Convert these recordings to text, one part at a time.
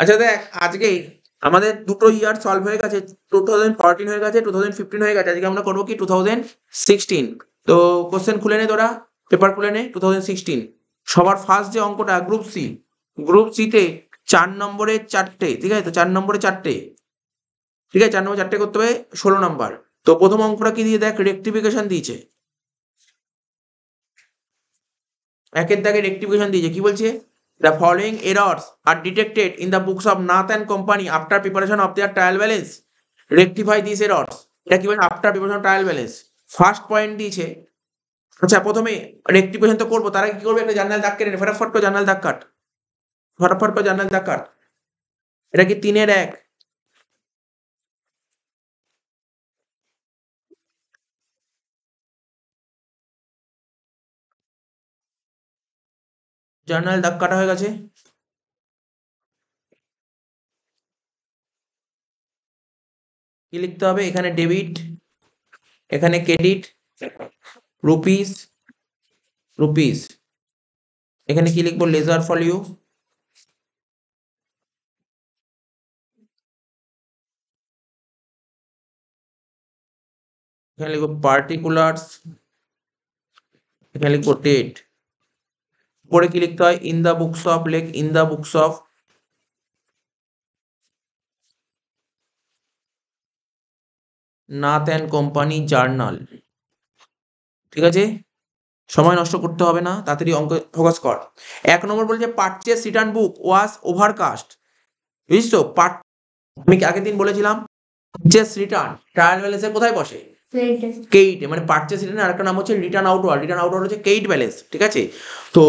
আচ্ছা দেখ আজকে আমাদের দুটো ইয়ার সলভ হয়ে গেছে টু থাউজেন্ড ফোরটিন হয়ে গেছে টু থাউজেন্ড ফিফটিন হয়ে গেছে আজকে আমরা করবো কি টু থাউজেন্ড সিক্সটিন তো কোশ্চেন খুলে নে তোরা পেপার খুলে নে টু থাউজেন্ড সিক্সটিন সবার ফার্স্ট যে অঙ্কটা গ্রুপ সি গ্রুপ সিতে চার নম্বরে চারটে ঠিক আছে তো চার নম্বরে চারটে ঠিক আছে চার নম্বর চারটে করতে হবে ষোলো নম্বর তো প্রথম অঙ্কটা কি দিয়ে দেখ রেক্টিফিকেশন দিয়েছে একের দাগে রেক্টিফিকেশন দিয়েছে কি বলছে The following errors are detected in the books of Nath and Company after preparation of their trial balance. Rectify these errors. এটা কি বলছে after preparation trial balance first point দিয়েছে আচ্ছা প্রথমে রেক্টিফিকেশন তো করবো তারা কি করবে একটা জার্নাল দাগ কেটে ফটাফট করে জার্নাল দাগ কাট ফটাফট করে জার্নাল দাগ কাট এটা কি তিনের এক জার্নাল দাগ কাটা হয়ে গেছে কি লিখতে হবে এখানে ডেবিট এখানে ক্রেডিট রুপিস রুপিস এখানে কি লিখবো লেজার ফর ইউ এখানে লিখবো পার্টিকুলার্স এখানে লিখবো ডেট পরে কি লিখতে হয় ইন দ্য বুকস অফ লেখ in the books of Nath and company journal ঠিক আছে সময় নষ্ট করতে হবে না তাড়াতাড়ি অঙ্ক ফোকাস কর এক নম্বর বলছে purchase return book was overcast বুঝিস তো পার্ট আমি আগের দিন বলেছিলাম পার্চেস রিটার্ন ট্রায়াল ব্যালেন্সে কোথায় বসে কেইট মানে পার্চেস রিটার্ন আরেকটা নাম হচ্ছে return outward return war হচ্ছে কেইট ব্যালেন্স ঠিক আছে তো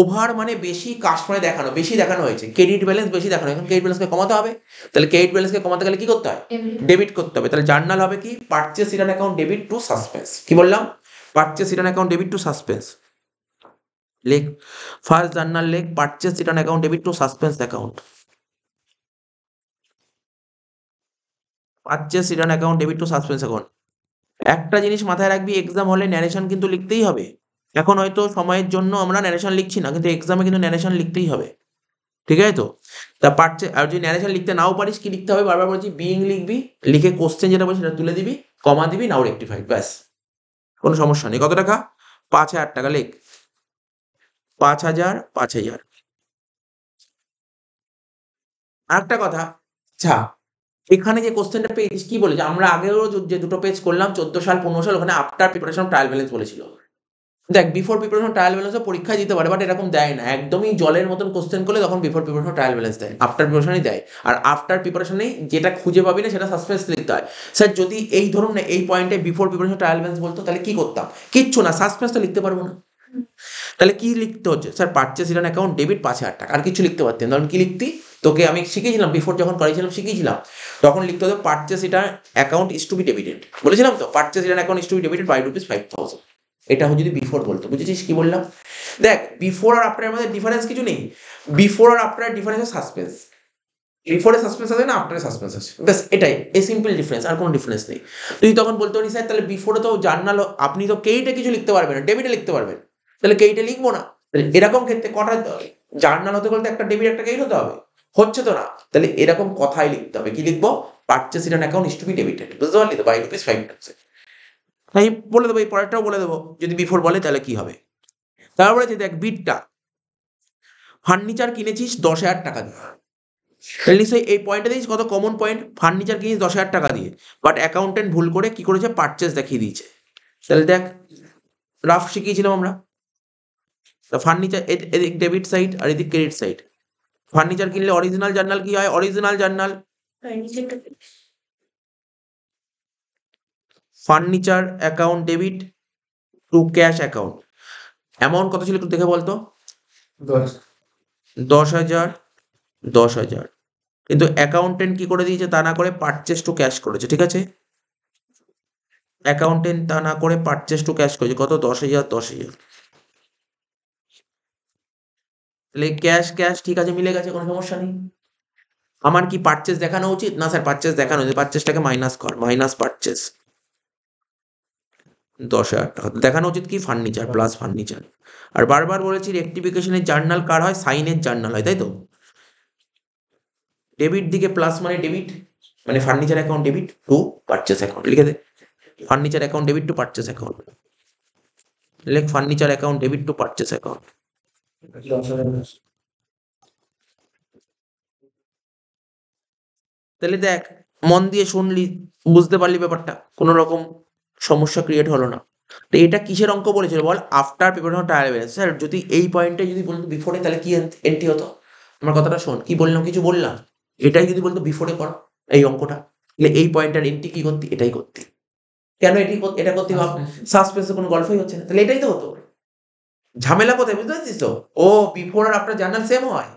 ওভার মানে বেশি কাস্টমারে দেখানো বেশি দেখানো হয়েছে ক্রেডিট ব্যালেন্স বেশি দেখানো এখন ক্রেডিট ব্যালেন্সকে কমাতে হবে তাহলে ক্রেডিট ব্যালেন্সকে কমাতে গেলে কি করতে হয় ডেবিট করতে হবে তাহলে জার্নাল হবে কি purchase return account debit to suspense কি বললাম purchase return account debit to suspense লেখ ফার্স্ট জার্নাল লেখ purchase return account debit to suspense account purchase return account debit to suspense account একটা জিনিস মাথায় রাখবি এক্সাম হলে ন্যারেশন কিন্তু লিখতেই হবে এখন হয়তো সময়ের জন্য আমরা ন্যারেশন লিখছি না কিন্তু এক্সামে কিন্তু ন্যারেশন লিখতেই হবে ঠিক আছে তো তা পারছে আর যদি ন্যারেশন লিখতে নাও পারিস কি লিখতে হবে বারবার বলছি বিং লিখবি লিখে কোশ্চেন যেটা বলছি সেটা তুলে দিবি কমা দিবি নাও রেক্টিফাইড ব্যাস কোনো সমস্যা নেই কত টাকা পাঁচ হাজার টাকা লেখ পাঁচ হাজার পাঁচ হাজার আরেকটা কথা আচ্ছা এখানে যে কোশ্চেনটা পেয়েছিস কি বলেছে আমরা আগেও যে দুটো পেজ করলাম চোদ্দ সাল পনেরো সাল ওখানে আফটার প্রিপারেশন ট্রায়াল ব্যালেন্স বলেছিল দেখ বিফোর প্রিপারেশন ট্রায়াল ব্যালেন্সে পরীক্ষা দিতে পারে বাট এরকম দেয় না একদমই জলের মতন কোশ্চেন করলে তখন বিফোর প্রিপারেশন ট্রায়াল ব্যালেন্স দেয় আফটার প্রিপারেশনই দেয় আর আফটার প্রিপারেশনে যেটা খুঁজে পাবি না সেটা সাসপেন্স লিখতে হয় স্যার যদি এই ধরুন না এই পয়েন্টে বিফোর প্রিপারেশন ট্রায়াল ব্যালেন্স বলতো তাহলে কি করতাম কিচ্ছু না সাসপেন্স তো লিখতে পারবো না তাহলে কি লিখতে হচ্ছে sir purchase return account debit পাঁচ হাজার টাকা আর কিছু লিখতে পারতেন ধরুন কি লিখতি তোকে আমি শিখেছিলাম বিফোর যখন করেছিলাম শিখেছিলাম তখন লিখতে হতো purchase return account is to be debited বলেছিলাম তো purchase return account is to be debited five rupees five thousand এটা যদি বিফোর বলতো বুঝেছিস কি বললাম দেখ বিফোর আর আফটারের মধ্যে ডিফারেন্স কিছু নেই বিফোর আর আফটারের ডিফারেন্স সাসপেন্স বিফোরে সাসপেন্স আছে না আফটারে সাসপেন্স আছে ব্যাস এটাই এ সিম্পল ডিফারেন্স আর কোনো ডিফারেন্স নেই তুই তখন বলতে পারিস স্যার তাহলে বিফোরে তো জার্নাল আপনি তো কেইটা কিছু লিখতে পারবেন না ডেবিটে লিখতে পারবেন তাহলে কেইটা লিখবো না তাহলে এরকম ক্ষেত্রে কটা জার্নাল হতে বলতে একটা ডেবিট একটা কেইট হতে হবে হচ্ছে তো না তাহলে এরকম কথাই লিখতে হবে কি লিখবো purchase in account is to be debited বুঝতে পারলি তো বাই রুপিস ফাইভ টাইমস আমি বলে দেবো এই পরেরটাও বলে দেবো যদি বিফোর বলে তাহলে কি হবে তারপরে যে দেখ বিটটা ফার্নিচার কিনেছিস দশ হাজার টাকা দিয়ে নিশ্চয়ই এই পয়েন্টটা দিয়েছিস কত কমন পয়েন্ট ফার্নিচার কিনিস দশ হাজার টাকা দিয়ে বাট অ্যাকাউন্টেন্ট ভুল করে কি করেছে পারচেস দেখিয়ে দিয়েছে তাহলে দেখ রাফ শিখিয়েছিলাম আমরা ফার্নিচার এদিক ডেবিট সাইড আর এদিক ক্রেডিট সাইড ফার্নিচার কিনলে অরিজিনাল জার্নাল কি হয় original journal furniture account debit to cash account amount কত ছিল একটু দেখে বলতো দশ হাজার দশ হাজার কিন্তু অ্যাকাউন্টেন্ট কি করে দিয়েছে তা না করে পারচেস টু ক্যাশ করেছে ঠিক আছে অ্যাকাউন্টেন্ট তা না করে পারচেস টু ক্যাশ করেছে কত দশ হাজার দশ হাজার তাহলে ক্যাশ ক্যাশ ঠিক আছে মিলে গেছে কোনো সমস্যা নেই আমার কি পারচেস দেখানো উচিত না স্যার পারচেস দেখানো উচিত পারচেসটাকে মাইনাস কর মাইনাস পারচেস দশ হাজার টাকা দেখানো উচিত কি ফার্নিচার প্লাস ফার্নিচার আর বারবার বলেছি রেক্টিফিকেশনের জার্নাল কার হয় সাইনের জার্নাল হয় তাই তো ডেবিট দিকে প্লাস মানে ডেবিট মানে furniture account debit to purchase account লিখে দে furniture account debit to purchase account লেখ furniture account debit to purchase account তাহলে দেখ মন দিয়ে শুনলি বুঝতে পারলি ব্যাপারটা কোনো রকম সমস্যা ক্রিয়েট হলো না তো এটা কিসের অঙ্ক বলেছিল বল আফটার পেপার টায়ার বেড়েছে স্যার যদি এই পয়েন্টে যদি বলতো বিফোরে তাহলে কি এন্ট্রি হতো আমার কথাটা শোন কি বললাম কিছু বললাম এটাই যদি বলতো বিফোরে করো এই অঙ্কটা তাহলে এই পয়েন্টটার এন্ট্রি কি করতি এটাই করতি কেন এটি এটা করতে ভাব সাসপেন্সে আচ্ছা, আচ্ছা। কোনো গল্পই হচ্ছে না তাহলে এটাই তো হতো ঝামেলা কোথায় বুঝতে পারছিস তো ও বিফোর আর আফটার জার্নাল সেম হয়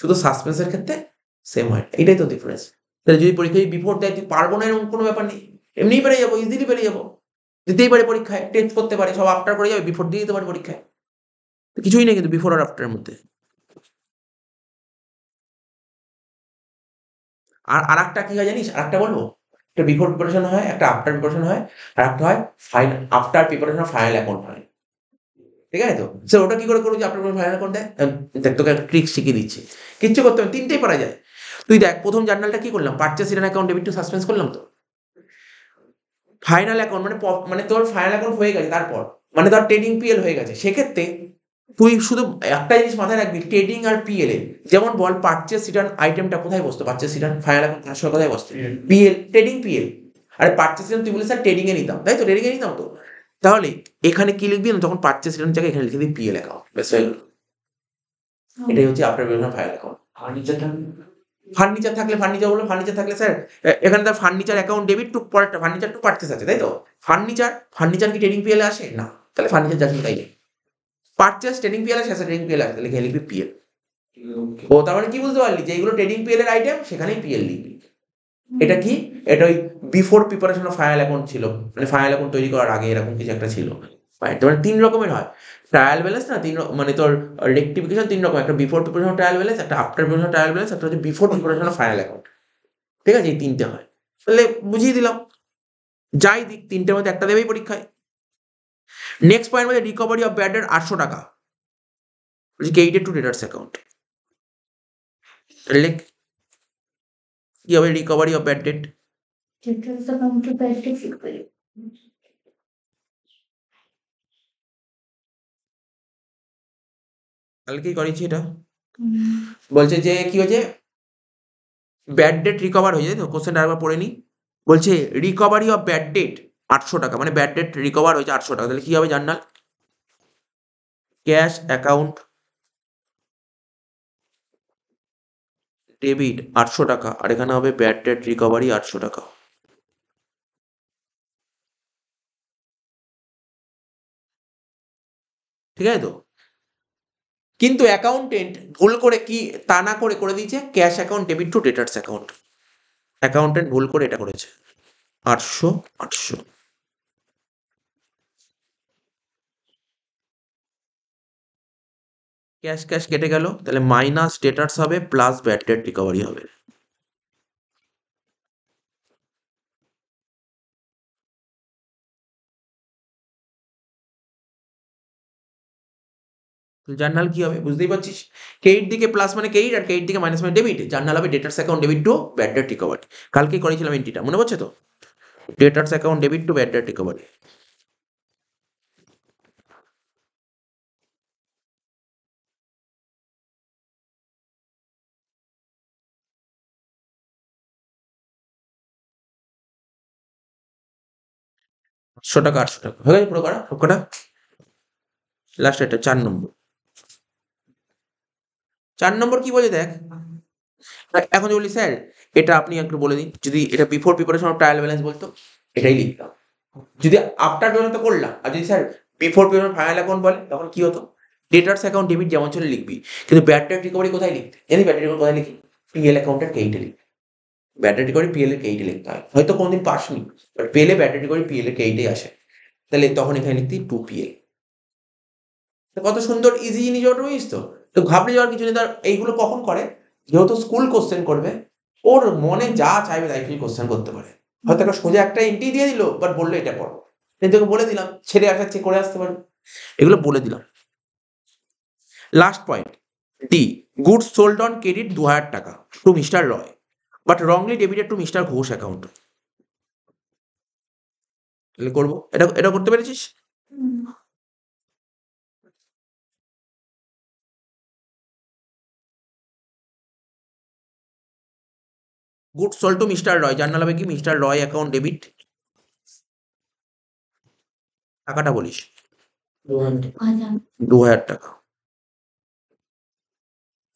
শুধু সাসপেন্সের ক্ষেত্রে সেম হয় এটাই তো ডিফারেন্স তাহলে যদি পরীক্ষায় বিফোর দেয় তুই পারবো না এরকম কোনো ব্যাপার নেই এমনিই পেরে যাবো ইজিলি পেরে যাবো দিতেই পারে পরীক্ষায় টেস্ট করতে পারে সব আফটার করে যাবে বিফোর দিয়ে দিতে পারে পরীক্ষায় তো কিছুই নেই কিন্তু বিফোর আর আফটারের মধ্যে আর আর একটা কি হয় জানিস আর একটা বলবো একটা বিফোর প্রিপারেশন হয় একটা আফটার প্রিপারেশন হয় আর একটা হয় final after preparation final account হয় ঠিক আছে তো স্যার ওটা কি করে করবো যে আপনার ফাইনাল অ্যাকাউন্ট দেয় দেখ তোকে একটা ট্রিক শিখিয়ে দিচ্ছি কিচ্ছু করতে হবে তিনটেই পারা যায় তুই দেখ প্রথম জার্নালটা কি করলাম purchase return account debit to suspense করলাম তো ফাইনাল অ্যাকাউন্ট মানে মানে তোর ফাইনাল অ্যাকাউন্ট হয়ে গেছে তারপর মানে ধর ট্রেডিং পিএল হয়ে গেছে সেক্ষেত্রে তুই শুধু একটা জিনিস মাথায় রাখবি ট্রেডিং আর এল এ যেমন বল পার্চেস রিটার্ন আইটেমটা কোথায় বসতো পার্চেস রিটার্ন ফাইনাল অ্যাকাউন্ট আসলে কোথায় বসতো পিএল ট্রেডিং পিএল আর পার্চেস রিটার্ন তুই বলিস স্যার ট্রেডিং এ নিতাম তাই তো ট্রেডিং এ নিতাম তো তাহলে এখানে কি লিখবি না তখন পার্চেস রিটার্ন জায়গায় এখানে লিখে দিবি পিএল অ্যাকাউন্ট বেশ এটাই হচ্ছে আপনার বিভিন্ন ফাইনাল অ্যাকাউন্ট ফার্নিচার থাকলে ফার্নিচার বললো ফার্নিচার থাকলে স্যার এখানে তার ফার্নিচার অ্যাকাউন্ট ডেবিট টু পরেরটা ফার্নিচার টু পার্টেস আছে তাই তো ফার্নিচার ফার্নিচার কি ট্রেডিং পিএলে আসে না তাহলে ফার্নিচার যাচ্ছে তাই পার্চেস ট্রেডিং পিএল আসে ট্রেডিং পিএল আসে তাহলে লিখবি পিএল ও তার মানে কি বুঝতে পারলি যে এগুলো ট্রেডিং পিএল এর আইটেম সেখানেই পিএল লিখবি এটা কি এটা ওই before preparation of final account ছিল মানে ফাইনাল অ্যাকাউন্ট তৈরি করার আগে এরকম কিছু একটা ছিল মানে তিন রকমের হয় ট্রায়াল ব্যালেন্স না তিন মানে তোর রেকটিফিকেশন তিন রকম একটা বিফোর প্রিপারেশন ট্রায়াল ব্যালেন্স একটা আফটার প্রিপারেশন ট্রায়াল ব্যালেন্স একটা হচ্ছে বিফোর প্রিপারেশন ফাইনাল অ্যাকাউন্ট ঠিক আছে এই তিনটে হয় তাহলে বুঝিয়ে দিলাম যাই দিক তিনটের মধ্যে একটা দেবেই পরীক্ষায় নেক্সট পয়েন্ট মধ্যে রিকভারি অফ ব্যাড ডেট আটশো টাকা ক্রেডিটেড টু ডেটার্স অ্যাকাউন্ট লেখ কি হবে রিকভারি অফ ব্যাড ডেট কালকেই করেছি এটা বলছে যে কি হয়েছে ব্যাড ডেট রিকভার হয়ে যায় তো কোশ্চেন আরেকবার পড়ে নিই বলছে রিকভারি অফ ব্যাড ডেট আটশো টাকা মানে ব্যাড ডেট রিকভার হয়েছে আটশো টাকা তাহলে কি হবে জার্নাল ক্যাশ অ্যাকাউন্ট ডেবিট আটশো টাকা আর এখানে হবে ব্যাড ডেট রিকভারি আটশো টাকা ঠিক আছে তো কিন্তু অ্যাকাউন্টেন্ট ভুল করে কি তা না করে করে দিয়েছে cash account debit to debtors account accountant ভুল করে এটা করেছে আটশো আটশো ক্যাশ ক্যাশ কেটে গেল তাহলে মাইনাস ডেটার্স হবে প্লাস ব্যাড ডেট রিকভারি হবে জার্নাল কি হবে বুঝতেই পারছিস কেইট দিকে প্লাস মানে কেইট আর কেইট দিকে মাইনাস মানে ডেবিট জার্নাল হবে debtors account debit to bad debt recovery কালকে করেছিলাম এন্ট্রিটা মনে পড়ছে তো debtors account debit to bad debt recovery আটশো টাকা আটশো টাকা হয়ে গেছে পুরো করা লাস্ট এটা চার নম্বর চার নম্বর কি বলে দেখ এখন বলি স্যার এটা আপনি একটু বলে দিন যদি এটা before preparation of trial balance বলতো এটাই লিখতাম যদি আফটার তো করলাম আর যদি sir before preparation final account বলে তখন কি হতো ডেটার্স অ্যাকাউন্ট ডেবিট যেমন ছিল লিখবি কিন্তু ব্যাটার রিকভারি কোথায় লিখতে যদি ব্যাটার রিকভারি কোথায় লিখি পিএল অ্যাকাউন্টের কেইটে লিখি ব্যাটার রিকভারি পিএল এর কেইটে লিখতে হয় হয়তো কোনোদিন পাসনি বাট পিএলে ব্যাড ডেট রিকভারি পিএল এর কেইটে আসে তাহলে তখন এখানে লিখতি টু পিএল কত সুন্দর ইজি জিনিস অটো তো তো ঘাবড়ে যাওয়ার কিছু নেই ধর এইগুলো কখন করে যেহেতু স্কুল কোশ্চেন করবে ওর মনে যা চাইবে তাই ফিল কোশ্চেন করতে পারে হয়তো একটা সোজা একটা এন্ট্রি দিয়ে দিল বাট বললো এটা পড়ো তোকে বলে দিলাম ছেড়ে আসার চেয়ে করে আসতে পারে এগুলো বলে দিলাম last point the good sold on credit দু হাজার টাকা to mister Roy but wrongly debited to mister Ghosh account করবো এটা এটা করতে পেরেছিস good sold to mister Roy যার নাম হবে কি মিস্টার রয় অ্যাকাউন্ট ডেবিট টাকাটা বলিস দু হাজার টাকা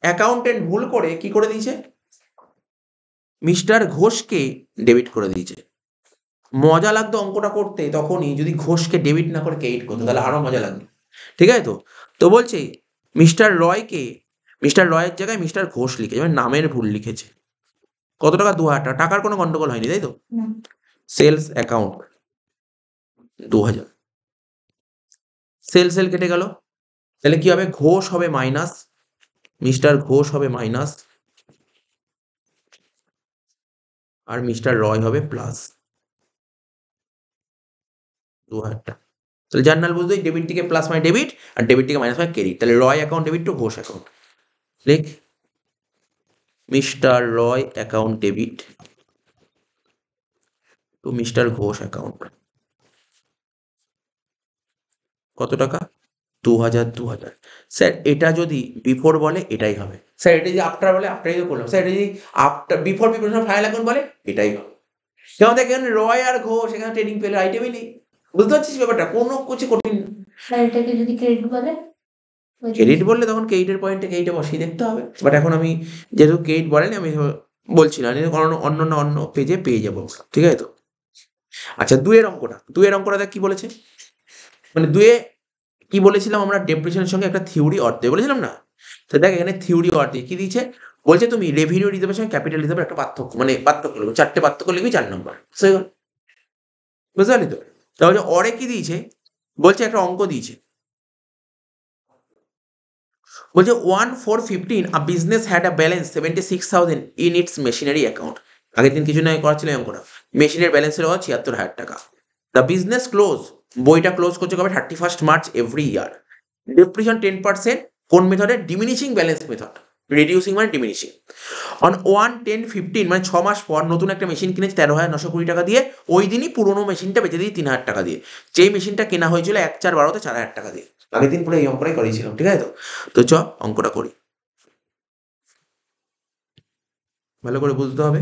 অ্যাকাউন্টেন্ট ভুল করে কি করে দিয়েছে মিস্টার ঘোষকে ডেবিট করে দিয়েছে মজা লাগতো অঙ্কটা করতে তখনই যদি ঘোষকে ডেবিট না করে ক্রেডিট করতো তাহলে আরো মজা লাগতো ঠিক আছে তো তো বলছে মিস্টার রয়কে মিস্টার রয়ের জায়গায় মিস্টার ঘোষ লিখেছে মানে নামের ভুল লিখেছে কত টাকা দু হাজার টাকা টাকার কোনো গন্ডগোল হয়নি তাই তো সেলস অ্যাকাউন্ট দু হাজার সেল সেল কেটে গেল তাহলে কি হবে ঘোষ হবে মাইনাস মিস্টার ঘোষ হবে মাইনাস আর মিস্টার রয় হবে প্লাস দু হাজারটা তাহলে জার্নাল বুঝতে ডেবিটটিকে প্লাস মাই মানে ডেবিট আর ডেবিটটিকে মাইনাস মাই মানে ক্রেডিট তাহলে Roy account debit to Ghosh account লিখ mister Roy account debit to mister Ghosh account কত টাকা দু হাজার দু হাজার স্যার এটা যদি বিফোর বলে এটাই হবে স্যার এটা যদি আফটার বলে আফটারই তো করলাম স্যার এটা যদি after before preparation final account বলে এটাই হবে যেমন দেখেন রয় আর ঘোষ এখানে ট্রেনিং পেলে আইটেমই নেই বুঝতে পারছিস ব্যাপারটা কোনো কিছু কঠিন স্যার এটাকে যদি ক্রেডিট বলে ক্রেডিট বললে তখন কেইটের পয়েন্টে কেইটে বসিয়ে দেখতে হবে বাট এখন আমি যেহেতু কেইট বলেনি আমি বলছি না কারণ অন্য না অন্য পেজে পেয়ে যাবো ঠিক আছে তো আচ্ছা দুয়ের অঙ্কটা দুয়ের অঙ্কটা দেখ কি বলেছে মানে দুয়ে কি বলেছিলাম আমরা ডেপ্রেশনের সঙ্গে একটা থিওরি অর্থে বলেছিলাম না তো দেখ এখানে থিওরি অর্থে কি দিয়েছে বলছে তুমি রেভিনিউ রিজার্ভের সঙ্গে ক্যাপিটাল রিজার্ভের একটা পার্থক্য মানে পার্থক্য লিখবে চারটে পার্থক্য লিখবি চার নম্বর বুঝতে পারলি তো তাহলে অরে কি দিয়েছে বলছে একটা অঙ্ক দিয়েছে বলছে one four fifteen a business had a balance seventy six thousand in its machinery account আগের দিন কিছু নয় করা ছিল এমন করা মেশিনের ব্যালেন্স ছিল ছিয়াত্তর হাজার টাকা দ্য বিজনেস ক্লোজ বইটা ক্লোজ করছে কবে thirty first March every year depreciation ten percent কোন মেথডে ডিমিনিশিং ব্যালেন্স মেথড রিডিউসিং মানে diminishing on one ten fifteen মানে ছ মাস পর নতুন একটা মেশিন কিনেছে তেরো হাজার নশো কুড়ি টাকা দিয়ে ওই দিনই পুরোনো মেশিনটা বেঁচে দিই তিন হাজার টাকা দিয়ে যেই মেশিনটা কেনা হয়েছিল এক চার বারোতে চার হাজার টাকা দিয়ে আগের দিন পুরো এই অঙ্কটাই করিয়েছিলাম ঠিক আছে তো তো চ অঙ্কটা করি ভালো করে বুঝতে হবে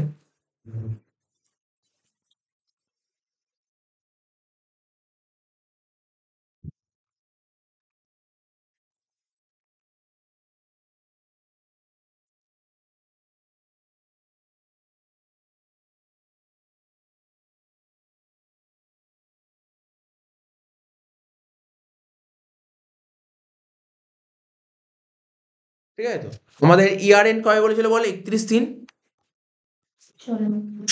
ঠিক আছে তো তোমাদের ইয়ার e এন্ড কবে বলেছিল বলে একত্রিশ দিন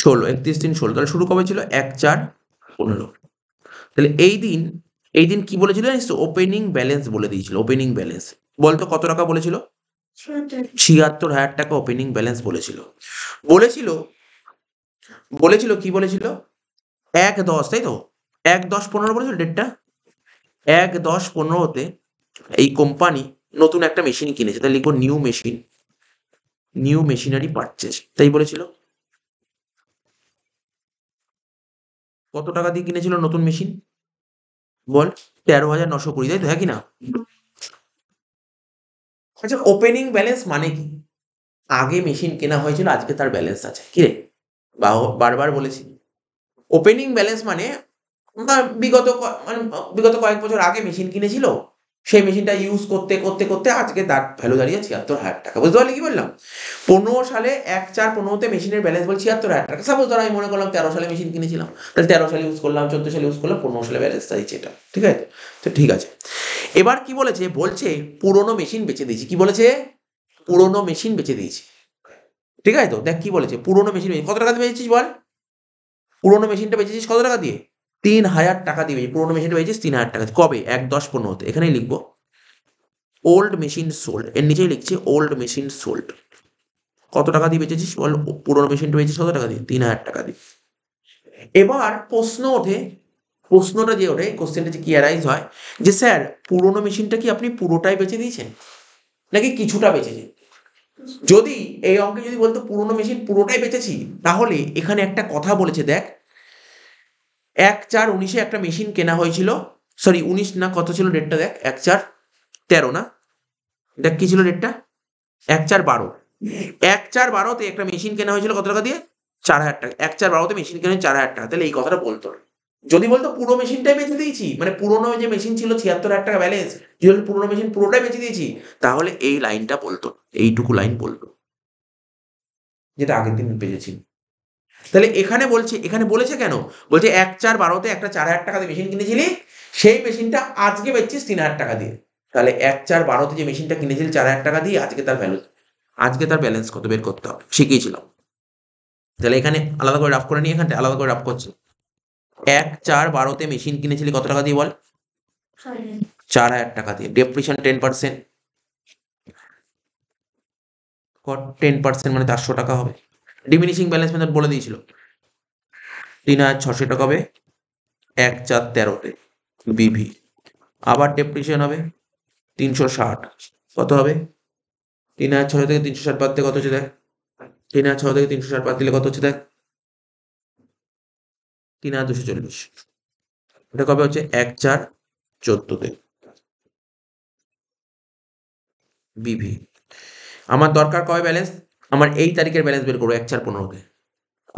ষোলো একত্রিশ দিন ষোলো তাহলে শুরু কবে ছিল এক চার পনেরো তাহলে এই দিন এই দিন কি বলেছিল জানিস তো ওপেনিং ব্যালেন্স বলে দিয়েছিল ওপেনিং ব্যালেন্স বলতো কত টাকা বলেছিল ছিয়াত্তর হাজার টাকা ওপেনিং ব্যালেন্স বলেছিল বলেছিল বলেছিল কি বলেছিল এক দশ তাই তো এক দশ পনেরো বলেছিল ডেটটা এক দশ পনেরোতে এই কোম্পানি নতুন একটা মেশিন কিনেছে তাই লিখবো new machine new machinery purchase তাই বলেছিল কত টাকা দিয়ে কিনেছিল নতুন মেশিন বল তেরো হাজার নশো কুড়ি তাই তো হ্যাঁ কিনা আচ্ছা ওপেনিং ব্যালেন্স মানে কি আগে মেশিন কেনা হয়েছিল আজকে তার ব্যালেন্স আছে কি রে বারবার বলেছি ওপেনিং ব্যালেন্স মানে বিগত মানে বিগত কয়েক বছর আগে মেশিন কিনেছিল সেই মেশিনটা ইউজ করতে করতে করতে আজকে তার ভ্যালু দাঁড়িয়ে ছিয়াত্তর হাজার টাকা বুঝতে পারলি কি বললাম পনেরো সালে এক চার পনেরোতে মেশিনের ব্যালেন্স বল ছিয়াত্তর হাজার টাকা সাপোজ ধরো আমি মনে করলাম তেরো সালে মেশিন কিনেছিলাম তাহলে তেরো সালে ইউজ করলাম চোদ্দো সালে ইউজ করলাম পনেরো সালে ব্যালেন্স দাঁড়িয়েছে এটা ঠিক আছে তো ঠিক আছে এবার কি বলেছে বলছে পুরোনো মেশিন বেচে দিয়েছি কি বলেছে পুরোনো মেশিন বেচে দিয়েছি ঠিক আছে তো দেখ কি বলেছে পুরনো মেশিন কত টাকা দিয়ে বেচেছিস বল পুরনো মেশিনটা বেচেছিস কত টাকা দিয়ে তিন হাজার টাকা দিবে পুরোনো মেশিন পেয়েছিস তিন হাজার টাকা কবে এক দশ পনেরো হতে এখানেই লিখবো ওল্ড মেশিন সোল্ড এর নিচেই লিখছি ওল্ড মেশিন সোল্ড কত টাকা দিয়ে বেচেছিস বল পুরোনো মেশিনটা বেচেছিস কত টাকা দিয়ে তিন হাজার টাকা দিয়ে এবার প্রশ্ন ওঠে প্রশ্নটা যে ওঠে কোশ্চেনটা যে কি অ্যারাইজ হয় যে স্যার পুরোনো মেশিনটা কি আপনি পুরোটাই বেচে দিয়েছেন নাকি কিছুটা বেচেছেন যদি এই অঙ্কে যদি বলতো পুরোনো মেশিন পুরোটাই বেচেছি তাহলে এখানে একটা কথা বলেছে দেখ এক চার উনিশে একটা মেশিন কেনা হয়েছিল সরি উনিশ না কত ছিল ডেটটা দেখ এক চার তেরো না দেখ কি ছিল ডেটটা এক চার বারো এক চার বারোতে একটা মেশিন কেনা হয়েছিল কত টাকা দিয়ে চার হাজার টাকা এক চার বারোতে মেশিন কেনা চার হাজার টাকা তাহলে এই কথাটা বলতো যদি বলতো পুরো মেশিনটাই বেঁচে দিয়েছি মানে পুরোনো যে মেশিন ছিল ছিয়াত্তর হাজার টাকা ব্যালেন্স যদি পুরোনো মেশিন পুরোটাই বেঁচে দিয়েছি তাহলে এই লাইনটা বলতো এইটুকু লাইন বলতো যেটা আগের দিন বেঁচেছিল তাহলে এখানে বলছে এখানে বলেছে কেন বলছে এক চার বারোতে একটা চার হাজার টাকা দিয়ে মেশিন কিনেছিলি সেই মেশিনটা আজকে বেচছিস তিন হাজার টাকা দিয়ে তাহলে এক চার বারোতে যে মেশিনটা কিনেছিলি চার হাজার টাকা দিয়ে আজকে তার ভ্যালু আজকে তার ব্যালেন্স কত বের করতে হবে শিখিয়েছিলাম তাহলে এখানে আলাদা করে রাফ করে নিয়ে এখানটা আলাদা করে রাফ করছি এক চার বারোতে মেশিন কিনেছিলি কত টাকা দিয়ে বল চার হাজার টাকা দিয়ে depreciation ten percent ten percent মানে চারশো টাকা হবে ডিমিনিশিং ব্যালেন্স মেথড বলে দিয়েছিল তিন হাজার ছশো টাকা হবে এক চার তেরোতে বিভি আবার ডেপ্রিসিয়েশন হবে তিনশো ষাট কত হবে তিন হাজার ছশো থেকে তিনশো ষাট বাদ কত হচ্ছে দেখ তিন হাজার ছশো থেকে তিনশো ষাট বাদ দিলে কত হচ্ছে দেখ তিন হাজার দুশো চল্লিশ এটা কবে হচ্ছে এক চার চোদ্দতে বিভি আমার দরকার কবে ব্যালেন্স আমার এই তারিখের ব্যালেন্স বের করবো এক চার পনেরোকে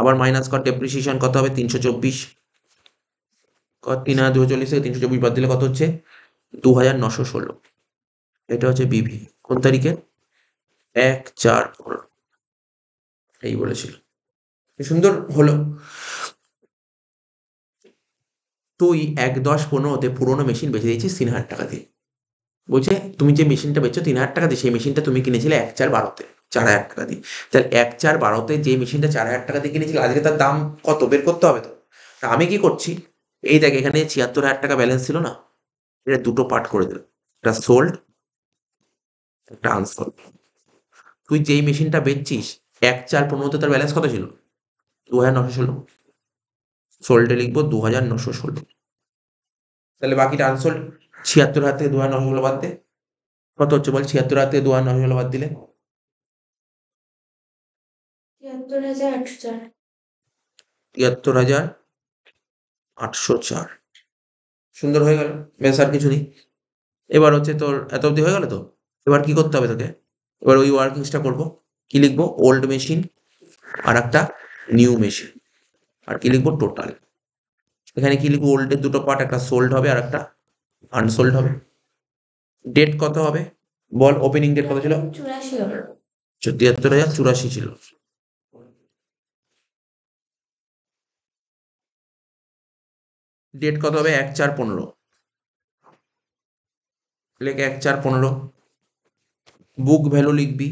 আবার মাইনাস কর ডেপ্রিসিয়েশন কত হবে তিনশো চব্বিশ তিন হাজার দুশো চল্লিশ থেকে তিনশো চব্বিশ বাদ দিলে কত হচ্ছে দু হাজার নশো ষোলো এটা হচ্ছে বিভি কোন তারিখে এক চার পনেরো এই বলেছিল সুন্দর হলো তুই এক দশ পনেরোতে পুরোনো মেশিন বেঁচে দিয়েছিস তিন হাজার টাকা দিয়ে বলছে তুমি যে মেশিনটা বেচছো তিন হাজার টাকা দিয়ে সেই মেশিনটা তুমি কিনেছিলে এক চার বারোতে চার হাজার টাকা দিয়ে তাহলে এক চার বারোতে যে মেশিনটা চার হাজার টাকা দিয়ে কিনেছিল আজকে তার দাম কত বের করতে হবে তো আমি কি করছি এই দেখ এখানে ছিয়াত্তর হাজার টাকা ব্যালেন্স ছিল না এটা দুটো পার্ট করে দিল একটা সোল্ড একটা আনসোল্ড তুই যেই মেশিনটা বেচছিস এক চার পনেরোতে তার ব্যালেন্স কত ছিল দু হাজার নশো ষোলো সোল্ডে লিখবো দু হাজার নশো ষোলো তাহলে বাকিটা আনসোল্ড ছিয়াত্তর হাতে দু হাজার নশো ষোলো বাদ দে কত হচ্ছে বল ছিয়াত্তর হাতে দু হাজার নশো ষোলো বাদ দিলে তিয়াত্তর হাজার আটশো চার সুন্দর হয়ে গেল ব্যাস আর কিছু নেই এবার হচ্ছে তোর এত অবধি হয়ে গেল তো এবার কি করতে হবে তোকে এবার ওই ওয়ার্কিংসটা করবো কি লিখবো ওল্ড মেশিন আর একটা নিউ মেশিন আর কি লিখবো টোটাল এখানে কি লিখবো ওল্ডের দুটো পার্ট একটা সোল্ড হবে আর একটা আনসোল্ড হবে ডেট কত হবে বল ওপেনিং ডেট কত ছিল তিয়াত্তর হাজার চুরাশি ছিল ডেট কত হবে এক চার পনেরো লেখ এক চার পনেরো বুক ভ্যালু লিখবি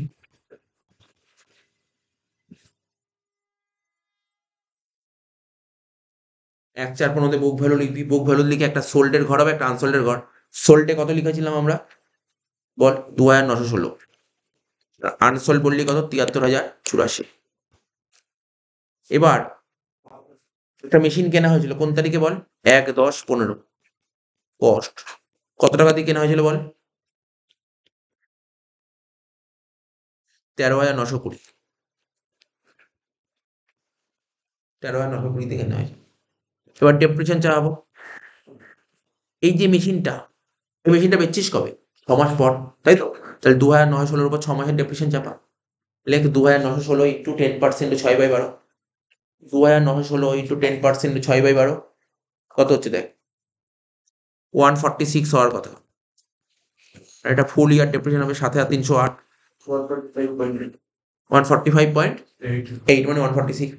এক চার পনেরোতে বুক ভ্যালু লিখবি বুক ভ্যালু লিখে একটা সোল্ডের ঘর হবে একটা আনসোল্ডের ঘর সোল্ডে কত লিখেছিলাম আমরা বল দু হাজার নশো ষোলো আনসোল্ড বললি কত তিয়াত্তর হাজার চুরাশি এবার একটা মেশিন কেনা হয়েছিল কোন তারিখে বল এক দশ পনেরো কস্ট কত টাকা দিয়ে কেনা হয়েছিল বল তেরো হাজার নশো কুড়ি তেরো হাজার নশো কুড়ি কেনা হয়েছিল এবার ডেপ্রেশন চালাবো এই যে মেশিনটা এই মেশিনটা বেচছিস কবে ছ মাস পর তাই তো তাহলে দু হাজার নশো ষোলোর উপর ছ মাসের ডেপ্রেশন চাপা লেখ দু হাজার নশো ষোলো ইন্টু টেন পার্সেন্ট ছয় বাই বারো দু হাজার নশো ষোলো ইন্টু টেন পার্সেন্ট ছয় বাই বারো কত হচ্ছে দেখ ওয়ান ফর্টি সিক্স হওয়ার কথা এটা ফুল ইয়ার ডেপ্রেশন হবে সাথে হাজার তিনশো আট one forty five point eight মানে ওয়ান ফর্টি সিক্স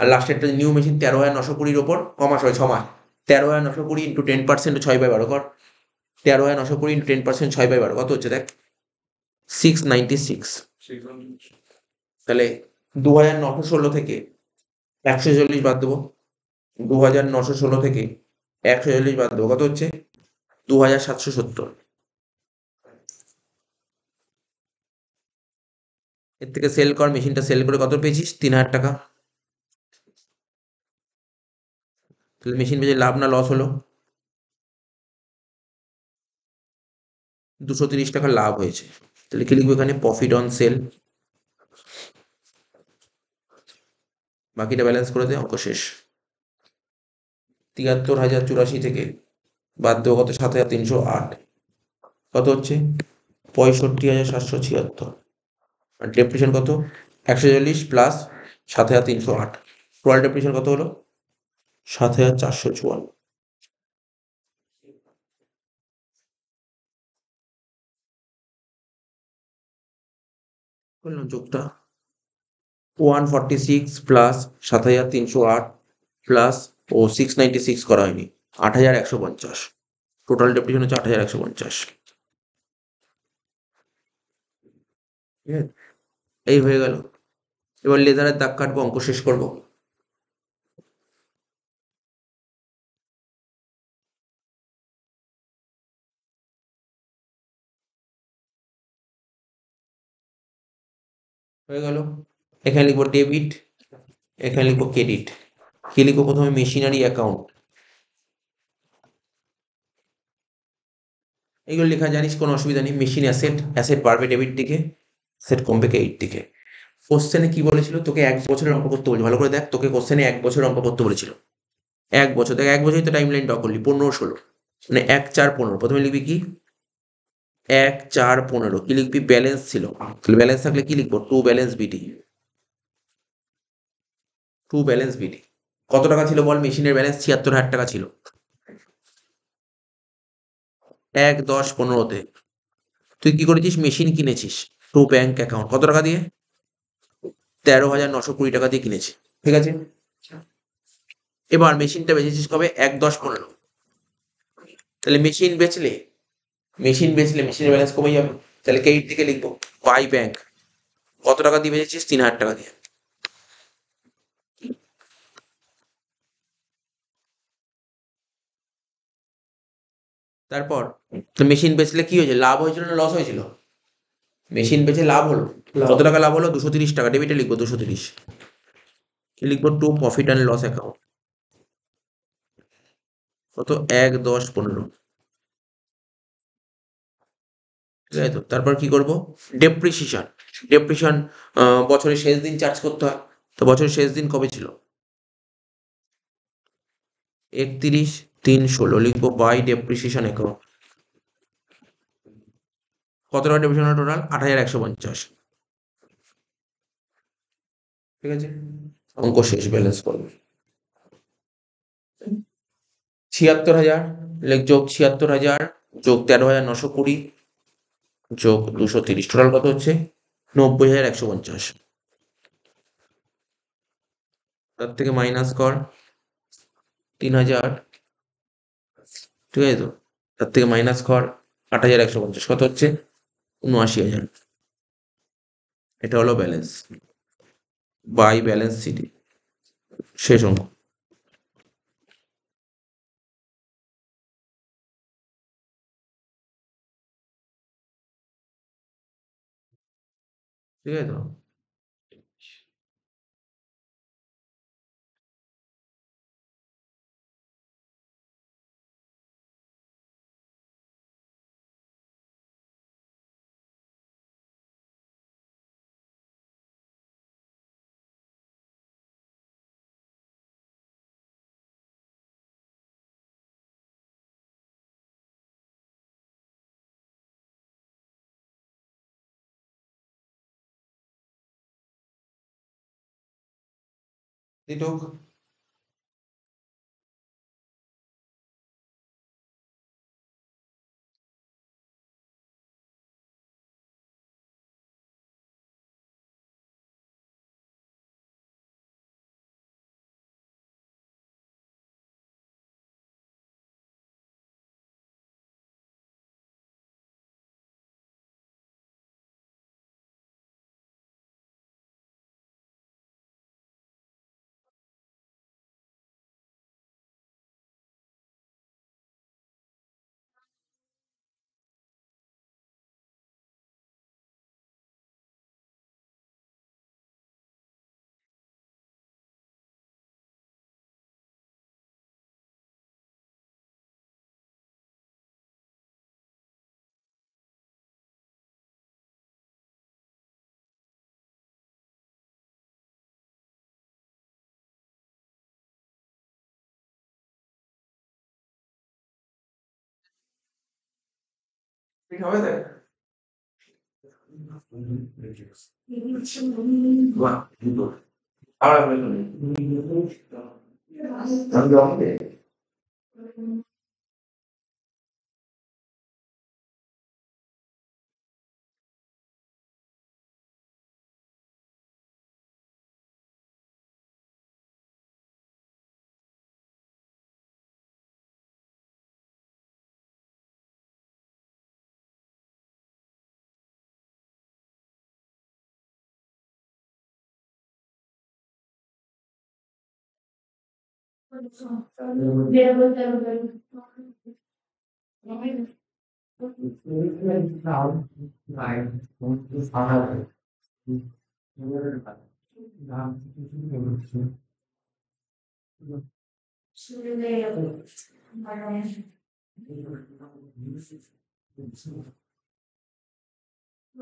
আর লাস্টেরটা নিউ মেশিন তেরো হাজার নশো কুড়ির ওপর কমাস হয় ছমাস তেরো হাজার নশো কুড়ি ইন্টু টেন পার্সেন্ট ছয় বাই বারো কর তেরো হাজার নশো কুড়ি ইন্টু টেন পার্সেন্ট ছয় বাই বারো কত হচ্ছে দেখ সিক্স নাইনটি সিক্স তাহলে দু হাজার নশো ষোলো থেকে একশো চল্লিশ বাদ দেবো দু হাজার নশো ষোলো থেকে একশো চল্লিশ বাদ দেবো কত হচ্ছে দু হাজার সাতশো সত্তর এর থেকে সেল কর মেশিনটা সেল করে কত পেয়েছিস তিন হাজার টাকা তাহলে মেশিন বেচে লাভ না লস হলো দুশো তিরিশ টাকা লাভ হয়েছে তাহলে কি লিখবো এখানে প্রফিট অন সেল বাকিটা ব্যালেন্স করে দেয় অঙ্ক শেষ তিয়াত্তর হাজার চুরাশি থেকে বাদ দেওয়া কত সাত হাজার তিনশো আট কত হচ্ছে পঁয়ষট্টি হাজার সাতশো ছিয়াত্তর আর কত একশো চল্লিশ প্লাস সাত হাজার তিনশো আট টোয়াল ডেপ্রেশন কত হলো সাত হাজার চারশো চুয়ান্ন বললাম যোগটা ওয়ান ফর্টি সিক্স প্লাস সাত হাজার তিনশো আট প্লাস ও সিক্স নাইনটি সিক্স করা হয়নি আট হাজার একশো পঞ্চাশ টোটাল ডেপুটেশন হচ্ছে আট হাজার একশো পঞ্চাশ এই হয়ে গেল এবার লেজারের দাগ কাটবো অঙ্ক শেষ করবো হয়ে গেল এখানে লিখবো ডেবিট এখানে লিখবো ক্রেডিট কি লিখবো প্রথমে মেশিনারি অ্যাকাউন্ট এগুলো লেখা জানিস কোনো অসুবিধা নেই মেশিন অ্যাসেট অ্যাসেট বাড়বে ডেবিট দিকে অ্যাসেট কমবে ক্রেডিট দিকে কোশ্চেনে কি বলেছিল তোকে এক বছরের অঙ্ক করতে বলেছিল ভালো করে দেখ তোকে কোশ্চেনে এক বছর অঙ্ক করতে বলেছিল এক বছর দেখ এক বছরই তো টাইম লাইন ড্র করলি পনেরো ষোলো মানে এক চার পনেরো প্রথমে লিখবি কি এক চার পনেরো কি লিখবি ব্যালেন্স ছিল ব্যালেন্স থাকলে কি লিখবো to balance BD to balance BD কত টাকা ছিল বল মেশিনের ব্যালেন্স ছিয়াত্তর হাজার টাকা ছিল এক দশ পনেরোতে তুই কি করেছিস মেশিন কিনেছিস টু ব্যাংক অ্যাকাউন্ট কত টাকা দিয়ে তেরো হাজার নশো কুড়ি টাকা দিয়ে কিনেছি ঠিক আছে এবার মেশিনটা বেচেছিস কবে এক দশ পনেরো তাহলে মেশিন বেচলে মেশিন বেচলে মেশিনের ব্যালেন্স কমে যাবে তাহলে কেইট দিকে লিখবো বাই ব্যাংক কত টাকা দিয়ে বেচেছিস তিন হাজার টাকা দিয়ে তারপর মেশিন বেচলে কি হয়েছে লাভ হয়েছিল না লস হয়েছিল মেশিন বেচে লাভ হলো কত টাকা লাভ হলো দুশো তিরিশ টাকা ডেবিটে লিখবো দুশো তিরিশ কি লিখবো to profit and loss account কত এক দশ পনেরো তো তারপর কি করব ডেপ্রিসিয়েশন ডেপ্রিসিয়েশন বছরের শেষ দিন চার্জ করতে হয় তো বছরের শেষ দিন কবে ছিল একত্রিশ তিন ষোলো লিখবো বাই ডেপ্রিসিয়েশন একক কত টাকা ডেপ্রিসিয়েশন টোটাল আট হাজার একশো পঞ্চাশ ঠিক আছে অঙ্ক শেষ ব্যালেন্স করবে ছিয়াত্তর হাজার লেখ যোগ ছিয়াত্তর হাজার যোগ তেরো হাজার নশো কুড়ি যোগ দুশো তিরিশ টোটাল কত হচ্ছে নব্বই হাজার একশো পঞ্চাশ তার থেকে মাইনাস কর তিন হাজার ঠিক আছে তো তার থেকে মাইনাস কর আট হাজার একশো পঞ্চাশ কত হচ্ছে উনআশি হাজার এটা হলো ব্যালেন্স বাই ব্যালেন্স সিটি শেষ অঙ্ক ঠিক আছে তো they took ঠিক হবে তাই আর আমি 네,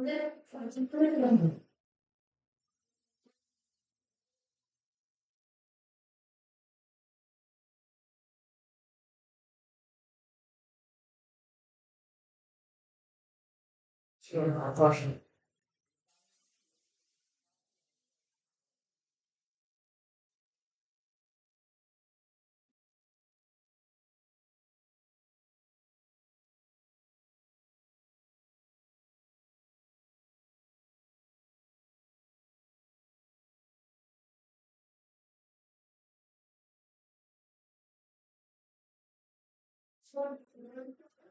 네. 就是啊，倒是。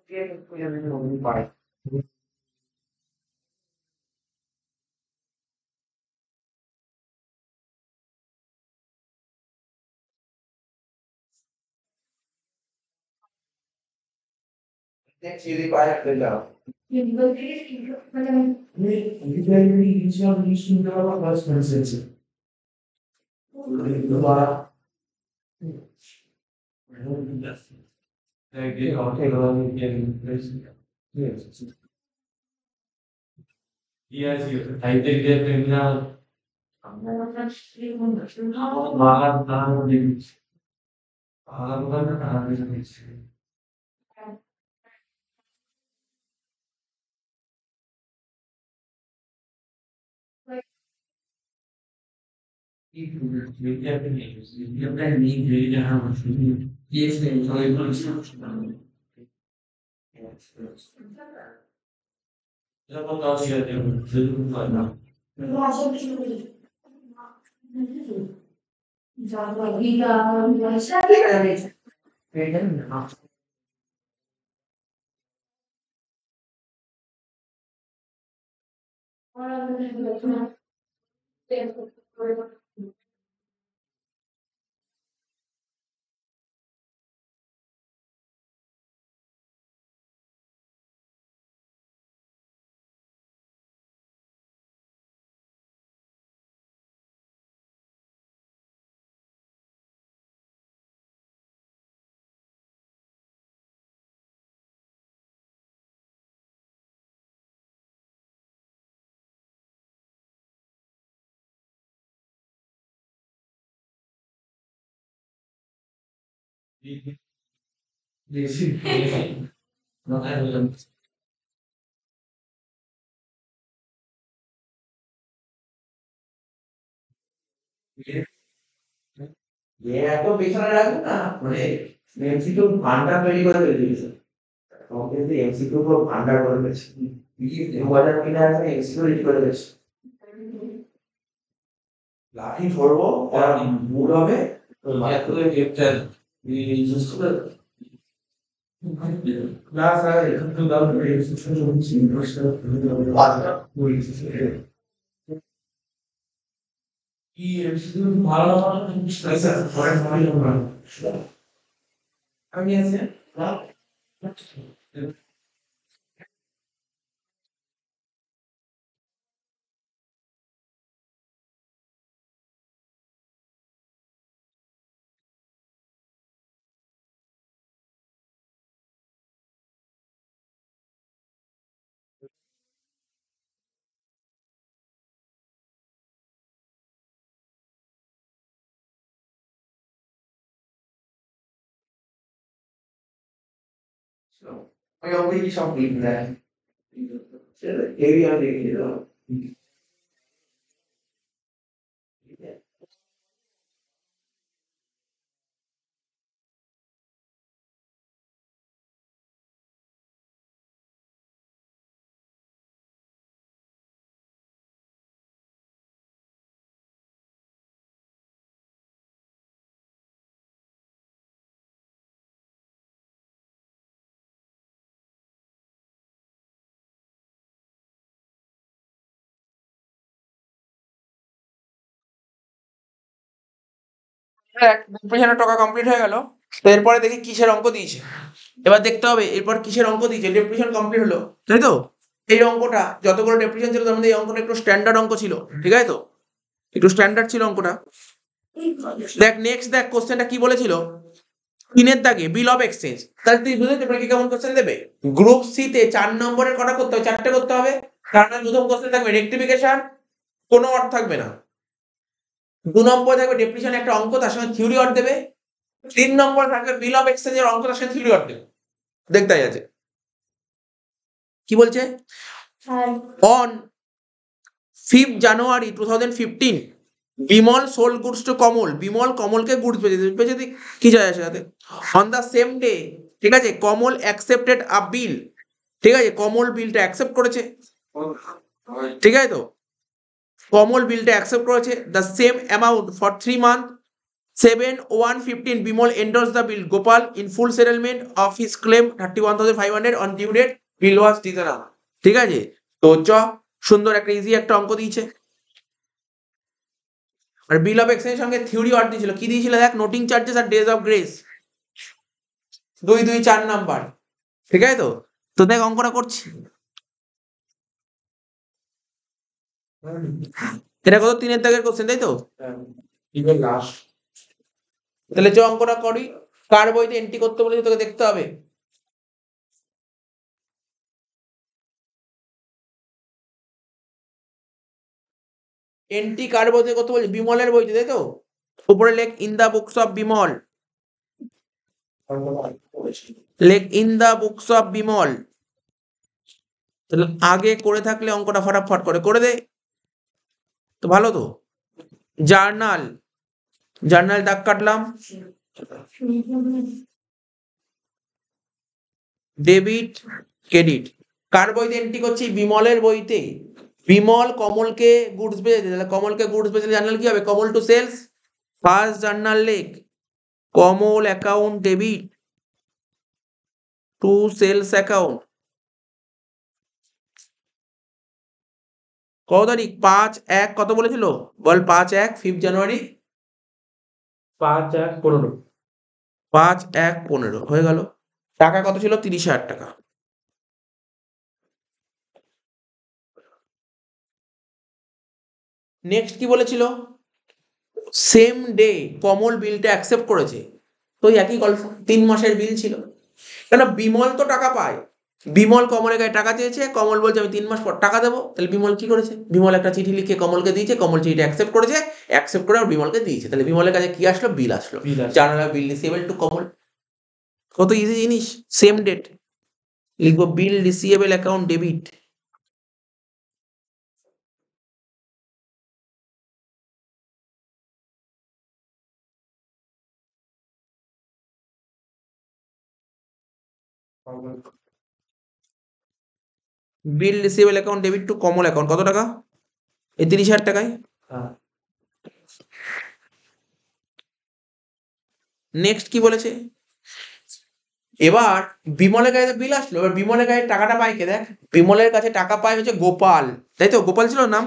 别人天看见你没把 Çelik ayakları Ve güzelliği geçen ilişkinde Allah başkanı seçin. Şey Dua. Sevgi, ortalarını gelin. Yes, you. I did get him now. Mağaradan demiş. Mağaradan demiş. 衣服是刘家的，刘家在明德家哈，衣服也是稍微多一点吧。哦是。咱们到学校就走路吧。你到学校去。嗯。咱们回家。回家。回家了哈。我让那个什么，对，过来。এত পেছনে রাখবো না মানে এমসিকিউ ভান্ডার তৈরি করে ফেলে দিয়েছে কংগ্রেস এমসিকিউ পুরো ভান্ডার করে ফেলেছে দু হাজার তিন হাজার এমসিকিউ রেডি করে ফেলেছে লাঠি ধরবো ওরা ভুল হবে তো মানে E Jesus toda. Graça é campeão da União, se faz um time, nós estamos E 지금 말하는 시간에서 거의 많이 올라가요. 아니에요? 나? 要不衣裳不衣呢？现在也有点那个嗯。রিপ্রেজেন্ট টাকা কমপ্লিট হয়ে গেল এরপরে দেখি কিসের অঙ্ক দিয়েছে এবার দেখতে হবে এরপর কিসের অঙ্ক দিয়েছে ডেপ্রিশন কমপ্লিট হলো তাই তো এই অঙ্কটা যতগুলো ডেপ্রিশন ছিল তার এই অঙ্কটা একটু স্ট্যান্ডার্ড অঙ্ক ছিল ঠিক আছে তো একটু স্ট্যান্ডার্ড ছিল অঙ্কটা দেখ নেক্সট দেখ কোশ্চেনটা কি বলেছিল তিনের দাগে বিল অফ এক্সচেঞ্জ তাহলে তুই বুঝে কি কেমন কোশ্চেন দেবে গ্রুপ সি তে চার নম্বরের কটা করতে হবে চারটে করতে হবে কারণ প্রথম কোশ্চেন থাকবে রেক্টিফিকেশন কোনো অর্থ থাকবে না দু নম্বর থাকবে ডেপ্রিশন একটা অঙ্ক তার সঙ্গে থিওরি অর্ড দেবে তিন নম্বর থাকবে বিল অফ এক্সচেঞ্জের অঙ্ক তার সঙ্গে থিওরি অর্ড দেবে দেখতে আছে কি বলছে on fifth January two thousand fifteen Bimal sold goods to Kamal Bimal কমলকে গুডস বেঁচে বেঁচে কি যায় আসে যাতে অন দ্য সেম ডে ঠিক আছে কমল অ্যাকসেপ্টেড আ বিল ঠিক আছে কমল বিলটা অ্যাকসেপ্ট করেছে ঠিক আছে তো কমল বিলটা অ্যাকসেপ্ট করেছে the same amount for three month seven one fifteen Bimal endorse the bill Gopal in full settlement of his claim thirty one thousand five hundred on due date bill was ডিজানা ঠিক আছে তো চ সুন্দর একটা ইজি একটা অঙ্ক দিয়েছে আর বিল অফ এক্সচেঞ্জ সঙ্গে থিওরি অর্ড দিয়েছিল কি দিয়েছিল দেখ নোটিং চার্জেস আর ডেজ অফ গ্রেস দুই দুই চার নাম্বার ঠিক আছে তো তো দেখ অঙ্কটা করছি এটা কত তিনের দাগের কোশ্চেন তাই তো তাহলে যে অঙ্কটা করি কার বইতে এন্ট্রি করতে বলেছি তোকে দেখতে হবে এন্ট্রি কার বইতে কত বলছি বিমলের বইতে তাই তো উপরে লেখ in the books of Bimal লেখ in the books of Bimal তাহলে আগে করে থাকলে অঙ্কটা ফটাফট করে করে দেয় তো ভালো তো জার্নাল জার্নাল দাগ কাটলাম ডেবিট ক্রেডিট কার বইতে এন্ট্রি করছি বিমলের বইতে বিমল কমলকে গুডস বেচে তাহলে কমলকে গুডস বেচে জার্নাল কি হবে Kamal to sales first journal লেখ Kamal account debit to sales account কত তারিখ পাঁচ এক কত বলেছিল বল পাঁচ এক ফিফথ জানুয়ারি পাঁচ এক পনেরো পাঁচ এক পনেরো হয়ে গেল টাকা কত ছিল তিরিশ হাজার টাকা নেক্সট কি বলেছিল সেম ডে কমল বিলটা অ্যাকসেপ্ট করেছে তো একই গল্প তিন মাসের বিল ছিল কেন বিমল তো টাকা পায় বিমল কমলের কাছে টাকা চেয়েছে কমল বলছে আমি তিন মাস পর টাকা দেবো তাহলে বিমল কি করেছে বিমল একটা চিঠি লিখে কমলকে দিয়েছে কমল চিঠিটা অ্যাকসেপ্ট করেছে অ্যাকসেপ্ট করে আর বিমলকে দিয়েছে তাহলে বিমলের কাছে কি আসলো বিল আসলো জানালা বিল রিসিভেবল টু কমল কত ইজি জিনিস সেম ডেট লিখবো bill receivable account debit Thank bill receivable account debit to Kamal account কত টাকা এই তিরিশ হাজার টাকায় নেক্সট হ্যাঁ। কি বলেছে এবার বিমলের কাছে বিল আসলো এবার বিমলের কাছে টাকাটা পায় কে দেখ বিমলের কাছে টাকা পায় হচ্ছে গোপাল তাই তো গোপাল ছিল নাম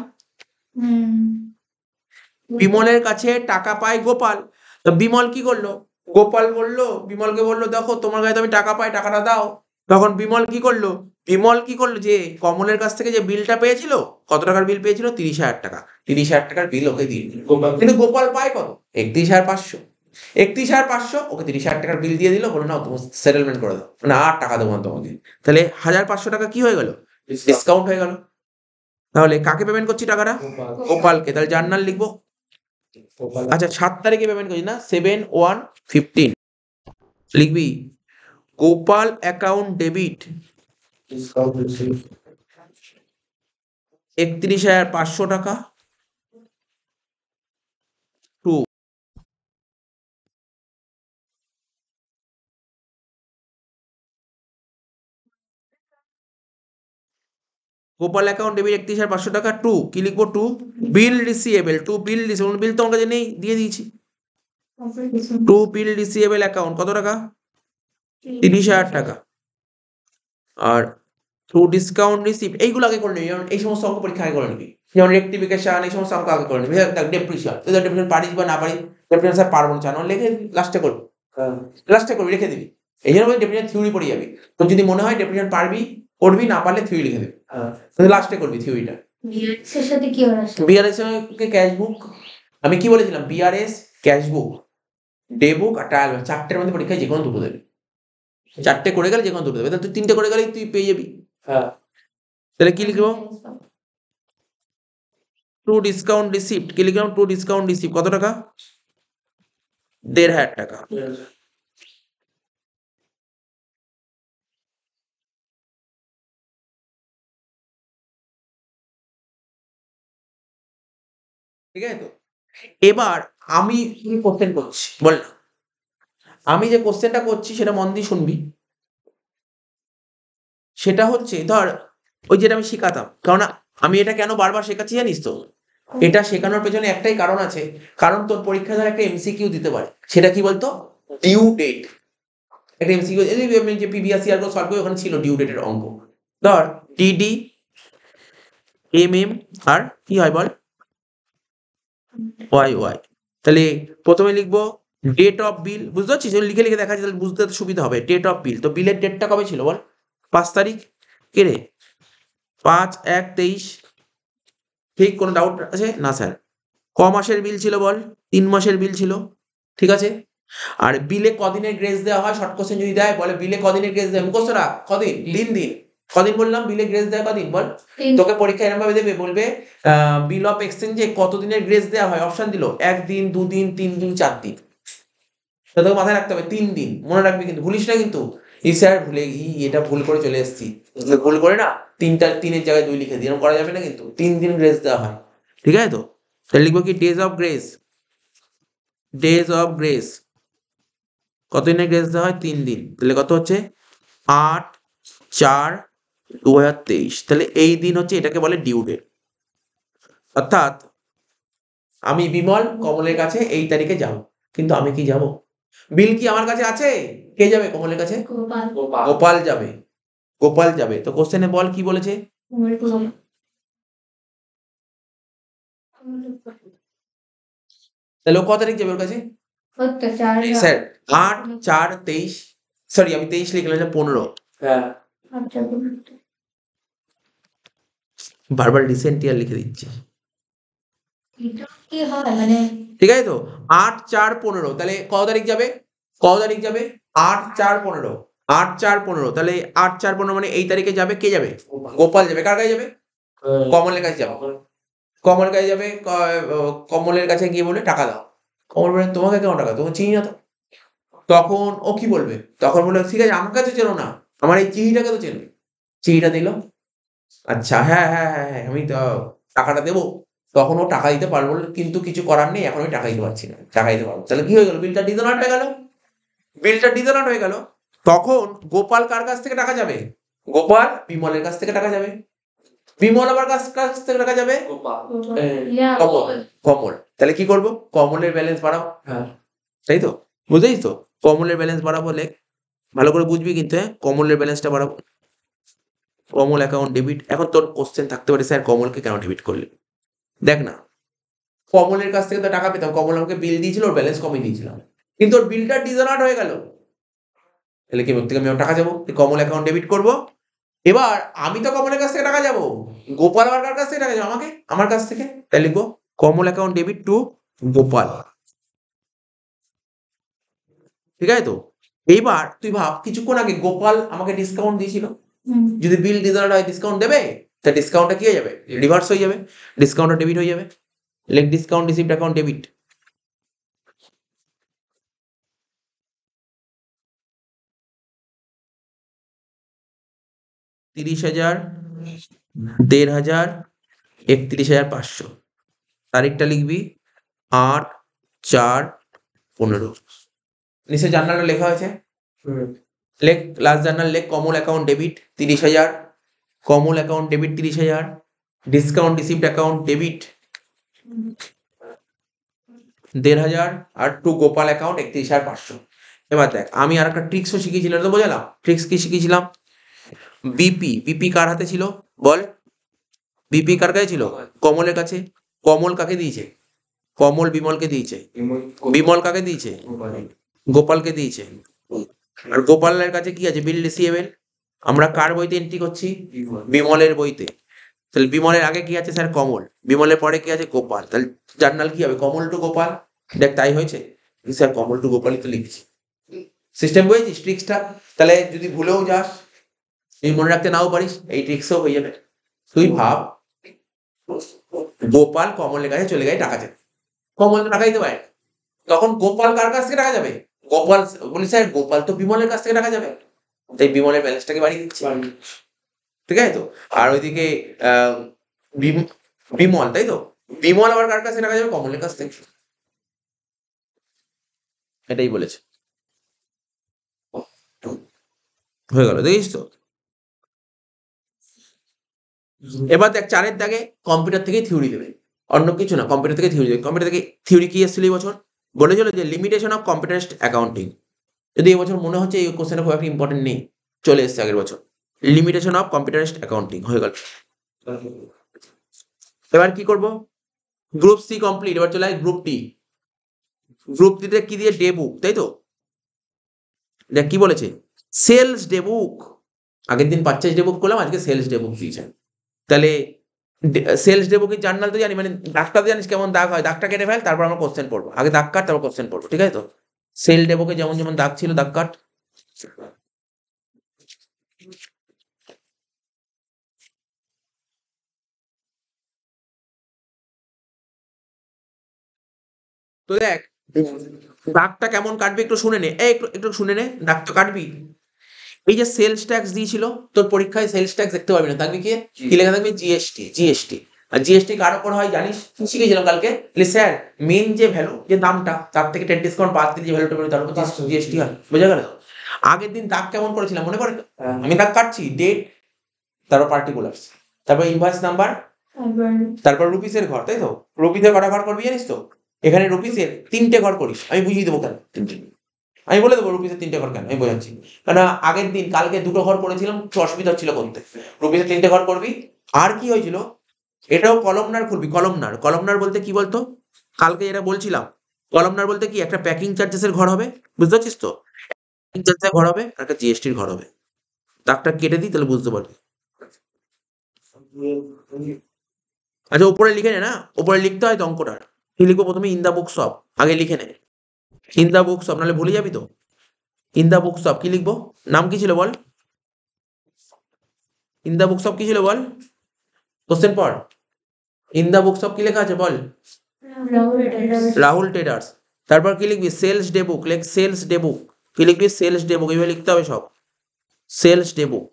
বিমলের কাছে টাকা পায় গোপাল তো বিমল কি করলো গোপাল বললো বিমলকে বললো দেখো তোমার কাছে আমি টাকা পাই টাকাটা দাও তখন বিমল কি করলো বিমল কি করলো যে কমলের কাছ থেকে যে বিলটা পেয়েছিল কত টাকার বিল পেয়েছিল তিরিশ হাজার টাকা তিরিশ হাজার টাকার বিল ওকে দিয়ে দিল কিন্তু গোপাল পায় কত একত্রিশ হাজার পাঁচশো একত্রিশ হাজার পাঁচশো ওকে তিরিশ হাজার টাকার বিল দিয়ে দিল বলো না তোমার সেটেলমেন্ট করে দাও না আর টাকা দেবো না তোমাকে তাহলে হাজার পাঁচশো টাকা কি হয়ে গেল ডিসকাউন্ট হয়ে গেল তাহলে কাকে পেমেন্ট করছি টাকাটা গোপালকে তাহলে জার্নাল লিখবো আচ্ছা সাত তারিখে পেমেন্ট করছি না সেভেন ওয়ান ফিফটিন লিখবি গোপাল অ্যাকাউন্ট ডেবিট একত্রিশ হাজার পাঁচশো টাকা টু গোপাল অ্যাকাউন্ট ডেবিট একত্রিশ হাজার পাঁচশো টাকা টু কি লিখবো to bill receivable to bill receivable bill তো আমরা কাছে নেই দিয়ে দিয়েছি টু বিল রিসিভেবল অ্যাকাউন্ট কত টাকা তিরিশ হাজার টাকা আর থ্রু ডিসকাউন্ট রিসিভ এইগুলো আগে করে নিবি যেমন এই সমস্ত অঙ্ক পরীক্ষা আগে করে নিবি যেমন রেক্টিফিকেশন এই সমস্ত অঙ্ক আগে করে নিবি ডেপ্রিশন তুই ডেপ্রিশন পারিস বা না পারিস ডেপ্রিশন স্যার পারবো না লিখে লাস্টে করবি লাস্টে হ্যাঁ। করবি রেখে দিবি এই জন্য ডেপ্রিশন থিওরি পড়ে যাবি তোর যদি মনে হয় ডেপ্রিশন পারবি করবি না পারলে থিওরি লিখে দিবি হ্যাঁ। তুই লাস্টে করবি থিওরিটা বিআরএস কে ক্যাশ বুক আমি কি বলেছিলাম বিআরএস ক্যাশ বুক আর ট্রায়াল চারটের মধ্যে পরীক্ষায় যে কোনো দুটো দেবে চারটে করে গেলে যে কোনো দুটো দেবে তাহলে তুই তিনটে করে গেলেই তুই পেয়ে যাবি হ্যাঁ তাহলে কি লিখবো টু ডিসকাউন্ট রিসিপ্ট কি লিখলাম টু ডিসকাউন্ট রিসিপ্ট কত টাকা দেড় হাজার টাকা ঠিক আছে এবার আমি কোশ্চেন করছি বল আমি যে কোশ্চেনটা করছি সেটা মন দিয়ে শুনবি সেটা হচ্ছে ধর ওই যেটা আমি শেখাতাম কেননা আমি এটা কেন বারবার শেখাচ্ছি জানিস তো এটা শেখানোর পেছনে একটাই কারণ আছে কারণ তোর পরীক্ষায় ধর একটা এমসিকিউ দিতে পারে সেটা কি বলতো ডিউ ডেট একটা এমসিকিউ যে পিবিএসসি আর সলভ করে ওখানে ছিল ডিউ ডেটের অঙ্ক ধর ডিডি এম এম আর কি হয় বল ওয়াই ওয়াই তাহলে প্রথমে লিখবো ডেট অফ বিল বুঝতে পারছিস লিখে লিখে দেখা যায় তাহলে বুঝতে সুবিধা হবে ডেট অফ বিল তো বিলের ডেটটা কবে ছিল বল পাঁচ তারিখ কেড়ে পাঁচ এক তেইশ ঠিক কোনো ডাউট আছে না স্যার ক মাসের বিল ছিল বল তিন মাসের বিল ছিল ঠিক আছে আর বিলে কদিনের গ্রেস দেওয়া হয় শর্ট কোশ্চেন যদি দেয় বলে বিলে কদিনের গ্রেস দেয় মুখস্থ কদিন দিন দিন কদিন বললাম বিলে গ্রেস দেয় কদিন বল তোকে পরীক্ষা এরকম ভাবে দেবে বলবে বিল অফ এক্সচেঞ্জে কতদিনের গ্রেস দেওয়া হয় অপশন দিল একদিন দুদিন তিন দিন চার দিন সেটা তোকে মাথায় রাখতে হবে তিন দিন মনে রাখবি কিন্তু ভুলিস না কিন্তু ই স্যার ভুলে গিয়ে এটা ভুল করে চলে এসেছি ভুল করে না তিনটা তিনের জায়গায় দুই লিখে দিই এরকম করা যাবে না কিন্তু তিন দিন গ্রেস দেওয়া হয় ঠিক আছে তো তাহলে লিখবো কি days of grace days of grace কত দিনের গ্রেস দেওয়া হয় তিন দিন তাহলে কত হচ্ছে আট চার দু হাজার তেইশ তাহলে এই দিন হচ্ছে এটাকে বলে ডিউ ডে অর্থাৎ আমি বিমল কমলের কাছে এই তারিখে যাব কিন্তু আমি কি যাব বিল কি আমার কাছে আছে কে যাবে কমলের কাছে গোপাল যাবে গোপাল যাবে তো কোশ্চেনে বল কি বলেছে তাহলে কত তারিখ যাবে ওর কাছে স্যার আট চার তেইশ সরি আমি তেইশ লিখলাম পনেরো হ্যাঁ বারবার রিসেন্ট ইয়ার লিখে দিচ্ছি কি হয় মানে ঠিক আছে তো আট চার পনেরো তাহলে কত তারিখ যাবে কত তারিখ যাবে আট চার পনেরো আট চার পনেরো তাহলে আট চার পনেরো মানে এই তারিখে যাবে কে যাবে গোপাল যাবে কার কাছে যাবে হ্যাঁ। কমলের কাছে যাবে কমলের কাছে যাবে কমলের কাছে গিয়ে বলে টাকা দাও কমল বলে তোমাকে কেমন টাকা তোমাকে চিনি না তো তখন ও কি বলবে তখন বলে ঠিক আছে আমার কাছে চেনো না আমার এই চিহিটাকে তো চেনবে চিহিটা দিল আচ্ছা হ্যাঁ হ্যাঁ হ্যাঁ হ্যাঁ আমি তো টাকাটা দেবো তখন ও টাকা দিতে পারবো কিন্তু কিছু করার নেই এখন ওই টাকা দিতে পারছি না টাকা দিতে পারবো তাহলে কি হয়ে গেল বিলটা ডিজোনাট হয়ে গেল বিলটা ডিজোনাট হয়ে গেল তখন গোপাল কার কাছ থেকে টাকা যাবে গোপাল বিমলের কাছ থেকে টাকা যাবে বিমল আবার কাছ কাছ থেকে টাকা যাবে কমল কমল তাহলে কি করবো কমলের ব্যালেন্স বাড়াও হ্যাঁ। তাই তো বুঝেছিস তো কমলের ব্যালেন্স বাড়াবো বলে ভালো করে বুঝবি কিন্তু হ্যাঁ কমলের ব্যালেন্সটা বাড়াবো কমল অ্যাকাউন্ট ডেবিট এখন তোর কোশ্চেন থাকতে পারে স্যার কমলকে কেন ডেবিট করলি দেখ না কমলের কাছ থেকে তো টাকা পেতাম কমল আমাকে বিল দিয়েছিল ওর ব্যালেন্স কমিয়ে দিয়েছিলাম কিন্তু ওর বিলটা ডিজোনাট হয়ে গেল তাহলে কি ওর থেকে আমি টাকা যাবো কমল অ্যাকাউন্ট ডেবিট করবো এবার আমি তো কমলের কাছ থেকে টাকা যাবো গোপাল আমার কাছ থেকে টাকা যাবো আমাকে আমার কাছ থেকে তাই লিখবো Kamal account debit to Gopal ঠিক আছে তো এইবার তুই ভাব কিছুক্ষণ আগে গোপাল আমাকে ডিসকাউন্ট দিয়েছিল যদি বিল ডিজার্ট হয় ডিসকাউন্ট দেবে তা ডিসকাউন্টটা কি হয়ে যাবে রিভার্স হয়ে যাবে ডিসকাউন্টটা ডেবিট হয়ে যাবে let discount receipt account debit তিরিশ হাজার দেড় হাজার একত্রিশ হাজার পাঁচশো তারিখটা লিখবি আট চার পনেরো নিচে জার্নালটা লেখা হয়েছে লেখ লাস্ট জার্নাল লেখ কমল অ্যাকাউন্ট ডেবিট তিরিশ হাজার কমল অ্যাকাউন্ট ডেবিট তিরিশ হাজার ডিসকাউন্ট রিসিভড অ্যাকাউন্ট ডেবিট দেড় হাজার আর টু গোপাল অ্যাকাউন্ট একত্রিশ হাজার পাঁচশো এবার দেখ আমি আর একটা ট্রিক্সও শিখিয়েছিলাম তো বোঝালাম ট্রিক্স কি শিখিয়েছিলাম বিপি বিপি কার হাতে ছিল বল বিপি কার কাছে ছিল কমলের কাছে কমল কাকে দিয়েছে কমল বিমলকে দিয়েছে বিমল কাকে দিয়েছে গোপালকে দিয়েছে আর গোপালের কাছে কি আছে বিল সিএমএল আমরা কার বইতে এন্ট্রি করছি বিমলের বইতে তাহলে বিমলের আগে কি আছে স্যার কমল বিমলের পরে কি আছে গোপাল তাহলে জার্নাল কি হবে কমল টু গোপাল দেখ তাই হয়েছে স্যার কমল টু গোপালই তো লিখছি সিস্টেম বুঝেছিস ট্রিক্সটা তাহলে যদি ভুলেও যাস তুই মনে রাখতে নাও পারিস এই ট্রিক্সও হয়ে যাবে তুই ভাব গোপাল কমলের কাছে চলে গেছে টাকা যাবে কমল তো টাকা দিতে পারে তখন গোপাল কার কাছ থেকে টাকা যাবে গোপাল বলি স্যার গোপাল তো বিমলের কাছ থেকে টাকা যাবে তাই বিমলের ব্যালেন্সটাকে বাড়িয়ে দিচ্ছে ঠিক আছে তো আর ওইদিকে বিমল তাই তো বিমল আবার কার কাছে রাখা যাবে কমলের কাছ থেকে এটাই বলেছে হয়ে গেল দেখিস তো এবার দেখ চারের দাগে কম্পিউটার থেকে থিওরি দেবে অন্য কিছু না কম্পিউটার থেকে থিওরি দেবে কম্পিউটার থেকে থিওরি কি এসেছিল এই বছর বলেছিল যে লিমিটেশন অফ কম্পিউটার অ্যাকাউন্টিং যদি এবছর মনে হচ্ছে এই কোশ্চেনটা খুব একটা ইম্পর্টেন্ট নেই চলে এসছে আগের বছর লিমিটেশন অফ কম্পিউটারিস্ট অ্যাকাউন্টিং হয়ে গেল এবার কি করব গ্রুপ সি কমপ্লিট এবার চলে গ্রুপ ডি গ্রুপ ডিতে কি দিয়ে ডে বুক তাই তো দেখ কি বলেছে সেলস ডে বুক আগের দিন পারচেজ ডে বুক করলাম আজকে সেলস ডে বুক দিয়েছেন তাহলে সেলস ডে বুকের জার্নাল তো জানি মানে দাগটা তো জানিস কেমন দাগ হয় দাগটা কেটে ফেল তারপর আমরা কোশ্চেন পড়বো আগে দাগ কাট তারপর কোশ্চেন পড়বো ঠিক আছে তো সেল ডেবোকে যেমন যেমন দাগ ছিল দাগ কাট তো দেখ দাগটা কেমন কাটবি একটু শুনে নে এই একটু একটু শুনে নে দাগটা কাটবি এই যে সেলস ট্যাক্স দিয়েছিল তোর পরীক্ষায় সেলস ট্যাক্স দেখতে পারবি না থাকবে কি কি লেখা থাকবে জিএসটি জিএসটি আর জিএসটি কার ওপর হয় জানিস শিখেছিলাম কালকে স্যার মেন যে ভ্যালু যে দামটা তার থেকে টেন ডিসকাউন্ট বাদ দিলে যে ভ্যালুটা বেরোয় তার উপর জিএসটি হয় বোঝা গেল আগের দিন দাগ কেমন করেছিলাম মনে পড়ে হ্যাঁ। আমি দাগ কাটছি ডেট তারপর পার্টিকুলার্স তারপর ইনভয়েস নাম্বার তারপর রুপিসের ঘর তাই তো রুপিসের কটা ঘর করবি জানিস তো এখানে রুপিসের তিনটে ঘর করিস আমি বুঝিয়ে দেবো কেন তিনটে আমি বলে দেবো রুপিসের তিনটে ঘর কেন আমি বোঝাচ্ছি কারণ আগের দিন কালকে দুটো ঘর করেছিলাম একটু অসুবিধা হচ্ছিল করতে রুপিসের তিনটে ঘর করবি আর কি হয়েছিল এটাও কলমনার খুলবি কলমনার কলমনার বলতে কি বলতো কালকে যেটা বলছিলাম কলমনার বলতে কি একটা প্যাকিং চার্জেসের ঘর হবে বুঝতে পারছিস তো প্যাকিং চার্জেসের ঘর হবে আর একটা জিএসটির ঘর হবে দাগটা কেটে দিই তাহলে বুঝতে পারবি আচ্ছা ওপরে লিখে নে না ওপরে লিখতে হয় তো অঙ্কটার কি লিখবো প্রথমে ইন দা বুক শপ আগে লিখে নে ইন দা বুক শপ নাহলে ভুলে যাবি তো ইন দা বুক শপ কি লিখবো নাম কি ছিল বল ইন দা বুক শপ কি ছিল বল কোশ্চেন পড় ইন দ্য বুকস অফ কি লেখা আছে বল রাহুল ট্রেডার্স তারপর কি লিখবি সেলস ডে বুক লেখ সেলস ডে বুক কি লিখবি সেলস ডে বুক এইভাবে লিখতে হবে সব সেলস ডে বুক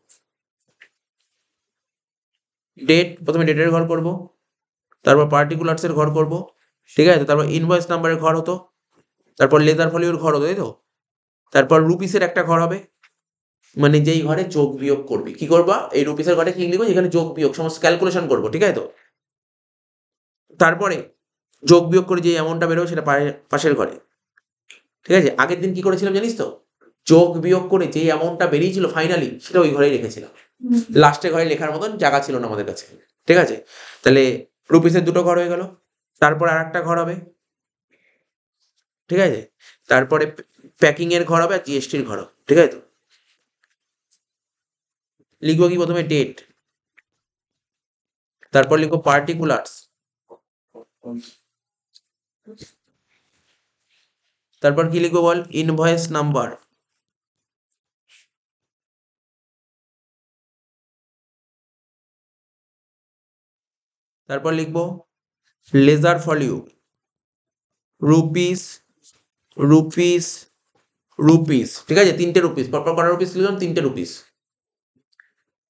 ডেট প্রথমে ডেটের ঘর করব তারপর এর ঘর করব ঠিক আছে তারপর ইনভয়েস নাম্বারের ঘর হতো তারপর লেদার ফলিওর ঘর হতো তাই তো তারপর রুপিসের একটা ঘর হবে মানে যেই ঘরে যোগ বিয়োগ করবি কি করবা এই রুপিসের ঘরে কি লিখবো যেখানে যোগ বিয়োগ সমস্ত ক্যালকুলেশন করবো ঠিক আছে তো তারপরে যোগ বিয়োগ করে যে অ্যামাউন্টটা বেরোবে সেটা পাশের ঘরে ঠিক আছে আগের দিন কি করেছিলাম জানিস তো যোগ বিয়োগ করে যে অ্যামাউন্টটা বেরিয়েছিল ফাইনালি সেটা ওই ঘরেই রেখেছিলাম লাস্টে ঘরে লেখার মতন জায়গা ছিল না আমাদের কাছে ঠিক আছে তাহলে রুপিসের দুটো ঘর হয়ে গেল তারপর আর একটা ঘর হবে ঠিক আছে তারপরে প্যাকিং এর ঘর হবে আর জিএসটির ঘর হবে ঠিক আছে তো লিখবো কি প্রথমে ডেট তারপর লিখবো পার্টিকুলার্স তারপর কি লিখবো বল ইনভয়েস নাম্বার তারপর লিখবো ledger folio rupees rupees rupees ঠিক আছে তিনটে রুপিস পরপর কটা রুপিস লিখলাম তিনটে রুপিস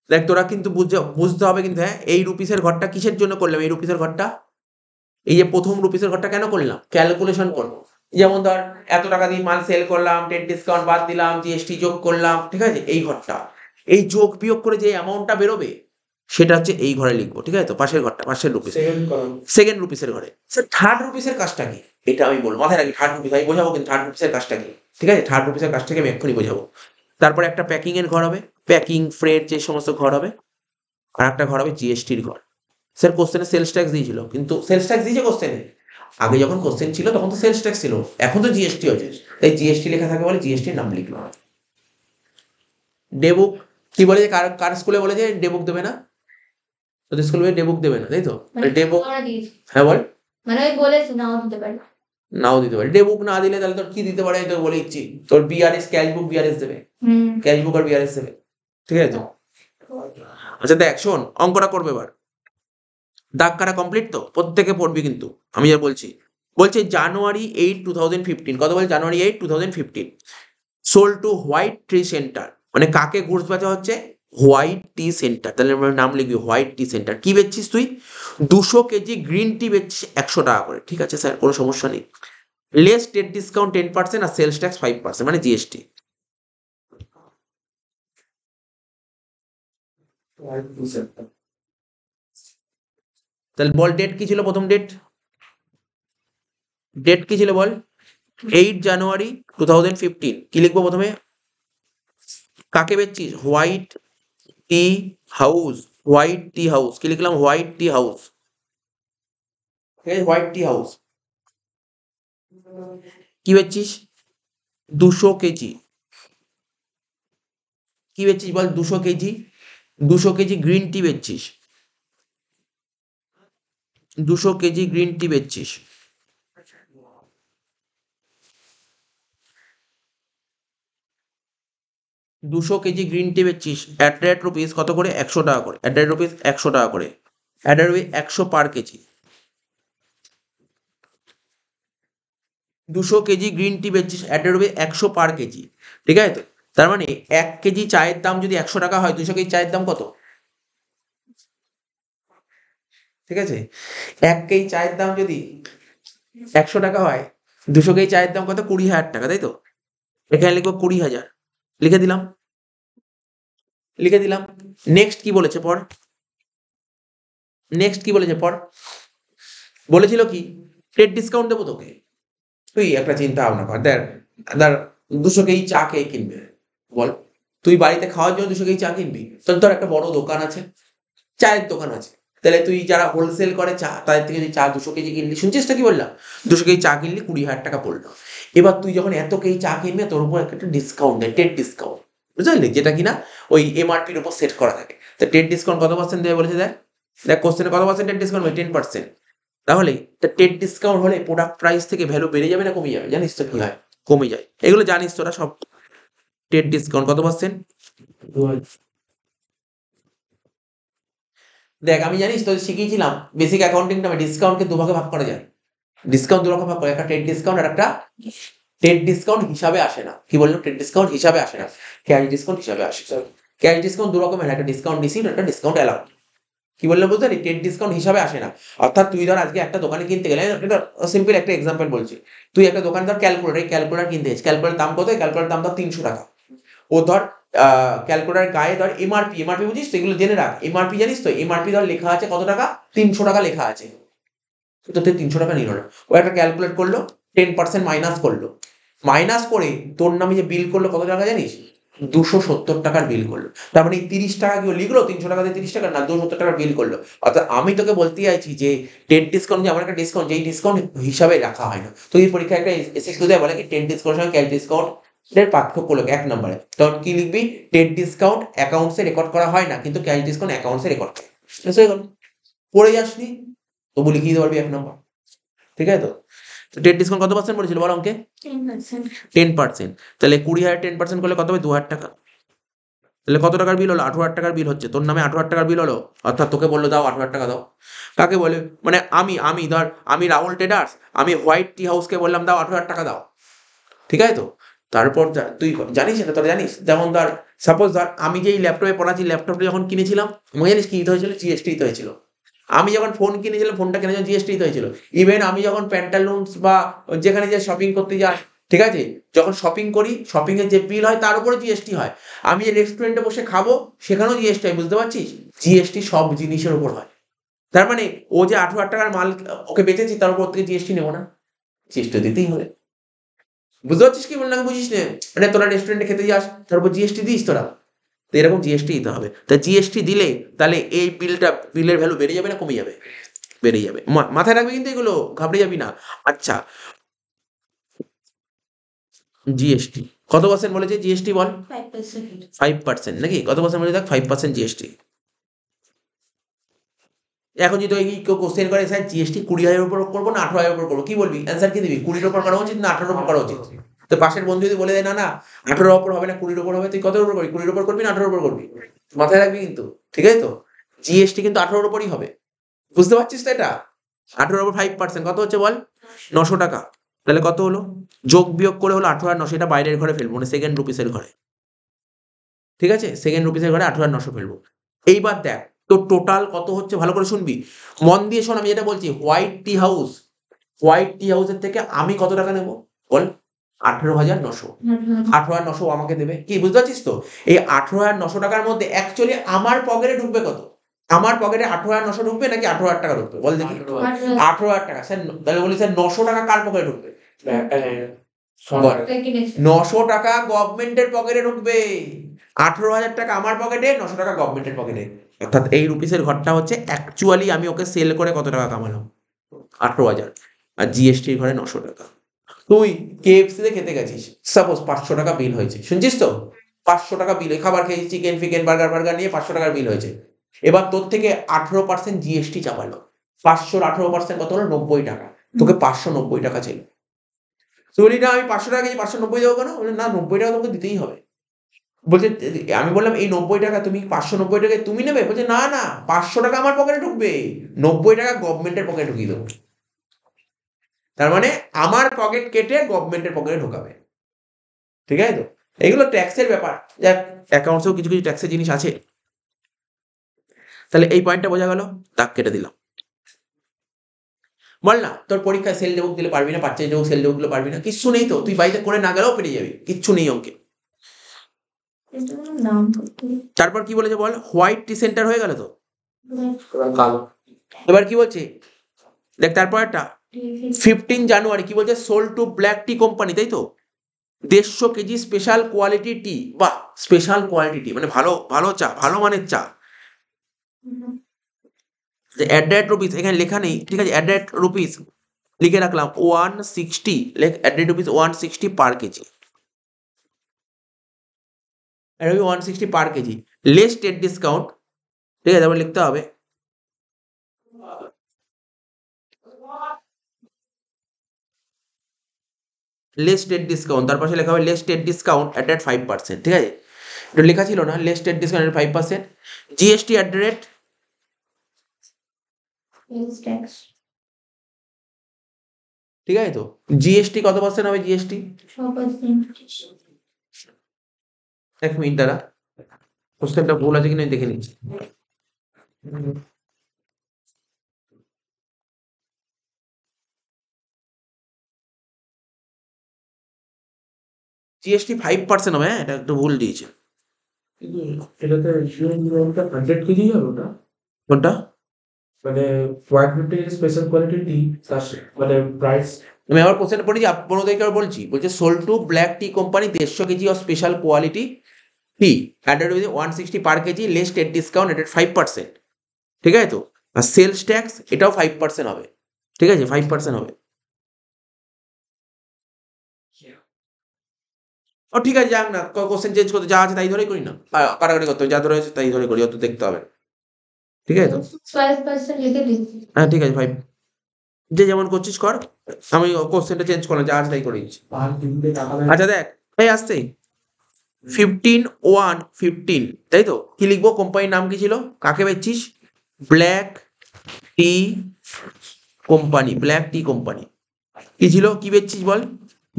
দেখ তোরা কিন্তু বুঝতে হবে কিন্তু হ্যাঁ এই রুপিসের ঘরটা কিসের জন্য করলাম এই রুপিসের ঘরটা এই যে প্রথম রুপিসের ঘরটা কেন করলাম ক্যালকুলেশন করবো যেমন ধর এত টাকা দিয়ে মাল সেল করলাম টেন ডিসকাউন্ট বাদ দিলাম জিএসটি যোগ করলাম ঠিক আছে এই ঘরটা এই যোগ বিয়োগ করে যে অ্যামাউন্টটা বেরোবে সেটা হচ্ছে এই ঘরে লিখবো ঠিক আছে তো পাশের ঘরটা পাশের রুপিস সেকেন্ড রুপিসের ঘরে স্যার থার্ড রুপিসের কাজটা কি এটা আমি বলবো মাথায় রাখি থার্ড রুপিস আমি বোঝাবো কিন্তু থার্ড রুপিসের কাজটা কি ঠিক আছে থার্ড রুপিসের কাজটাকে আমি এক্ষুনি বোঝাবো তারপরে একটা প্যাকিং এর ঘর হবে প্যাকিং ফ্রেড যে সমস্ত ঘর হবে আর একটা ঘর হবে জিএসটির ঘর স্যার কোশ্চেনে সেলস ট্যাক্স দিয়েছিল কিন্তু সেলস ট্যাক্স দিয়েছে কোশ্চেনে আগে যখন কোশ্চেন ছিল তখন তো সেলস ট্যাক্স ছিল এখন তো জিএসটি হয়েছে তাই জিএসটি লেখা থাকে বলে জিএসটির নাম লিখলো ডেবুক কি বলে কার কার স্কুলে বলে যে ডেবুক দেবে না তোদের স্কুলে ডেবুক দেবে না তাই তো ডেবুক মানে হ্যাঁ বল মানে বলেছে নাও দিতে পারে নাও দিতে পারে ডেবুক না দিলে তাহলে তোর কি দিতে পারে তো বলে দিচ্ছি তোর বিআরএস ক্যাশবুক বিআরএস দেবে ক্যাশবুক আর বিআরএস দেবে ঠিক আছে তো আচ্ছা দেখ শোন অঙ্কটা করবে এবার দাগ কাটা কমপ্লিট তো প্রত্যেকে পড়বি কিন্তু আমি যা বলছি বলছে January eight two thousand fifteen কথা বলছে January eight two thousand fifteen sold to White Tree Centre মানে কাকে ঘুষ বাঁচা হচ্ছে হোয়াইট টি সেন্টার তাহলে নাম লিখবি হোয়াইট টি সেন্টার কি বেচছিস তুই দুশো কেজি গ্রিন টি বেচছিস একশো টাকা করে ঠিক আছে স্যার কোনো সমস্যা নেই লেস টেট ডিসকাউন্ট টেন পার্সেন্ট আর সেলস ট্যাক্স ফাইভ পার্সেন্ট মানে জিএসটি হোয়াইট টি সেন্টার তাহলে বল ডেট কি ছিল প্রথম ডেট ডেট কি ছিল বল eight January two thousand fifteen কি লিখবো প্রথমে কাকে বেচছিস White Tea House White Tea House কি লিখলাম White Tea House White Tea House কি বেচছিস দুশো কেজি কি বেচছিস বল দুশো কেজি দুশো কেজি গ্রিন টি বেচছিস দুশো কেজি গ্রিন টি বেচছিস দুশো কেজি গ্রিন টি বেচছিস অ্যাট রেট রুপিস কত করে একশো টাকা করে অ্যাট রেট রুপিস একশো টাকা করে অ্যাট রেট রুপিস একশো পার কেজি দুশো কেজি গ্রিন টি বেচছিস অ্যাট রেট রুপিস একশো পার কেজি ঠিক আছে তো তার মানে এক কেজি চায়ের দাম যদি একশো টাকা হয় দুশো কেজি চায়ের দাম কত ঠিক আছে এক কেজি চায়ের দাম যদি একশো টাকা হয় দুশো কেজি চায়ের দাম কত কুড়ি হাজার টাকা তাই তো এখানে লিখবো কুড়ি হাজার লিখে দিলাম লিখে দিলাম নেক্সট কি বলেছে পর নেক্সট কি বলেছে পর বলেছিল কি ট্রেড ডিসকাউন্ট দেবো তোকে তুই একটা চিন্তা ভাবনা কর দেখ ধর দুশো কেজি চা কে কিনবে বল তুই বাড়িতে খাওয়ার জন্য দুশো কেজি চা কিনবি তোর ধর একটা বড় দোকান আছে চায়ের দোকান আছে তাহলে তুই যারা হোলসেল করে চা তাদের থেকে চা দুশো কেজি কিনলি শুনছিস তো কি বললাম দুশো কেজি চা কিনলি কুড়ি হাজার টাকা পড়লো এবার তুই যখন এত কেজি চা কিনবে তোর উপর একটা ডিসকাউন্ট দেয় টেট ডিসকাউন্ট বুঝলি যেটা কিনা ওই এমআরপির উপর সেট করা থাকে তো টেট ডিসকাউন্ট কত পার্সেন্ট দেবে বলেছে দেখ দেখ কোশ্চেনে কত পার্সেন্ট টেট ডিসকাউন্ট টেন পার্সেন্ট তাহলে টেট ডিসকাউন্ট হলে প্রোডাক্ট প্রাইস থেকে ভ্যালু বেড়ে যাবে না কমে যাবে জানিস তো কি হয় কমে যায় এগুলো জানিস তোরা সব টেট ডিসকাউন্ট কত পার্সেন্ট দেখ আমি জানিস তো শিখিয়েছিলাম বেসিক অ্যাকাউন্টিং ডিসকাউন্ট ডিসকাউন্টকে দুভাগে ভাগ করা যায় ডিসকাউন্ট দুরকম ভাগ করে একটা ট্রেড ডিসকাউন্ট আর একটা ট্রেড ডিসকাউন্ট হিসাবে আসে না কি বললাম ট্রেড ডিসকাউন্ট হিসাবে আসে না ক্যাশ ডিসকাউন্ট হিসাবে আসে ক্যাশ ডিসকাউন্ট দুরকমের একটা ডিসকাউন্ট রিসিভ একটা ডিসকাউন্ট অ্যালাউন্ট কি বললাম বুঝতে পারি টেন ডিসকাউন্ট হিসাবে আসে না অর্থাৎ তুই ধর আজকে একটা দোকানে কিনতে গেলে এটা সিম্পল একটা এক্সাম্পল বলছি তুই একটা দোকান ধর ক্যালকুলেটার ক্যালকুলেটার কিনতে গেছিস ক্যালকুলেটার দাম কত ক্যালকুলেটার দাম ধর তিনশো টাকা ও ধর ক্যালকুলেটার গায়ে ধর এমআরপি এমআরপি বুঝিস তো এগুলো জেনে রাখ এমআরপি জানিস তো এমআরপি ধর লেখা আছে কত টাকা তিনশো টাকা লেখা আছে তো তিনশো টাকা নিল না ও একটা ক্যালকুলেট করলো টেন পার্সেন্ট মাইনাস করলো মাইনাস করে তোর নামে যে বিল করলো কত টাকা জানিস দুশো সত্তর টাকার বিল করলো তার মানে তিরিশ টাকা কেউ লিখলো তিনশো টাকা দিয়ে তিরিশ টাকা না দুশো সত্তর টাকার বিল করলো অর্থাৎ আমি তোকে বলতে চাইছি যে টেন ডিসকাউন্ট যে আমার একটা ডিসকাউন্ট যেই ডিসকাউন্ট হিসাবে রাখা হয় না তো এই পরীক্ষা একটা এসে দেয় বলে কি টেন ডিসকাউন্ট সঙ্গে ক্যাশ ডিসকাউন্ট এর পার্থক্য লোক এক নম্বরে তখন কি লিখবি টেট ডিসকাউন্ট অ্যাকাউন্টসে রেকর্ড করা হয় না কিন্তু ক্যাশ ডিসকাউন্ট অ্যাকাউন্টসে রেকর্ড করে হয়ে গেল পড়ে যাসনি তবু কি দিতে পারবি এক নম্বর ঠিক আছে তো টেন ডিসকাউন্ট কত পার্সেন্ট বলেছিল বলো অঙ্কে টেন পার্সেন্ট তাহলে কুড়ি হাজার টেন পার্সেন্ট করলে কত হবে দু হাজার টাকা তাহলে কত টাকার বিল হলো আট হাজার টাকার বিল হচ্ছে তোর নামে আঠারো হাজার টাকার বিল হলো অর্থাৎ তোকে বললো দাও আট হাজার টাকা দাও কাকে বলে মানে আমি আমি ধর আমি রাহুল ট্রেডার্স আমি হোয়াইট টি হাউসকে বললাম দাও আঠারো হাজার টাকা দাও ঠিক আছে তো তারপর তুই জানিস না তোরা জানিস যেমন ধর সাপোজ ধর আমি যেই ল্যাপটপে পড়াচ্ছি ল্যাপটপটা যখন কিনেছিলাম আমি জানিস কি হয়েছিল দিতে হয়েছিল আমি যখন ফোন কিনেছিলাম ফোনটা কেনার জন্য জিএসটিতে হয়েছিল ইভেন আমি যখন প্যান্টালুন্স বা যেখানে যে শপিং করতে যাই ঠিক আছে যখন শপিং করি শপিংয়ের যে বিল হয় তার উপরে জিএসটি হয় আমি যে রেস্টুরেন্টে বসে খাবো সেখানেও জিএসটি হয় বুঝতে পারছিস জিএসটি সব জিনিসের উপর হয় তার মানে ও যে আঠারো হাজার টাকার মাল ওকে বেচেছি তার উপর থেকে জিএসটি নেবো না জিএসটি দিতেই হবে বুঝতে পারছিস কি বললাম বুঝিস না মানে তোরা রেস্টুরেন্টে খেতে যাস তারপর জিএসটি দিস তোরা তো এরকম জিএসটি দিতে হবে তা জিএসটি দিলে তাহলে এই বিলটা বিলের ভ্যালু বেড়ে যাবে না কমে যাবে বেড়ে যাবে মাথায় রাখবি কিন্তু এগুলো ঘাবড়ে যাবি না আচ্ছা জিএসটি কত পার্সেন্ট বলেছে জিএসটি বল ফাইভ পার্সেন্ট নাকি কত পার্সেন্ট বলেছে দেখ ফাইভ পার্সেন্ট জিএসটি এখন যদি ওই কেউ কোশ্চেন করে স্যার জিএসটি কুড়ি হাজার উপর করবো না আঠারো হাজার উপর করবো কি বলবি অ্যান্সার কি দিবি কুড়ির উপর করা উচিত না আঠারোর উপর করা উচিত তো পাশের বন্ধু যদি বলে দেয় না না আঠারো উপর হবে না কুড়ির উপর হবে তুই কত উপর করবি কুড়ির উপর করবি না আঠারোর উপর করবি মাথায় রাখবি কিন্তু ঠিক আছে তো জিএসটি কিন্তু আঠারোর উপরই হবে বুঝতে পারছিস তো এটা আঠারোর উপর ফাইভ পার্সেন্ট কত হচ্ছে বল নশো টাকা তাহলে কত হলো যোগ বিয়োগ করে হলো আঠারো আর নশো এটা বাইরের ঘরে ফেলবো মানে সেকেন্ড রুপিসের ঘরে ঠিক আছে সেকেন্ড রুপিসের ঘরে আঠারো আর নশো ফেলবো এইবার দেখ তো টোটাল কত হচ্ছে ভালো করে শুনবি মন দিয়ে শোন আমি যেটা বলছি White Tea House White Tea হাউসের থেকে আমি কত টাকা নেব বল আঠেরো হাজার নশো আঠেরো হাজার নশো আমাকে দেবে কি বুঝতে পারছিস তো এই আঠেরো হাজার নশো টাকার মধ্যে অ্যাকচুয়ালি আমার পকেটে ঢুকবে কত আমার পকেটে আঠেরো হাজার নশো ঢুকবে নাকি আঠেরো হাজার টাকা ঢুকবে বল দেখি আঠেরো হাজার টাকা স্যার তাহলে বলি স্যার নশো টাকা কার পকেটে ঢুকবে নশো টাকা গভর্নমেন্টের পকেটে ঢুকবে আঠেরো হাজার টাকা আমার পকেটে নশো টাকা গভর্নমেন্টের পকেটে অর্থাৎ এই রুপিসের ঘরটা হচ্ছে অ্যাকচুয়ালি আমি ওকে সেল করে কত টাকা কামালাম আঠেরো হাজার আর জিএসটির ঘরে নশো টাকা তুই কেএফসিতে খেতে গেছিস সাপোজ পাঁচশো টাকা বিল হয়েছে শুনছিস তো পাঁচশো টাকা বিল খাবার খেয়েছি চিকেন ফিকেন বার্গার বার্গার নিয়ে পাঁচশো টাকার বিল হয়েছে এবার তোর থেকে আঠেরো পার্সেন্ট জিএসটি চাপালো পাঁচশোর আঠেরো পার্সেন্ট কত হলো নব্বই টাকা তোকে পাঁচশো নব্বই টাকা ছিল তুই বলি না আমি পাঁচশো টাকা পাঁচশো নব্বই দেবো কেন না নব্বই টাকা তোকে দিতেই হবে বলছে আমি বললাম এই নব্বই টাকা তুমি পাঁচশো নব্বই টাকায় তুমি নেবে বলছে না না পাঁচশো টাকা আমার পকেটে ঢুকবে নব্বই টাকা গভর্নমেন্টের পকেটে ঢুকিয়ে দেবো তার মানে আমার পকেট কেটে গভর্নমেন্টের পকেটে ঢোকাবে ঠিক আছে তো এগুলো ট্যাক্সের ব্যাপার অ্যাকাউন্টসেও কিছু কিছু ট্যাক্সের জিনিস আছে তাহলে এই পয়েন্টটা বোঝা গেল তাক কেটে দিলাম বল না তোর পরীক্ষায় সেল ডেবুক দিলে পারবি না পার্চেস ডেবুক সেল ডেবুক দিলে পারবি না কিচ্ছু নেই তো তুই বাড়িতে করে না গেলেও পেরে যাবি কিচ্ছু নেই অঙ্কে তারপর কি বলেছে বল হোয়াইট টি সেন্টার হয়ে গেল তো এবার কি বলছে দেখ তারপর একটা ফিফটিন জানুয়ারি কি বলছে sold to Black Tea Company তাই তো দেড়শো কেজি স্পেশাল কোয়ালিটি টি বা স্পেশাল কোয়ালিটি টি মানে ভালো ভালো চা ভালো মানের চা অ্যাট দ্য রেট রুপিস এখানে লেখা নেই ঠিক আছে অ্যাট দ্য রুপিস লিখে রাখলাম ওয়ান সিক্সটি লেখ the rupees one sixty per KG এটা হবে one sixty per KG less টেট ডিসকাউন্ট ঠিক আছে তারপর লিখতে হবে লেস টেট ডিসকাউন্ট তার পাশে লেখা হবে লেস টেট discount at at five percent ঠিক আছে এটা লেখা ছিল না লেস টেট discount five percent GST at the rate ঠিক আছে তো জিএসটি কত পার্সেন্ট হবে জিএসটি এক মিনিট দ্বারা কোশ্চেনটা ভুল আছে কিনা দেখে নিচ্ছি জিএসটি ফাইভ পার্সেন্ট হবে হ্যাঁ এটা একটু ভুল দিয়েছে এটাতে হবে ওটা মানে মানে প্রাইস আমি আবার কোশ্চেন পড়েছি পনেরো তারিখে বলছি বলছে sold to Black Tea Company দেড়শো KG of special quality fee added with one sixty per KG less টেট ডিসকাউন্ট এটেড ফাইভ পার্সেন্ট ঠিক আছে তো আর সেলস ট্যাক্স এটাও ফাইভ পার্সেন্ট হবে ঠিক আছে ফাইভ পার্সেন্ট হবে ও oh, ঠিক আছে যাক না কোশ্চেন চেঞ্জ করতে যা আছে তাই ধরেই করি না কারাকারি করতে যা ধরে তাই ধরে করি অত দেখতে হবে ঠিক আছে তো হ্যাঁ ঠিক আছে ফাইভ যে যেমন করছিস কর আমি কোশ্চেনটা চেঞ্জ করলাম যা আছে তাই করে দিচ্ছি আচ্ছা দেখ এই আসতেই ফিফটিন ওয়ান ফিফটিন তাই তো কি লিখবো কোম্পানির নাম কি ছিল কাকে বেচছিস Black Tea Company Black Tea Company কি ছিল কি বেচছিস বল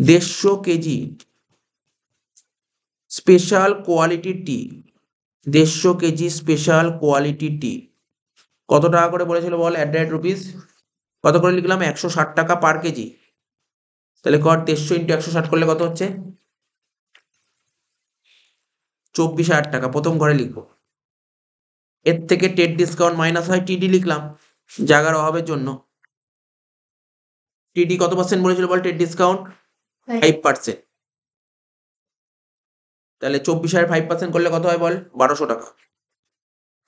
দেড়শো কেজি স্পেশাল কোয়ালিটি টি দেড়শো কেজি স্পেশাল কোয়ালিটি টি কত টাকা করে বলেছিল বল অ্যাট রেট রুপিস কত করে লিখলাম একশো ষাট টাকা পার কেজি তাহলে কর দেড়শো ইন্টু একশো ষাট করলে কত হচ্ছে চব্বিশ হাজার টাকা প্রথম ঘরে লিখবো এর থেকে টেট ডিসকাউন্ট মাইনাস হয় টিডি লিখলাম জায়গার অভাবের জন্য টিডি কত পার্সেন্ট বলেছিল বল টেট ডিসকাউন্ট ফাইভ পার্সেন্ট তাহলে চব্বিশ হাজার ফাইভ পার্সেন্ট করলে কত হয় বল বারোশো টাকা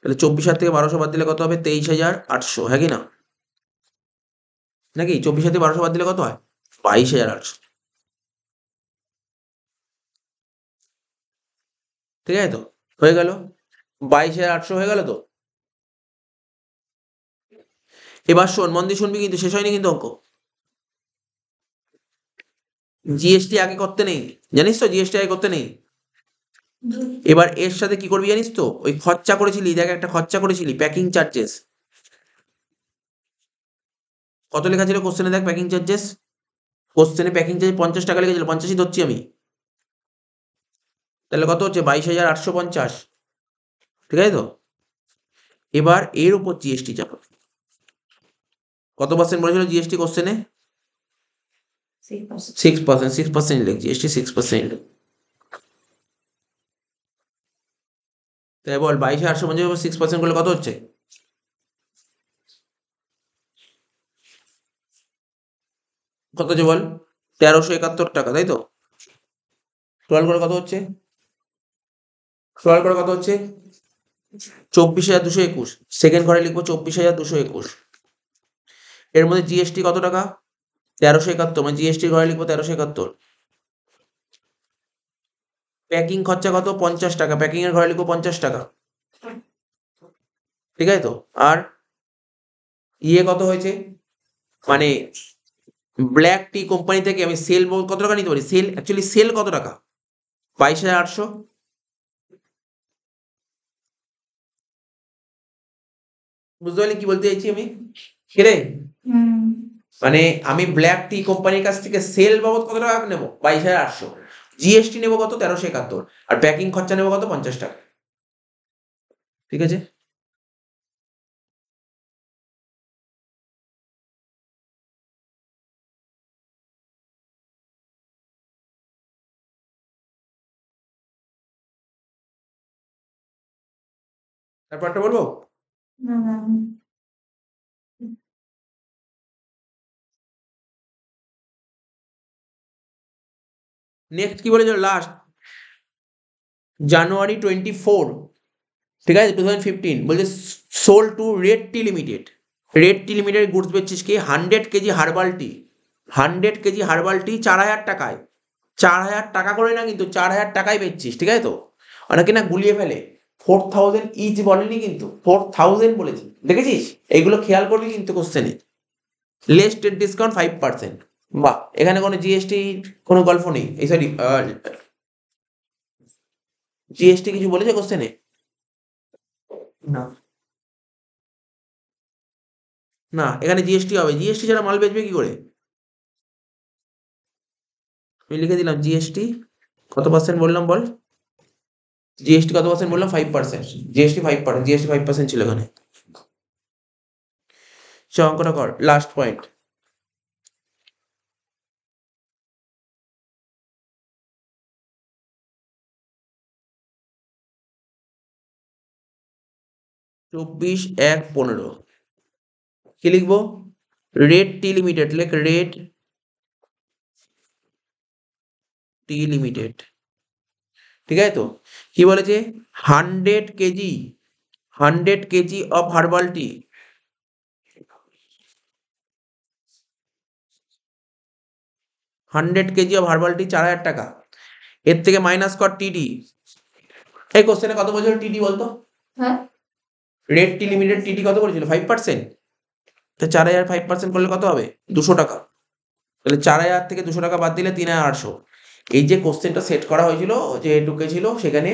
তাহলে চব্বিশ হাজার থেকে বারোশো বাদ দিলে কত হবে তেইশ হাজার আটশো হ্যাঁ কি না নাকি চব্বিশ হাজার থেকে বারোশো বাদ দিলে কত হয় বাইশ হাজার আটশো ঠিক আছে তো হয়ে গেল বাইশ হাজার আটশো হয়ে গেল তো এবার শোন মন দিয়ে শুনবি কিন্তু শেষ হয়নি কিন্তু অঙ্ক জিএসটি আগে করতে নেই জানিস তো জিএসটি আগে করতে নেই এবার এর সাথে কি করবি জানিস তো ওই খরচা করেছিলি দেখ একটা খরচা করেছিলি প্যাকিং চার্জেস কত লেখা ছিল কোশ্চেনে দেখ প্যাকিং চার্জেস কোশ্চেনে প্যাকিং চার্জ পঞ্চাশ টাকা লেগেছিল পঞ্চাশই ধরছি আমি তাহলে কত হচ্ছে বাইশ হাজার আটশো পঞ্চাশ ঠিক আছে তো এবার এর উপর জিএসটি চাপ কত পার্সেন্ট বলেছিল জিএসটি কোশ্চেনে সিক্স পার্সেন্ট সিক্স পার্সেন্ট লিখ জিএসটি সিক্স পার্সেন্ট তাই বল বাইশ আটশো পঞ্চাশ সিক্স পার্সেন্ট করলে কত হচ্ছে কত হচ্ছে বল তেরোশো একাত্তর টাকা তাই তো টোয়েলভ করে কত হচ্ছে সলভ করে কত হচ্ছে চব্বিশ হাজার দুশো একুশ সেকেন্ড ঘরে লিখবো চব্বিশ হাজার দুশো একুশ এর মধ্যে জিএসটি কত টাকা তেরোশো একাত্তর মানে জিএসটি ঘরে লিখবো তেরোশো একাত্তর প্যাকিং খরচা কত পঞ্চাশ টাকা প্যাকিং এর ঘরে লিখবো পঞ্চাশ টাকা ঠিক আছে তো আর ইয়ে কত হয়েছে মানে ব্ল্যাক টি কোম্পানি থেকে আমি সেল কত টাকা নিতে পারি সেল অ্যাকচুয়ালি সেল কত টাকা বাইশ হাজার আটশো বুঝতে পারলি কি বলতে চাইছি আমি কিরে মানে আমি ব্ল্যাক টি কোম্পানির কাছ থেকে সেল বাবদ কত টাকা নেবো বাইশ হাজার আটশো জিএসটি নেবো কত তেরোশো একাত্তর আর প্যাকিং খরচা নেবো কত পঞ্চাশ টাকা ঠিক আছে তারপরটা বলবো নেক্সট কি বলেছ লাস্ট জানুয়ারি টোয়েন্টি ফোর ঠিক আছে টু থাউজেন্ড ফিফটিন বলছে sold to Red T Limited Red T Limited goods বেচছিস কি hundred KG herbal tea hundred KG herbal tea চার হাজার টাকায় চার হাজার টাকা করে না কিন্তু চার হাজার টাকায় বেচছিস ঠিক আছে তো অনেকে না গুলিয়ে ফেলে ফোর থাউজেন্ড ইচ বলেনি কিন্তু ফোর থাউজেন্ড বলেছি দেখেছিস এগুলো খেয়াল করবি কিন্তু কোশ্চেনে লেস স্টেট ডিসকাউন্ট ফাইভ পার্সেন্ট বাহ এখানে কোনো জিএসটি কোনো গল্প নেই এই সরি জিএসটি কিছু বলেছে কোশ্চেনে না না এখানে জিএসটি হবে জিএসটি ছাড়া মাল বেচবে কি করে আমি লিখে দিলাম জিএসটি কত পার্সেন্ট বললাম বল জিএসটি কত পার্সেন্ট বললাম five percent GST five percent GST five percent ছিল এখানে অঙ্কটা কর লাস্ট পয়েন্ট চব্বিশ এক পনেরো কি লিখবো রেড টি লিমিটেড লেখ রেড টি লিমিটেড ঠিক আছে তো কি বলেছে hundred kg hundred kg of herbal tea hundred kg of herbal tea চার হাজার টাকা এর থেকে মাইনাস কর টিডি এই কোশ্চেনে কত বলছিল টিডি বলতো হ্যাঁ রেড টি লিমিটেড টিডি কত করেছিল ফাইভ পার্সেন্ট তো চার হাজার ফাইভ পার্সেন্ট করলে কত হবে দুশো টাকা তাহলে চার হাজার থেকে দুশো টাকা বাদ দিলে তিন হাজার আটশো এই যে কোশ্চেনটা সেট করা হয়েছিল যে ঢুকেছিল সেখানে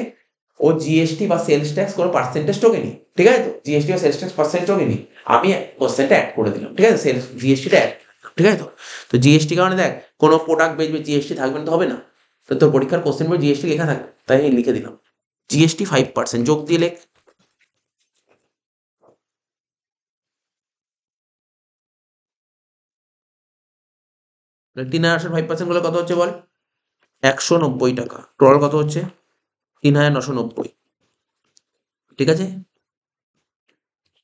ও জিএসটি বা সেলস ট্যাক্স কোনো পার্সেন্টেজ টোকেনি ঠিক আছে তো জিএসটি বা সেলস ট্যাক্স পার্সেন্টেজ টোকেনি আমি কোশ্চেনটা অ্যাড করে দিলাম ঠিক আছে সেলস জিএসটিটা অ্যাড ঠিক আছে তো তো জিএসটি কারণে মানে দেখ কোনো প্রোডাক্ট বেচবে জিএসটি থাকবে না তো হবে না তো তোর পরীক্ষার কোশ্চেন বই জিএসটি লেখা থাকবে তাই লিখে দিলাম জিএসটি ফাইভ পার্সেন্ট যোগ দিয়ে লেখ তিন হাজার ফাইভ পার্সেন্ট গুলো কত হচ্ছে বল একশো নব্বই টাকা টোটাল কত হচ্ছে তিন হাজার নশো নব্বই ঠিক আছে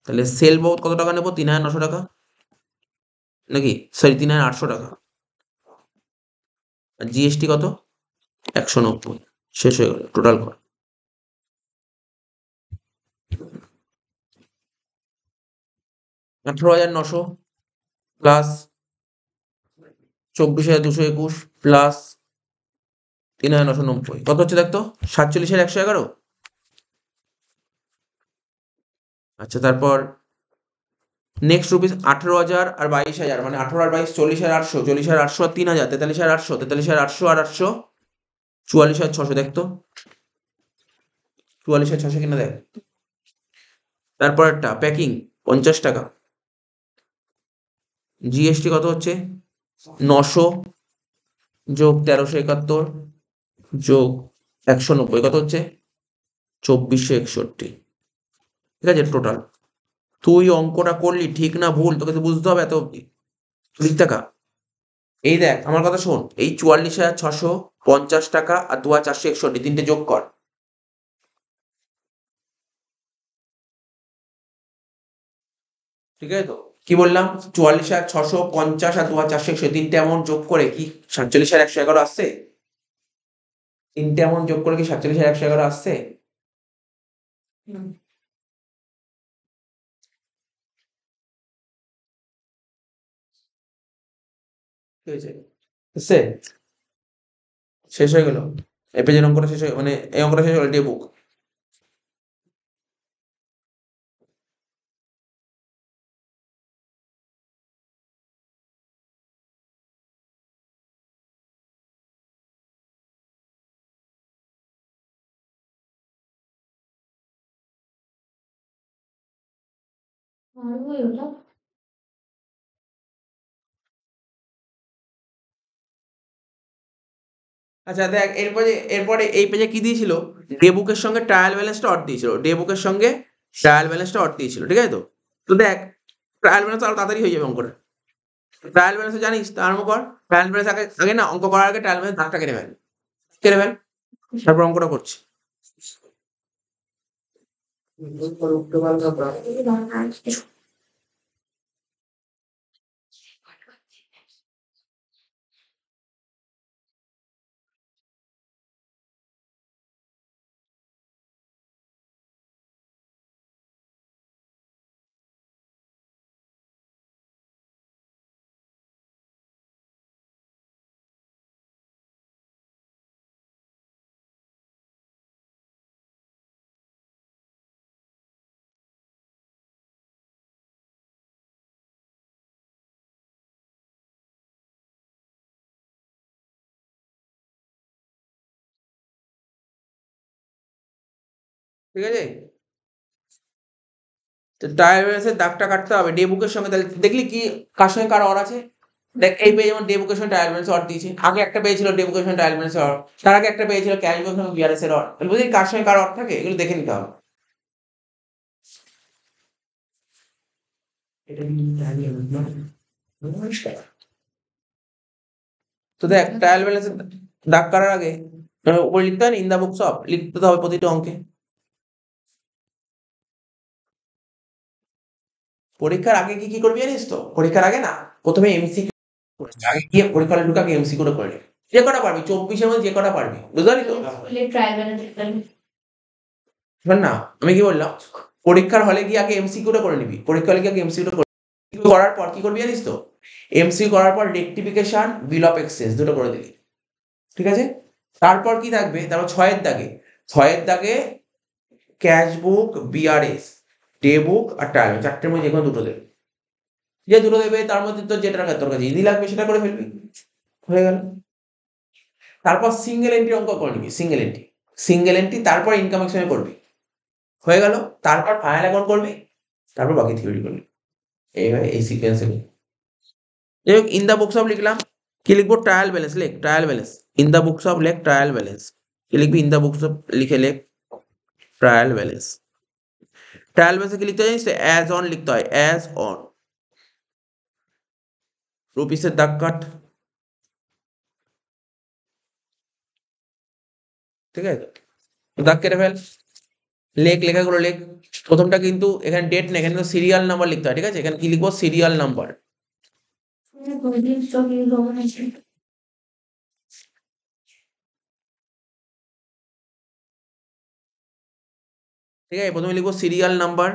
তাহলে সেল বাবদ কত টাকা নেবো তিন হাজার নশো টাকা নাকি সরি তিন হাজার আটশো টাকা আর জিএসটি কত একশো নব্বই শেষ হয়ে গেল টোটাল কর আঠারো হাজার নশো প্লাস চব্বিশ হাজার দুশো একুশ প্লাস তিন হাজার নশো নব্বই কত হচ্ছে দেখতো সাতচল্লিশের একশো এগারো আচ্ছা তারপর নেক্সট রুপিস আঠেরো হাজার আর বাইশ হাজার মানে আঠেরো আর বাইশ চল্লিশ হাজার আটশো চল্লিশ হাজার আটশো আর তিন হাজার তেতাল্লিশ হাজার আটশো তেতাল্লিশ হাজার আটশো আর আটশো চুয়াল্লিশ হাজার ছশো দেখতো চুয়াল্লিশ হাজার ছশো কিনা দেখ তারপর একটা প্যাকিং পঞ্চাশ টাকা জিএসটি কত হচ্ছে নশো যোগ তেরোশো একাত্তর যোগ একশো নব্বই কত হচ্ছে চব্বিশশো একষট্টি ঠিক আছে টোটাল তুই অঙ্কটা করলি ঠিক না ভুল তোকে তো বুঝতে হবে এত অব্দি লিখ টাকা এই দেখ আমার কথা শোন এই চুয়াল্লিশ হাজার ছশো পঞ্চাশ টাকা আর দু হাজার চারশো একষট্টি তিনটে যোগ কর ঠিক আছে তো কি বললাম চুয়াল্লিশ হাজার ছশো পঞ্চাশ আর দু হাজার চারশো একশো তিনটে অ্যামাউন্ট যোগ করে কি সাতচল্লিশ হাজার একশো এগারো আসছে তিনটে এমন যোগ করে কি সাতচল্লিশ হাজার একশো এগারো আসছে শেষ হয়ে গেল এই পেজের অঙ্কটা শেষ হয়ে মানে এই অঙ্কটা শেষ হয়ে গেল বুক কই ওটা আচ্ছা দেখ এরপরে এরপরে এই পেজে কি দিয়েছিল ডেবুকের সঙ্গে ট্রায়াল ব্যালেন্সটা অর্ড দিয়েছিল ডেবুকের সঙ্গে ট্রায়াল ব্যালেন্সটা অর্ড দিয়েছিল ঠিক আছে তো তো দেখ ট্রায়াল ব্যালেন্স আরো তাড়াতাড়ি হয়ে যাবে অঙ্ক ট্রায়াল ব্যালেন্স জানিস তার আরম্ভ কর ট্রায়াল ব্যালেন্স আগে আগে না অঙ্ক করার আগে ট্রায়াল ব্যালেন্স দাগটা কেটে ফেল কেটে ফেল তারপর অঙ্কটা করছি ঠিক আছে তো ডায়াবেটিসের দাগটা কাটতে হবে ডে বুকের সঙ্গে তাহলে দেখলি কি কার সঙ্গে কার অর আছে দেখ এই পেয়ে যেমন ডে বুকের ডায়াবেটিস অর দিয়েছে আগে একটা পেয়েছিল ডে বুকের সঙ্গে ডায়াবেটিস অর তার আগে একটা পেয়েছিল বুকের সঙ্গে বিআরএস এর অর বুঝলি কার সঙ্গে কার অর থাকে এগুলো দেখে নিতে হবে তো দেখ ট্রায়াল ব্যালেন্সে দাগ কাটার আগে উপরে লিখতে হয় ইন দা বুকস অফ লিখতে হবে প্রতিটা অঙ্কে পরীক্ষার আগে কি কি করবি জানিস তো পরীক্ষার আগে না প্রথমে এমসিকিউ আগে গিয়ে পরীক্ষা ঢুকে আগে এমসিকিউ করে নে যে কটা পারবি চব্বিশের মধ্যে মানে যে কটা পারবি বুঝলি তো শোন মানে না আমি কি বললাম পরীক্ষার হলে গিয়ে আগে এমসি করে করে নিবি পরীক্ষা হলে গিয়ে আগে এমসি করে করার পর কি করবি জানিস তো এমসি করার পর রেকটিফিকেশন বিল অফ এক্সচেঞ্জ দুটো করে দিবি ঠিক আছে তারপর কি থাকবে তারপর ছয়ের দাগে ছয়ের দাগে ক্যাশ বুক বিআরএস টে বুক আর টাইম চারটের মধ্যে যে কোনো দুটো দেবে যে দুটো দেবে তার মধ্যে তোর যেটা তোর কাছে ইদি লাগবে সেটা করে ফেলবি হয়ে গেল তারপর সিঙ্গেল এন্ট্রি অঙ্ক করে নিবি সিঙ্গেল এন্ট্রি সিঙ্গেল এন্ট্রি তারপর ইনকাম এক্সচেঞ্জ করবি হয়ে গেল তারপর ফাইনাল অ্যাকাউন্ট করবি তারপর বাকি থিওরি করবি এইভাবে এই সিকোয়েন্সে যাই হোক ইন দ্য বুকস অফ লিখলাম কি লিখবো ট্রায়াল ব্যালেন্স লেখ trial balance in the books of লেখ ট্রায়াল ব্যালেন্স কি লিখবি ইন দ্য বুকস অফ লিখে লেখ ট্রায়াল ব্যালেন্স ট্রায়াল বেসে কি লিখতে হয় জানিস অ্যাজ অন লিখতে হয় অ্যাজ অন রুপিসের দাগ কাট ঠিক আছে দাগ কেটে ফেল লেখ লেখাগুলো লেখ প্রথমটা কিন্তু এখানে ডেট না এখানে সিরিয়াল নাম্বার লিখতে হয় ঠিক আছে এখানে কি লিখবো সিরিয়াল নাম্বার ঠিক আছে প্রথমে লিখবো সিরিয়াল নাম্বার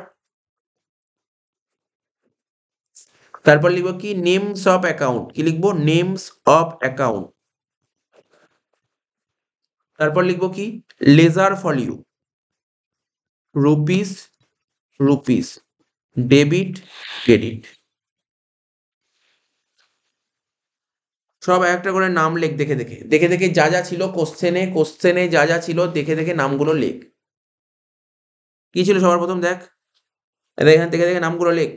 তারপর লিখবো কি নেমস অফ অ্যাকাউন্ট কি লিখবো নেমস অফ অ্যাকাউন্ট তারপর লিখবো কি ledger folio rupees rupees debit credit সব একটা করে নাম লেখ দেখে দেখে দেখে দেখে যা যা ছিল কোশ্চেনে কোশ্চেনে যা যা ছিল দেখে দেখে নামগুলো লেখ কি ছিল সবার প্রথম দেখ এখান থেকে দেখে নামগুলো লেখ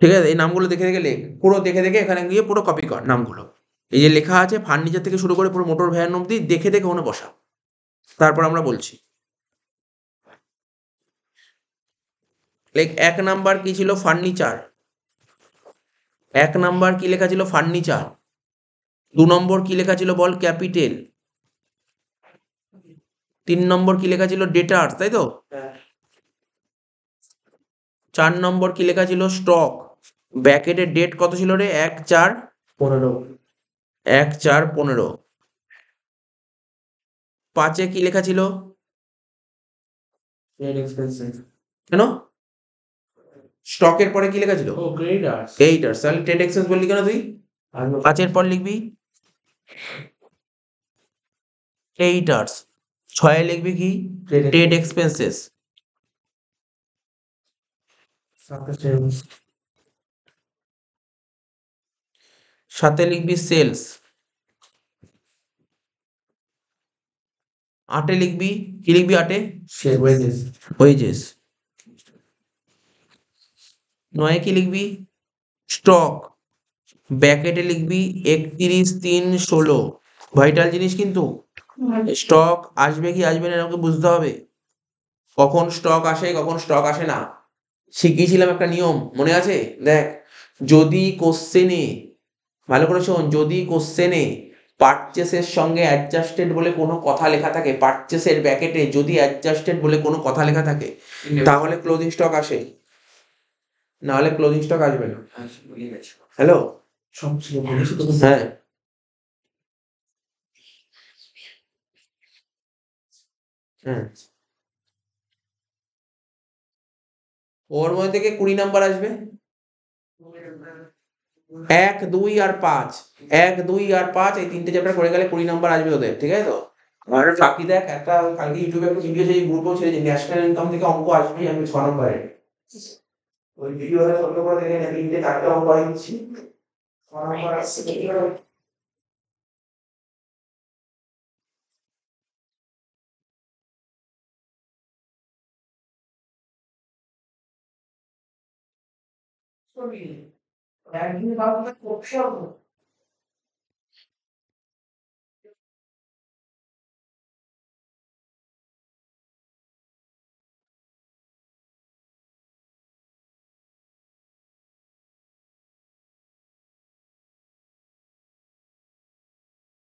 ঠিক আছে এই নামগুলো দেখে দেখে লেখ পুরো দেখে দেখে এখানে গিয়ে পুরো কপি কর নামগুলো এই যে লেখা আছে ফার্নিচার থেকে শুরু করে পুরো মোটর ভ্যান অব্দি দেখে দেখে ওখানে বসা তারপর আমরা বলছি লাইক এক নাম্বার কি ছিল ফার্নিচার এক নাম্বার কি লেখা ছিল ফার্নিচার দু নম্বর কি লেখা ছিল বল ক্যাপিটেল তিন নম্বর কি লেখা ছিল ডেটার তাই তো হ্যাঁ। চার নম্বর কি লেখা ছিল স্টক ব্যাকেটের ডেট কত ছিল রে এক চার পনেরো এক চার পনেরো পাঁচে কি লেখা ছিল কেন স্টকের পরে কি লেখা ছিল ও গ্রেট আর্টস তাহলে ট্রেড এক্সচেঞ্জ বললি কেন তুই পাঁচের পর লিখবি ট্রেড ছয়ে লিখবি কি ট্রেড এক্সপেন্সেস সাথে লিখবি সেলস আটে লিখবি কি লিখবি আটে ওয়েজেস ওয়েজেস নয় কি লিখবি স্টক ব্যাকেটে লিখবি একত্রিশ তিন ষোলো ভাইটাল জিনিস কিন্তু স্টক আসবে কি আসবে না আমাকে বুঝতে হবে কখন স্টক আসে কখন স্টক আসে না শিখিয়েছিলাম একটা নিয়ম মনে আছে দেখ যদি কোশ্চেনে ভালো করে শোন যদি কোশ্চেনে পারচেসের সঙ্গে অ্যাডজাস্টেড বলে কোনো কথা লেখা থাকে পারচেসের ব্যাকেটে যদি অ্যাডজাস্টেড বলে কোনো কথা লেখা থাকে তাহলে ক্লোজিং স্টক আসে নাহলে ক্লোজিং স্টক আসবে না হ্যালো হ্যাঁ।, হ্যাঁ ওর মধ্যে থেকে কুড়ি নাম্বার আসবে এক দুই আর পাঁচ এক দুই আর পাঁচ এই তিনটে চ্যাপ্টার করে গেলে কুড়ি নাম্বার আসবে ওদের ঠিক আছে তো বাকি দেখ একটা কালকে ইউটিউবে একটা ভিডিও সেই গ্রুপেও ছেড়েছে ন্যাশনাল ইনকাম থেকে অঙ্ক আসবে আমি ছ নম্বরে ওই ভিডিও হলে ছোট করে দেখে না তিনটে চারটে অঙ্ক করে দিচ্ছি র্যাঙ্কিং বাবুটা খুব সব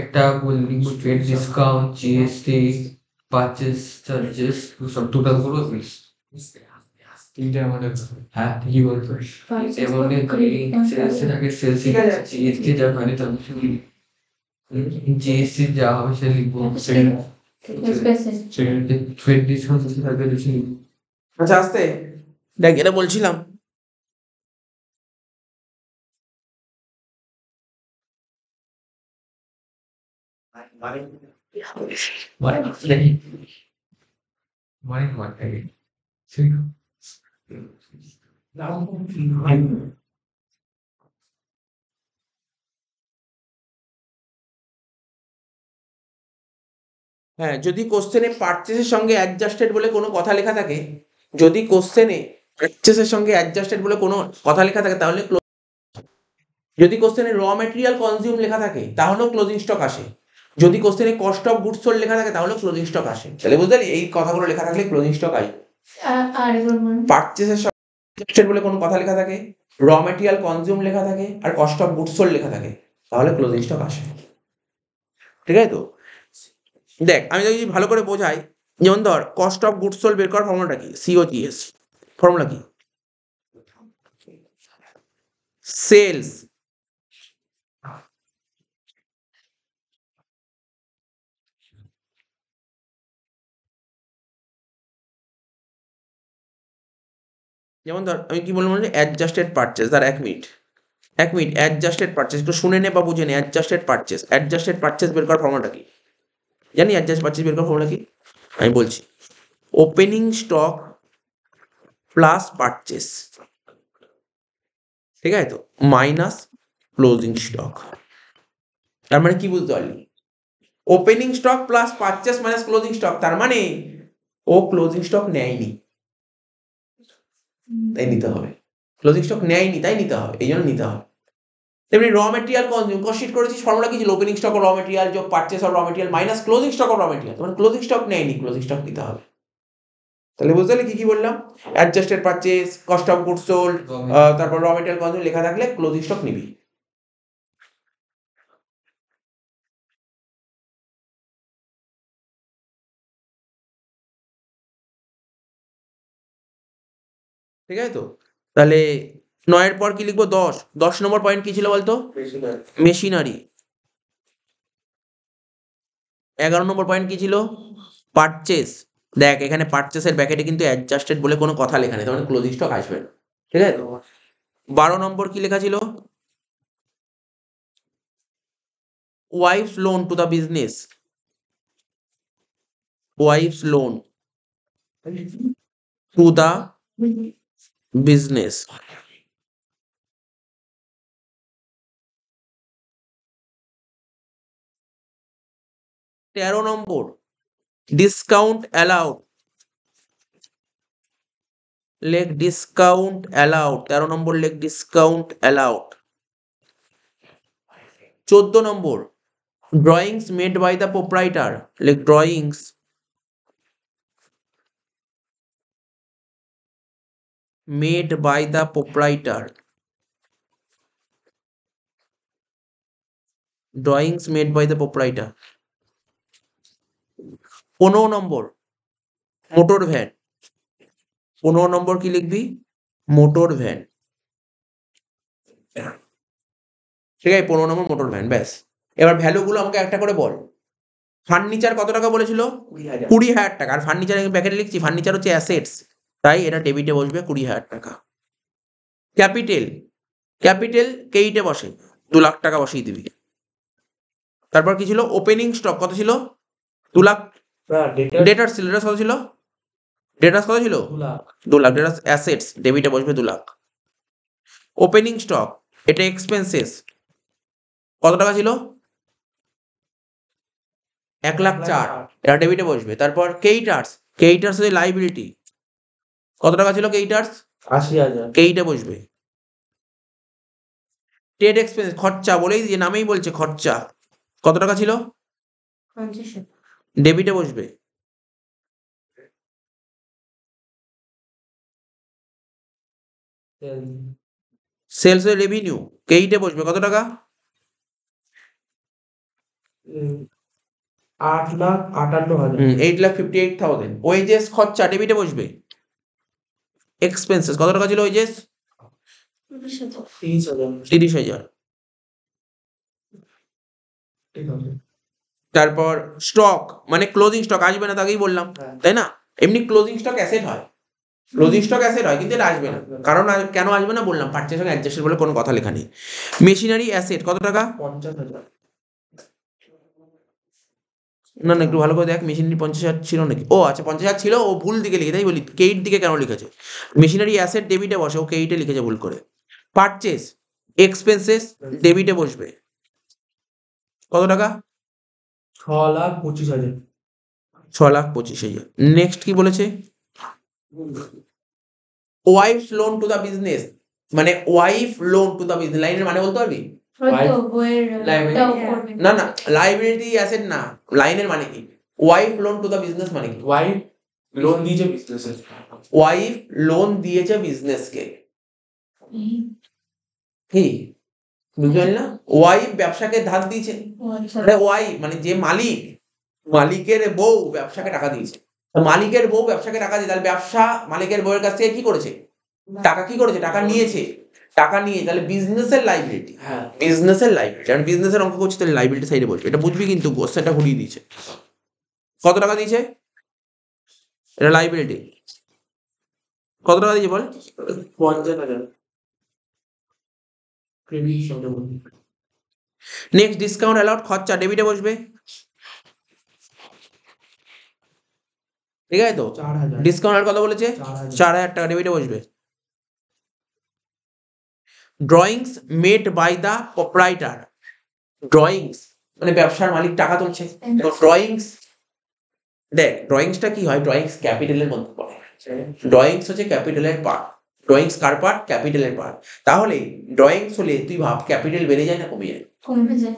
একটা building discount GST purchase charges সব টোটাল পুরো ফিক্স যা হয় সে লিখবো ট্রেড আচ্ছা, ডিসকাউন্ট আচ্ছা, দেখ এটা বলছিলাম Morning. Morning. Morning. Morning. Morning. হ্যাঁ যদি কোশ্চেনে পার্চেসের সঙ্গে অ্যাডজাস্টেড বলে কোনো কথা লেখা থাকে যদি কোশ্চেনে পার্চেসের সঙ্গে অ্যাডজাস্টেড বলে কোনো কথা লেখা থাকে তাহলে যদি কোশ্চেনে র মেটেরিয়াল কনজিউম লেখা থাকে তাহলেও ক্লোজিং স্টক আসে যদি কোশ্চেনে কস্ট অফ গুডস সোল্ড লেখা থাকে তাহলে ক্লোজিং স্টক আসে তাহলে বুঝতে পারি এই কথাগুলো লেখা থাকলে ক্লোজিং স্টক আসবে পার্চেসের বলে কোনো কথা লেখা থাকে র মেটেরিয়াল কনজিউম লেখা থাকে আর কস্ট অফ গুডস সোল্ড লেখা থাকে তাহলে ক্লোজিং স্টক আসে ঠিক আছে তো দেখ আমি যদি ভালো করে বোঝাই যেমন ধর কস্ট অফ গুডস সোল্ড বের করার ফর্মুলাটা কি সিওজিএস ফর্মুলা কি সেলস যেমন ধর আমি কি বললাম অ্যাডজাস্টেড মানে পারচেস ধর এক মিনিট এক মিনিট অ্যাডজাস্টেড পারচেস একটু শুনে নে বা বুঝে নে অ্যাডজাস্টেড পারচেস অ্যাডজাস্টেড পারচেস বের করার ফর্মুলাটা কি জানি অ্যাডজাস্ট পারচেস বের করার ফর্মুলা কি আমি বলছি ওপেনিং স্টক প্লাস পারচেস ঠিক আছে তো মাইনাস ক্লোজিং স্টক তার মানে কি বুঝতে পারলি opening stock plus purchase minus closing stock তার মানে ও ক্লোজিং স্টক নেয়নি তাই নিতে হবে ক্লোজিং স্টক নেয়নি তাই নিতে হবে এই জন্য নিতে হবে তেমনি র মেটেরিয়াল কনজিউম কস্ট করেছিস ফর্মুলা কি ছিল opening stock of raw material যোগ purchase of raw material minus closing stock of raw material তোমার ক্লোজিং স্টক নেয়নি ক্লোজিং স্টক নিতে হবে তাহলে বুঝলে কি কি বললাম adjusted purchase cost of goods sold তারপর র মেটেরিয়াল কনজিউম লেখা থাকলে ক্লোজিং স্টক নিবি ঠিক আছে তো তাহলে নয়ের পর কি লিখবো দশ দশ নম্বর পয়েন্ট কি ছিল বলতো মেশিনারি এগারো নম্বর পয়েন্ট কি ছিল পারচেস দেখ এখানে পারচেসের ব্যাকেটে কিন্তু অ্যাডজাস্টেড বলে কোনো কথা লেখা নেই তার ক্লোজিং স্টক আসবে ঠিক আছে বারো নম্বর কি লেখা ছিল wife's loan to the business wife's loan to the business তেরো নম্বর ডিসকাউন্ট অ্যালাউড লেগ ডিসকাউন্ট অ্যালাউড তেরো নম্বর লেগ ডিসকাউন্ট অ্যালাউড চোদ্দ number drawings made by the proprietor লেগ drawings made by the proprietor drawings made by the proprietor পনেরো নম্বর motor van পনেরো নম্বর কি লিখবি মোটর ভ্যান ঠিক আছে পনেরো নম্বর মোটর ভ্যান ব্যাস এবার ভ্যালুগুলো আমাকে একটা করে বল ফার্নিচার কত টাকা বলেছিল কুড়ি হাজার টাকা আর ফার্নিচার প্যাকেটে লিখছি ফার্নিচার হচ্ছে অ্যাসেটস তাই এটা ডেবিটে বসবে কুড়ি হাজার টাকা ক্যাপিটেল ক্যাপিটেল কেইটে বসে দু লাখ টাকা বসিয়ে দিবি তারপর কি ছিল ওপেনিং স্টক কত ছিল দু লাখ ডেটার ছিল কত ছিল ডেটাস কত ছিল দু লাখ ডেটাস অ্যাসেটস ডেবিটে বসবে দু লাখ ওপেনিং স্টক এটা এক্সপেন্সেস কত টাকা ছিল এক লাখ চার এটা ডেবিটে বসবে তারপর কেইটার্স কেইটার্স হচ্ছে লাইবিলিটি কত টাকা ছিল কেইটার্স আশি হাজার কেইটা বসবে টেট এক্সপেন্স খরচা বলেই দিয়ে নামেই বলছে খরচা কত টাকা ছিল ডেবিটে বসবে সেলস রেভিনিউ কেইটে বসবে কত টাকা আট লাখ আটান্ন হাজার eight lakh fifty eight thousand wages খরচা ডেবিটে বসবে এক্সপেন্সেস কত টাকা ছিল ওই যে তিরিশ হাজার তারপর স্টক মানে ক্লোজিং স্টক আসবে না তাকেই বললাম হ্যাঁ। তাই না এমনি ক্লোজিং স্টক অ্যাসেট হয় ক্লোজিং স্টক অ্যাসেট হয় কিন্তু আসবে না কারণ কেন আসবে না বললাম পার্চেসিং অ্যাডজাস্টেড বলে কোনো কথা লেখা নেই মেশিনারি অ্যাসেট কত টাকা পঞ্চাশ হাজার না না একটু ভালো করে দেখ মেশিনারি পঞ্চাশ হাজার ছিল নাকি ও আচ্ছা পঞ্চাশ হাজার ছিল ও ভুল দিকে লিখে তাই বলি কেইট দিকে কেন লিখেছে মেশিনারি অ্যাসেট ডেবিটে বসে ও কেইটে লিখেছে ভুল করে পারচেস এক্সপেন্সেস ডেবিটে বসবে কত টাকা ছ লাখ পঁচিশ হাজার ছ লাখ পঁচিশ হাজার নেক্সট কি বলেছে wife loan to the business মানে wife loan to the business লাইনের মানে বলতে পারবি না না লাইবিলিটি অ্যাসেট না লাইনের মানে কি wife loan to the business মানে কি ওয়াইফ লোন দিয়েছে বিজনেস ওয়াইফ লোন দিয়েছে বিজনেস কে কি বুঝলেন না ওয়াইফ ব্যবসাকে ধার দিয়েছে ওয়াইফ মানে যে মালিক মালিকের বউ ব্যবসাকে টাকা দিয়েছে মালিকের বউ ব্যবসাকে টাকা দিয়ে তাহলে ব্যবসা মালিকের বউয়ের কাছ থেকে কি করেছে টাকা কি করেছে টাকা নিয়েছে টাকা নিয়ে তাহলে বিজনেসের লাইবিলিটি হ্যাঁ বিজনেসের লাইবিলিটি আর বিজনেসের অঙ্ক করছি তাহলে লাইবিলিটি সাইডে বলছো এটা বুঝবি কিন্তু কোশ্চেনটা ঘুরিয়ে দিয়েছে কত টাকা দিয়েছে এটা লাইবিলিটি কত টাকা দিয়েছে বল নেক্সট ডিসকাউন্ট অ্যালাউড খরচা ডেবিটে বসবে ঠিক আছে তো ডিসকাউন্ট আর কত বলেছে চার হাজার টাকা ডেবিটে বসবে drawings made by the proprietor drawings মানে ব্যবসার মালিক টাকা তুলছে তো ড্রয়িংস দেখ ড্রয়িংসটা কি হয় ড্রয়িংস ক্যাপিটালের মধ্যে পড়ে ড্রয়িংস হচ্ছে ক্যাপিটালের পার্ট ড্রয়িংস কার পার্ট ক্যাপিটালের পার্ট তাহলে ড্রয়িংস হলে তুই ভাব ক্যাপিটাল বেড়ে যায় না কমে যায়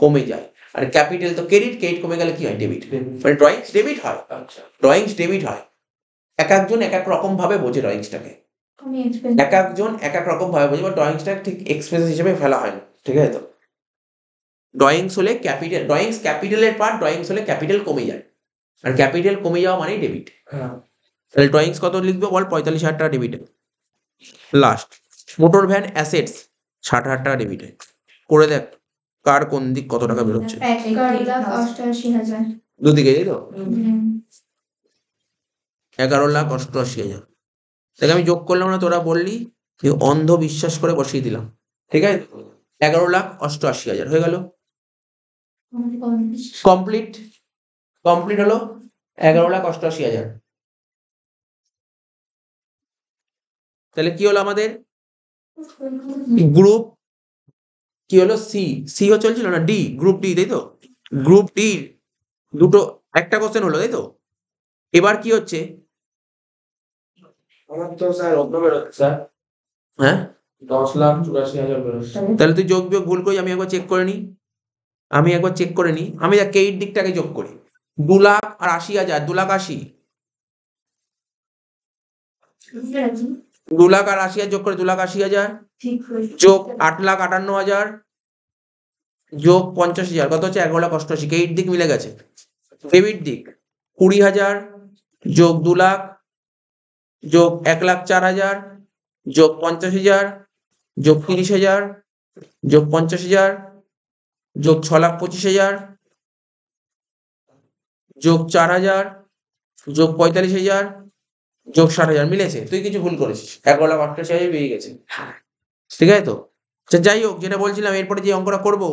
কমে যায় আর ক্যাপিটাল তো ক্রেডিট ক্রেডিট কমে গেলে কি হয় ডেবিট মানে ড্রয়িংস ডেবিট হয় ড্রয়িংস আচ্ছা। ডেবিট হয় এক একজন এক এক রকম ভাবে বোঝে ড্রয়িংসটাকে এক একজন এক এক রকম ভাবে বোঝে বা ড্রয়িংসটা ঠিক এক্সপ্রেস হিসেবে ফেলা হয় ঠিক আছে তো ড্রয়িংস হলে ক্যাপিটাল ড্রয়িংস ক্যাপিটালের পার্ট ড্রয়িংস হলে ক্যাপিটাল কমে যায় আর ক্যাপিটাল কমে যাওয়া মানেই ডেবিট হ্যাঁ। তাহলে ড্রয়িংস কত লিখবে বল পঁয়তাল্লিশ হাজার টাকা ডেবিটে লাস্ট মোটর ভ্যান অ্যাসেটস ষাট হাজার টাকা ডেবিটে করে দেখ কার কোন দিক কত টাকা বেরোচ্ছে দুদিকে তাই তো এগারো লাখ অষ্টআশি হাজার তাকে আমি যোগ করলাম না তোরা বললি তুই অন্ধ বিশ্বাস করে বসিয়ে দিলাম ঠিক আছে এগারো লাখ অষ্টআশি হাজার হয়ে গেল কমপ্লিট কমপ্লিট হলো এগারো লাখ অষ্টআশি হাজার তাহলে কি হলো আমাদের গ্রুপ কি হলো সি সি হচ্ছে চলছিল না ডি গ্রুপ ডি তাই তো গ্রুপ ডি দুটো একটা কোশ্চেন হলো তাই তো এবার কি হচ্ছে হ্যাঁ দশ লাখ তাহলে তুই যোগ বিয়োগ ভুল করি আমি একবার চেক করে নিই আমি একবার চেক করে নিই আমি দেখ কেইট দিকটাকে যোগ করি দু লাখ আর আশি হাজার দু লাখ আশি দু লাখ আর আশি হাজার যোগ করে দু লাখ আশি হাজার যোগ আট লাখ আটান্ন হাজার যোগ পঞ্চাশ হাজার কত হচ্ছে এগারো লাখ অষ্টআশি কেইট দিক মিলে গেছে ডেবিট আচ্ছা। দিক কুড়ি হাজার যোগ দু লাখ যোগ এক লাখ চার হাজার যোগ পঞ্চাশ হাজার যোগ তিরিশ হাজার যোগ পঞ্চাশ হাজার যোগ ছ লাখ পঁচিশ হাজার যোগ চার হাজার যোগ পঁয়তাল্লিশ হাজার যোগ ষাট হাজার মিলেছে তুই কিছু ভুল করেছিস এগারো লাখ আটটা হাজার বেরিয়ে গেছে ঠিক আছে তো আচ্ছা, যাই হোক যেটা বলছিলাম এরপরে যে অঙ্কটা করবো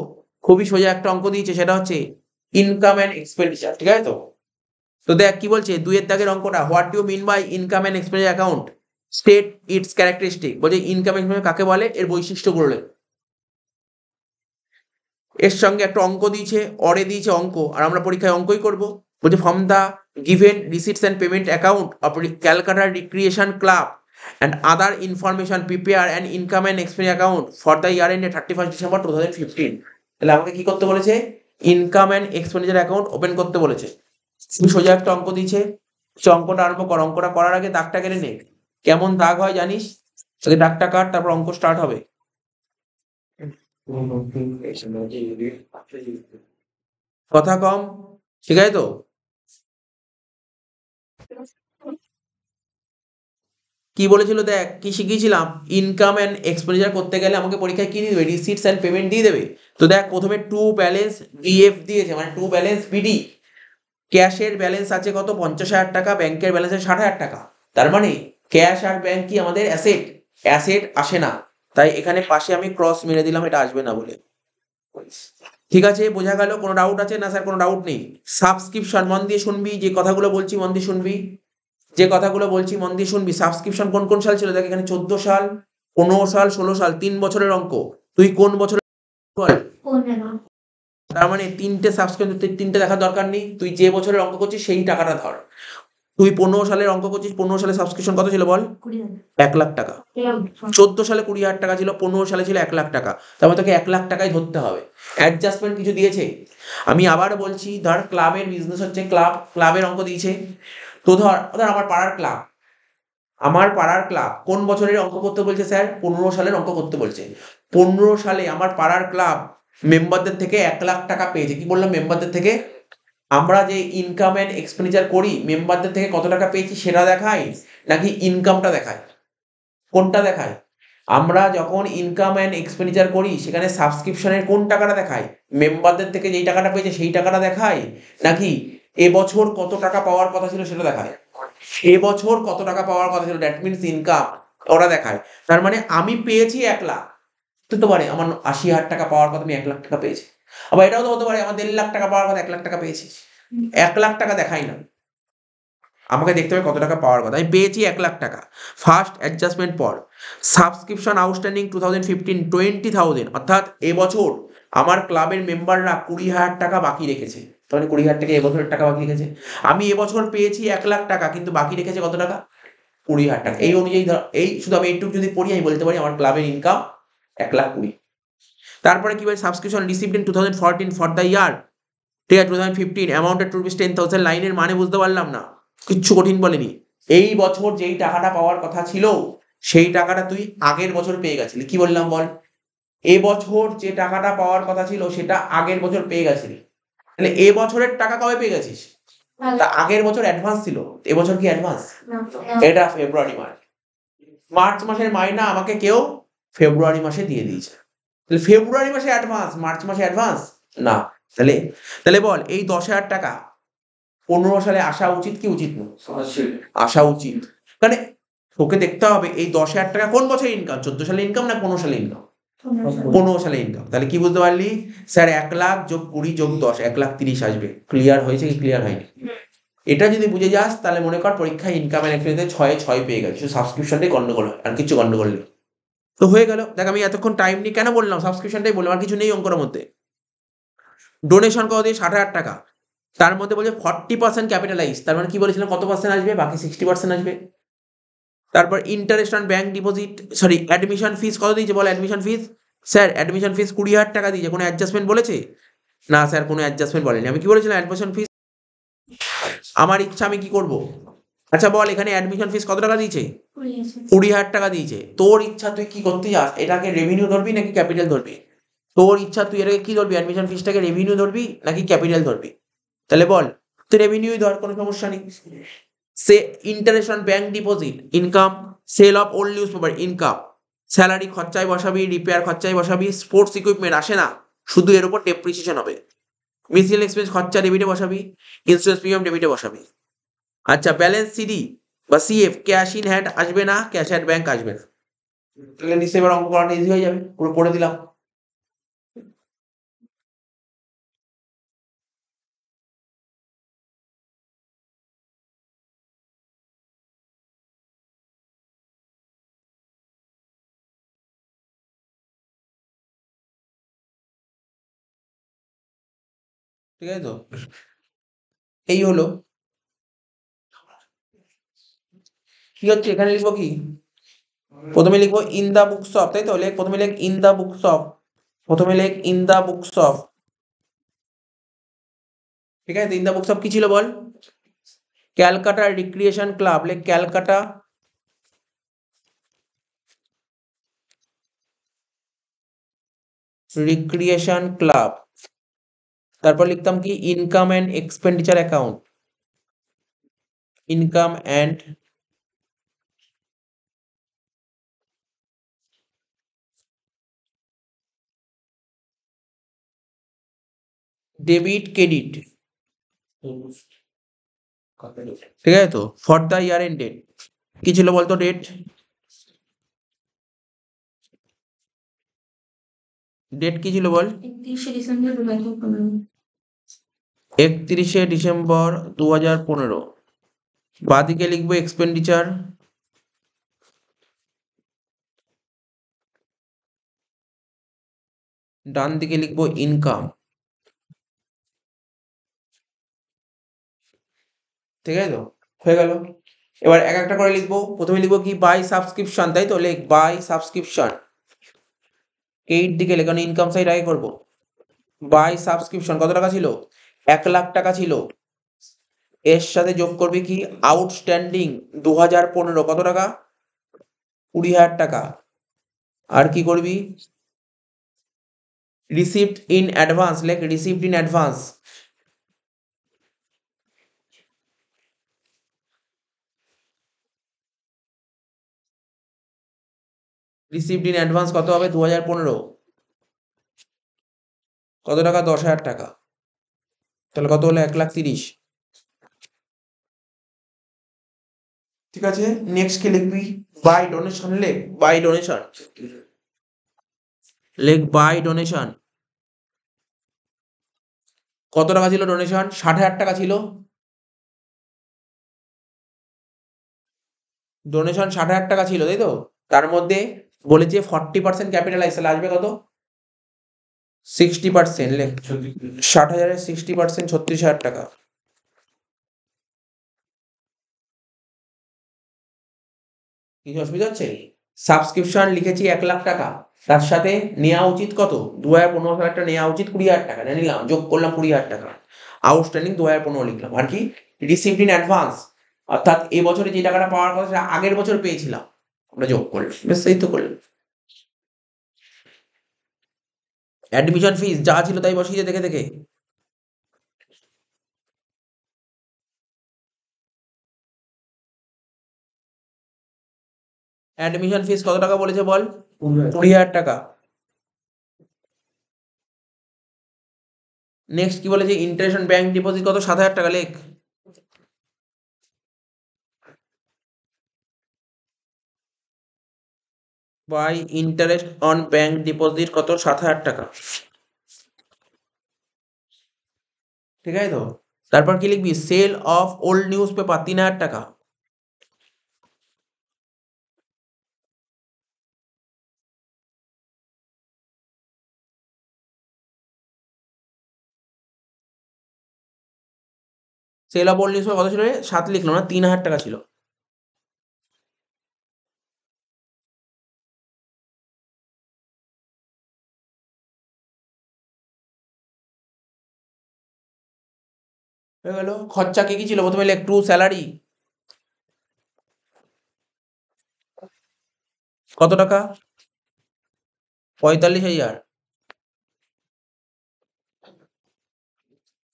খুবই সোজা একটা অঙ্ক দিয়েছে সেটা হচ্ছে ইনকাম অ্যান্ড এক্সপেন্ডিচার ঠিক আছে তো তো দেখ কি বলছে দুইয়ের দাগের অঙ্কটা what you mean by income and expense account state its characteristic বলছে ইনকাম এক্সপেন্স কাকে বলে এর বৈশিষ্ট্য বৈশিষ্ট্যগুলো এর সঙ্গে একটা অঙ্ক দিয়েছে অরে দিয়েছে অঙ্ক আর আমরা পরীক্ষায় অঙ্কই করব বলছে from the given receipts and payment account of Calcutta recreation club and other information prepare and income and expense account for the year end thirty first December two thousand fifteen তাহলে আমাকে কি করতে বলেছে income and expenditure account open করতে বলেছে সোজা একটা অঙ্ক দিয়েছে অঙ্কটা আরম্ভ কর অঙ্কটা করার আগে দাগটা কেটে নে কেমন দাগ হয় জানিস আগে দাগটা কাট তারপর অঙ্ক স্টার্ট হবে কথা কম ঠিক আছে তো কি বলেছিল দেখ কি শিখিয়েছিলাম ইনকাম অ্যান্ড এক্সপেন্ডিচার করতে গেলে আমাকে পরীক্ষায় কি দেবে রিসিটস অ্যান্ড পেমেন্ট দিয়ে দেবে তো দেখ প্রথমে টু ব্যালেন্স বিএফ দিয়েছে মানে টু ব্যালেন্স বিডি ক্যাশের ব্যালেন্স আছে কত পঞ্চাশ হাজার টাকা ব্যাংকের ব্যালেন্স আছে ষাট হাজার টাকা তার মানে ক্যাশ আর ব্যাংক কি আমাদের অ্যাসেট অ্যাসেট আসে না তাই এখানে পাশে আমি ক্রস মেরে দিলাম এটা আসবে না বলে ঠিক আছে বোঝা গেল কোনো ডাউট আছে না স্যার কোনো ডাউট নেই সাবস্ক্রিপশন মন দিয়ে শুনবি যে কথাগুলো বলছি মন দিয়ে শুনবি যে কথাগুলো বলছি মন দিয়ে শুনবি সাবস্ক্রিপশন কোন কোন সাল ছিল দেখ এখানে চোদ্দ সাল পনেরো সাল ষোলো সাল তিন বছরের অঙ্ক তুই কোন বছরের তার মানে তিনটে সাবস্ক্রাইব তিনটে দেখার দরকার নেই তুই যে বছরের অঙ্ক করছিস সেই টাকাটা ধর তুই পনেরো সালের অঙ্ক করছিস পনেরো সালে সাবস্ক্রিপশন কত ছিল বল এক লাখ টাকা চোদ্দ সালে কুড়ি হাজার টাকা ছিল পনেরো সালে ছিল এক লাখ টাকা তারপরে মানে তোকে এক লাখ টাকাই ধরতে হবে অ্যাডজাস্টমেন্ট কিছু দিয়েছে আমি আবার বলছি ধর ক্লাবের বিজনেস হচ্ছে ক্লাব ক্লাবের অঙ্ক দিয়েছে তো ধর ধর আমার পাড়ার ক্লাব আমার পাড়ার ক্লাব কোন বছরের অঙ্ক করতে বলছে স্যার পনেরো সালের অঙ্ক করতে বলছে পনেরো সালে আমার পাড়ার ক্লাব মেম্বারদের থেকে এক লাখ টাকা পেয়েছে কি বললাম মেম্বারদের থেকে আমরা যে ইনকাম অ্যান্ড এক্সপেন্ডিচার করি মেম্বারদের থেকে কত টাকা পেয়েছি সেটা দেখায় নাকি ইনকামটা দেখায় কোনটা দেখায় আমরা যখন ইনকাম অ্যান্ড এক্সপেন্ডিচার করি সেখানে সাবস্ক্রিপশনের কোন টাকাটা দেখায় মেম্বারদের থেকে যেই টাকাটা পেয়েছে সেই টাকাটা দেখায় নাকি এবছর কত টাকা পাওয়ার কথা ছিল সেটা দেখায় এবছর কত টাকা পাওয়ার কথা ছিল দ্যাট মিনস ইনকাম ওরা দেখায় তার মানে আমি পেয়েছি এক লাখ হতে পারে আমার আশি হাজার টাকা পাওয়ার কথা আমি এক লাখ টাকা পেয়েছি আবার এটাও তো হতে পারে আমার দেড় লাখ টাকা পাওয়ার কথা এক লাখ টাকা পেয়েছি এক লাখ টাকা দেখাই না আমাকে দেখতে হবে কত টাকা পাওয়ার কথা আমি পেয়েছি এক লাখ টাকা ফার্স্ট অ্যাডজাস্টমেন্ট পর subscription outstanding two thousand fifteen twenty thousand অর্থাৎ এবছর আমার ক্লাবের মেম্বাররা কুড়ি হাজার টাকা বাকি রেখেছে তাহলে মানে কুড়ি হাজার টাকা এবছরের টাকা বাকি রেখেছে আমি এবছর পেয়েছি এক লাখ টাকা কিন্তু বাকি রেখেছে কত টাকা কুড়ি হাজার টাকা এই অনুযায়ী এই শুধু আমি এইটুকু যদি পড়ি আমি বলতে পারি আমার ক্লাবের ইনকাম এক লাখ কুড়ি তারপরে কি ভাই subscription received in two thousand fourteen for the year ঠিক আছে two thousand fifteen amounted rupees ten thousand লাইনের মানে বুঝতে পারলাম না কিচ্ছু কঠিন বলেনি এই বছর যেই টাকাটা পাওয়ার কথা ছিল সেই টাকাটা তুই আগের বছর পেয়ে গেছিলি কি বললাম বল এবছর যে টাকাটা পাওয়ার কথা ছিল সেটা আগের বছর পেয়ে গেছিলি তাহলে এ বছরের টাকা কবে পেয়ে গেছিস তা আগের বছর অ্যাডভান্স ছিল এবছর কি অ্যাডভান্স এটা ফেব্রুয়ারি মার্চ মার্চ মাসের মাইনা আমাকে কেউ ফেব্রুয়ারি মাসে দিয়ে দিয়েছে তাহলে ফেব্রুয়ারি মাসে অ্যাডভান্স মার্চ মাসে অ্যাডভান্স না তাহলে তাহলে বল এই দশ হাজার টাকা পনেরো সালে আসা উচিত কি উচিত না আসা উচিত কারণ মানে তোকে দেখতে হবে এই দশ হাজার টাকা কোন বছর ইনকাম চোদ্দ সালে ইনকাম না পনেরো সালে ইনকাম পনেরো সালে ইনকাম তাহলে কি বুঝতে পারলি স্যার এক লাখ যোগ কুড়ি যোগ দশ এক লাখ তিরিশ আসবে ক্লিয়ার হয়েছে কি ক্লিয়ার হয়নি এটা যদি বুঝে যাস তাহলে মনে কর পরীক্ষায় ইনকামের ছয় ছয়ে ছয় পেয়ে গেছে সাবস্ক্রিপশনটাই গন্ডগোল আর কিছু গন্ডগোল নেই তো হয়ে গেল দেখ আমি এতক্ষণ টাইম নিয়ে কেন বললাম সাবস্ক্রিপশনটাই বললাম আর কিছু নেই অঙ্কর মধ্যে ডোনেশন কত দিয়ে ষাট হাজার টাকা তার মধ্যে বলছে ফর্টি পার্সেন্ট ক্যাপিটালাইজ তার মানে কি বলেছিলাম কত পার্সেন্ট আসবে বাকি সিক্সটি পার্সেন্ট আসবে তারপর interest on bank deposit sorry admission fees কত দিয়েছে বলো admission fees sir admission fees কুড়ি হাজার টাকা দিয়েছে কোনো অ্যাডজাস্টমেন্ট বলেছে না স্যার কোনো অ্যাডজাস্টমেন্ট বলেনি আমি কি বলেছিলাম অ্যাডমিশন ফিস আমার ইচ্ছা আমি কি করব আচ্ছা বল এখানে অ্যাডমিশন ফিস কত টাকা দিয়েছে কুড়ি হাজার টাকা দিয়েছে তোর ইচ্ছা তুই কি করতে চাস এটাকে রেভিনিউ ধরবি নাকি ক্যাপিটাল ধরবি তোর ইচ্ছা তুই এটাকে কি ধরবি অ্যাডমিশন ফিসটাকে রেভিনিউ ধরবি নাকি ক্যাপিটাল ধরবি তাহলে বল তুই রেভিনিউই ধর কোনো সমস্যা নেই সে interest on bank deposit income sale of old newspaper income salary খরচায় বসাবি রিপেয়ার খরচায় বসাবি স্পোর্টস ইকুইপমেন্ট আসে না শুধু এর উপর ডেপ্রিসিয়েশন হবে মিসিল এক্সপেন্স খরচা ডেবিটে বসাবি ইন্স্যুরেন্স প্রিমিয়াম ডেবিটে বসাবি আচ্ছা ব্যালেন্স সিডি বা এফ ক্যাশ ইন হ্যান্ড আসবে না ক্যাশ অ্যাট ব্যাংক আসবে না তাহলে নিশ্চয়ই অঙ্ক করানো ইজি হয়ে যাবে পুরো করে দিলাম ঠিক আছে তো এই হলো কি হচ্ছে এখানে লিখব কি প্রথমে লিখব ইন দা বুকশপ তাই তো তাহলে প্রথমে লেখ ইন দা বুকশপ প্রথমে লেখ ইন দা বুকশপ ঠিক আছে ইন দা বুকশপ কি ছিল বল ক্যালকাটা রিক্রিয়েশন ক্লাব লেখ ক্যালকাটা রিক্রিয়েশন ক্লাব তারপর লিখতাম কি income and expenditure account income and debit credit ঠিক আছে তো for the year end date কি ছিল বলতো ডেট ডেট কি ছিল বল একত্রিশে ডিসেম্বর দু হাজার পনেরো বাদিকে লিখবো এক্সপেন্ডিচার ডান দিকে লিখবো ইনকাম ঠিক আছে তো হয়ে গেল এবার এক একটা করে লিখবো প্রথমে লিখবো কি বাই সাবস্ক্রিপশন তাই তো লেখ বাই সাবস্ক্রিপশন এইট দিকে লেখ কারণ ইনকাম সাইড আগে করবো বাই সাবস্ক্রিপশন কত টাকা ছিল এক লাখ টাকা ছিল এর সাথে যোগ করবি কি আউটস্ট্যান্ডিং দু হাজার পনেরো কত টাকা কুড়ি হাজার টাকা আর কি করবি রিসিপ্ট ইন অ্যাডভান্স লেখ receipt in advance received in advance কত হবে দু হাজার পনেরো কত টাকা দশ হাজার টাকা তাহলে কত হলো এক লাখ তিরিশ ঠিক আছে নেক্সট কে লিখবি বাই ডোনেশন লেখ বাই ডোনেশন লেখ বাই ডোনেশন কত টাকা ছিল ডোনেশন ষাট হাজার টাকা ছিল ডোনেশন ষাট হাজার টাকা ছিল তাই তো তার মধ্যে বলেছি ফর্টি পার্সেন্ট ক্যাপিটালাইজ তাহলে আসবে কত সিক্সটি পার্সেন্ট লেখ ষাট হাজারের সিক্সটি পার্সেন্ট ছত্রিশ হাজার টাকা কিছু অসুবিধা হচ্ছে সাবস্ক্রিপশন লিখেছি এক লাখ টাকা তার সাথে নেওয়া উচিত কত দু হাজার পনেরো হাজার টাকা নেওয়া উচিত কুড়ি হাজার টাকা নিলাম যোগ করলাম কুড়ি হাজার টাকা আউটস্ট্যান্ডিং দু হাজার পনেরো লিখলাম আর কি রিসিভড ইন অ্যাডভান্স অর্থাৎ এবছরে যে টাকাটা পাওয়ার কথা সেটা আগের বছর পেয়েছিলাম আমরা যোগ করলাম তো করলাম অ্যাডমিশন ফিস যা ছিল তাই বসিয়েছে দেখে দেখে অ্যাডমিশন ফিস কত টাকা বলেছে বল কুড়ি হাজার টাকা নেক্সট কি বলেছে ইন্টারেশন ব্যাংক ডিপোজিট কত সাত হাজার টাকা লেখ by interest on bank deposit কত সাত হাজার টাকা ঠিক আছে তো তারপর কি লিখবি sale of old newspaper তিন হাজার টাকা sale of old newspaper কত ছিল সাত লিখলো না তিন হাজার টাকা ছিল হয়ে গেল খরচা কি কি ছিল প্রথমে একটু স্যালারি কত টাকা পঁয়তাল্লিশ হাজার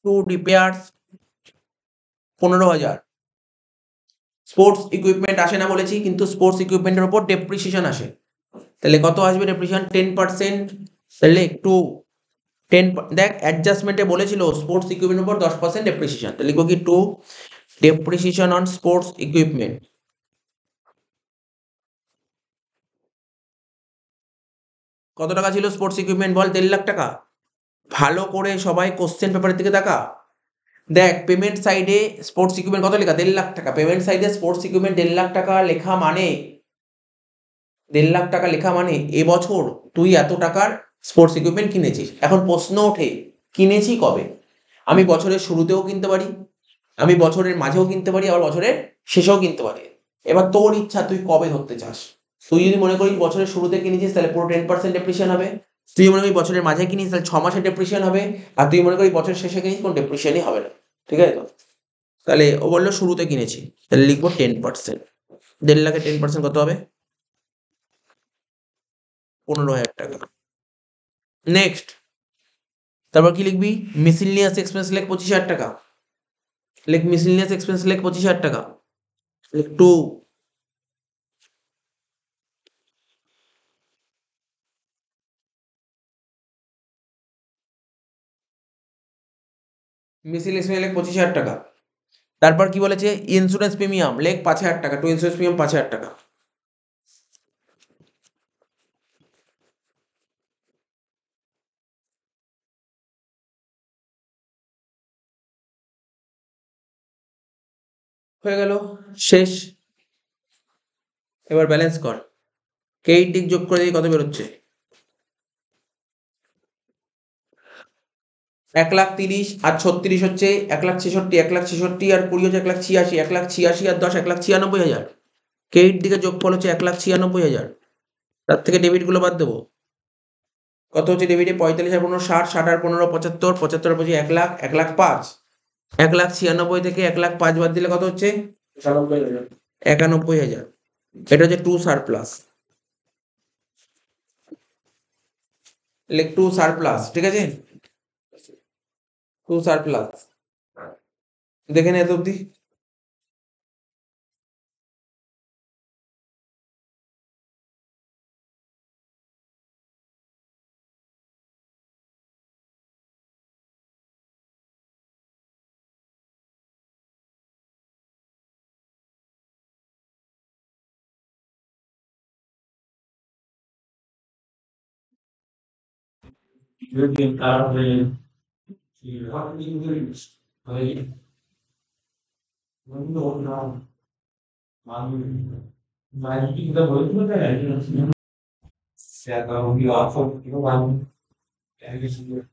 টু রিপেয়ার্স পনেরো হাজার স্পোর্টস ইকুইপমেন্ট আসে না বলেছি কিন্তু স্পোর্টস ইকুইপমেন্টের উপর ডেপ্রিসিয়েশন আসে তাহলে কত আসবে ডেপ্রিসিয়েশন টেন পার্সেন্ট তাহলে একটু টেন দেখ অ্যাডজাস্টমেন্টে বলেছিল স্পোর্টস ইকুইপমেন্ট উপর দশ পার্সেন্ট ডেপ্রিসিয়েশন তো লিখবো কি to depreciation on sports equipment কত টাকা ছিল স্পোর্টস ইকুইপমেন্ট বল দেড় লাখ টাকা ভালো করে সবাই কোশ্চেন পেপারের দিকে দেখা দেখ পেমেন্ট সাইডে স্পোর্টস ইকুইপমেন্ট কত লেখা দেড় লাখ টাকা পেমেন্ট সাইডে স্পোর্টস ইকুইপমেন্ট দেড় লাখ টাকা লেখা মানে দেড় লাখ টাকা লেখা মানে এবছর তুই এত টাকার স্পোর্টস ইকুইপমেন্ট কিনেছিস এখন প্রশ্ন ওঠে কিনেছি কবে আমি বছরের শুরুতেও কিনতে পারি আমি বছরের মাঝেও কিনতে পারি আবার বছরের শেষেও কিনতে পারি এবার তোর ইচ্ছা তুই কবে ধরতে চাস তুই যদি মনে করিস বছরের শুরুতে কিনেছিস তাহলে পুরো টেন পার্সেন্ট ডেপ্রিসিয়েশন হবে তুই মনে করি বছরের মাঝে কিনিস তাহলে ছ মাসে ডেপ্রিসিয়েশন হবে আর তুই মনে করি বছরের শেষে কিনিস কোনো ডেপ্রিসিয়েশনই হবে না ঠিক আছে তো তাহলে ও বললো শুরুতে কিনেছি তাহলে লিখবো টেন পার্সেন্ট দেড় লাখে টেন পার্সেন্ট কত হবে পনেরো হাজার টাকা নেক্সট তারপর কি লিখবি মিসিলিনিয়াস এক্সপেন্স লেক 25000 টাকা লেক মিসিলিনিয়াস এক্সপেন্স লেক 25000 টাকা লেক টু মিসিলিনিয়াস লেক 25000 টাকা তারপর কি বলেছে ইনস্যুরেন্স প্রিমিয়াম লেক 5000 টাকা টু ইনস্যুরেন্স প্রিমিয়াম 5000 টাকা হয়ে গেল শেষ এবার ব্যালেন্স কর কে দিক যোগ করে কত বেরোচ্ছে এক লাখ তিরিশ আর ছত্রিশ হচ্ছে এক লাখ ছেষট্টি এক লাখ ছেষট্টি আর কুড়ি হচ্ছে এক লাখ ছিয়াশি এক লাখ ছিয়াশি আর দশ এক লাখ ছিয়ানব্বই হাজার কেইট দিকে যোগফল হচ্ছে এক লাখ ছিয়ানব্বই হাজার তার থেকে ডেবিটগুলো বাদ দেবো কত হচ্ছে ডেবিটে পঁয়তাল্লিশ হাজার পনেরো ষাট ষাট আর পনেরো পঁচাত্তর পঁচাত্তর পঁচিশ এক লাখ এক লাখ পাঁচ এক লাখ ছিয়ানব্বই থেকে এক লাখ পাঁচ বার দিলে কত হচ্ছে একানব্বই হাজার এটা হচ্ছে টু সারপ্লাস টু সারপ্লাস ঠিক আছে টু সারপ্লাস হ্যাঁ। দেখে নে এত অব্দি European Parliament to working groups by window now. माइकिंग तो बहुत मजा है इसमें क्या करूँगी ऑफर क्यों मालूम क्या किसी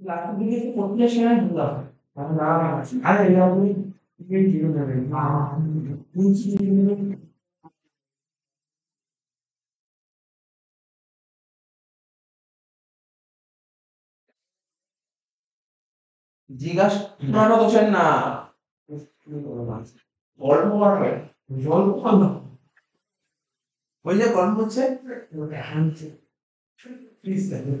জিজ্ঞাসা করছেন না গল্প করবেন গল্প করবে ওই যে গল্প হচ্ছে হ্যাঁ, হ্যাঁ, হ্যাঁ।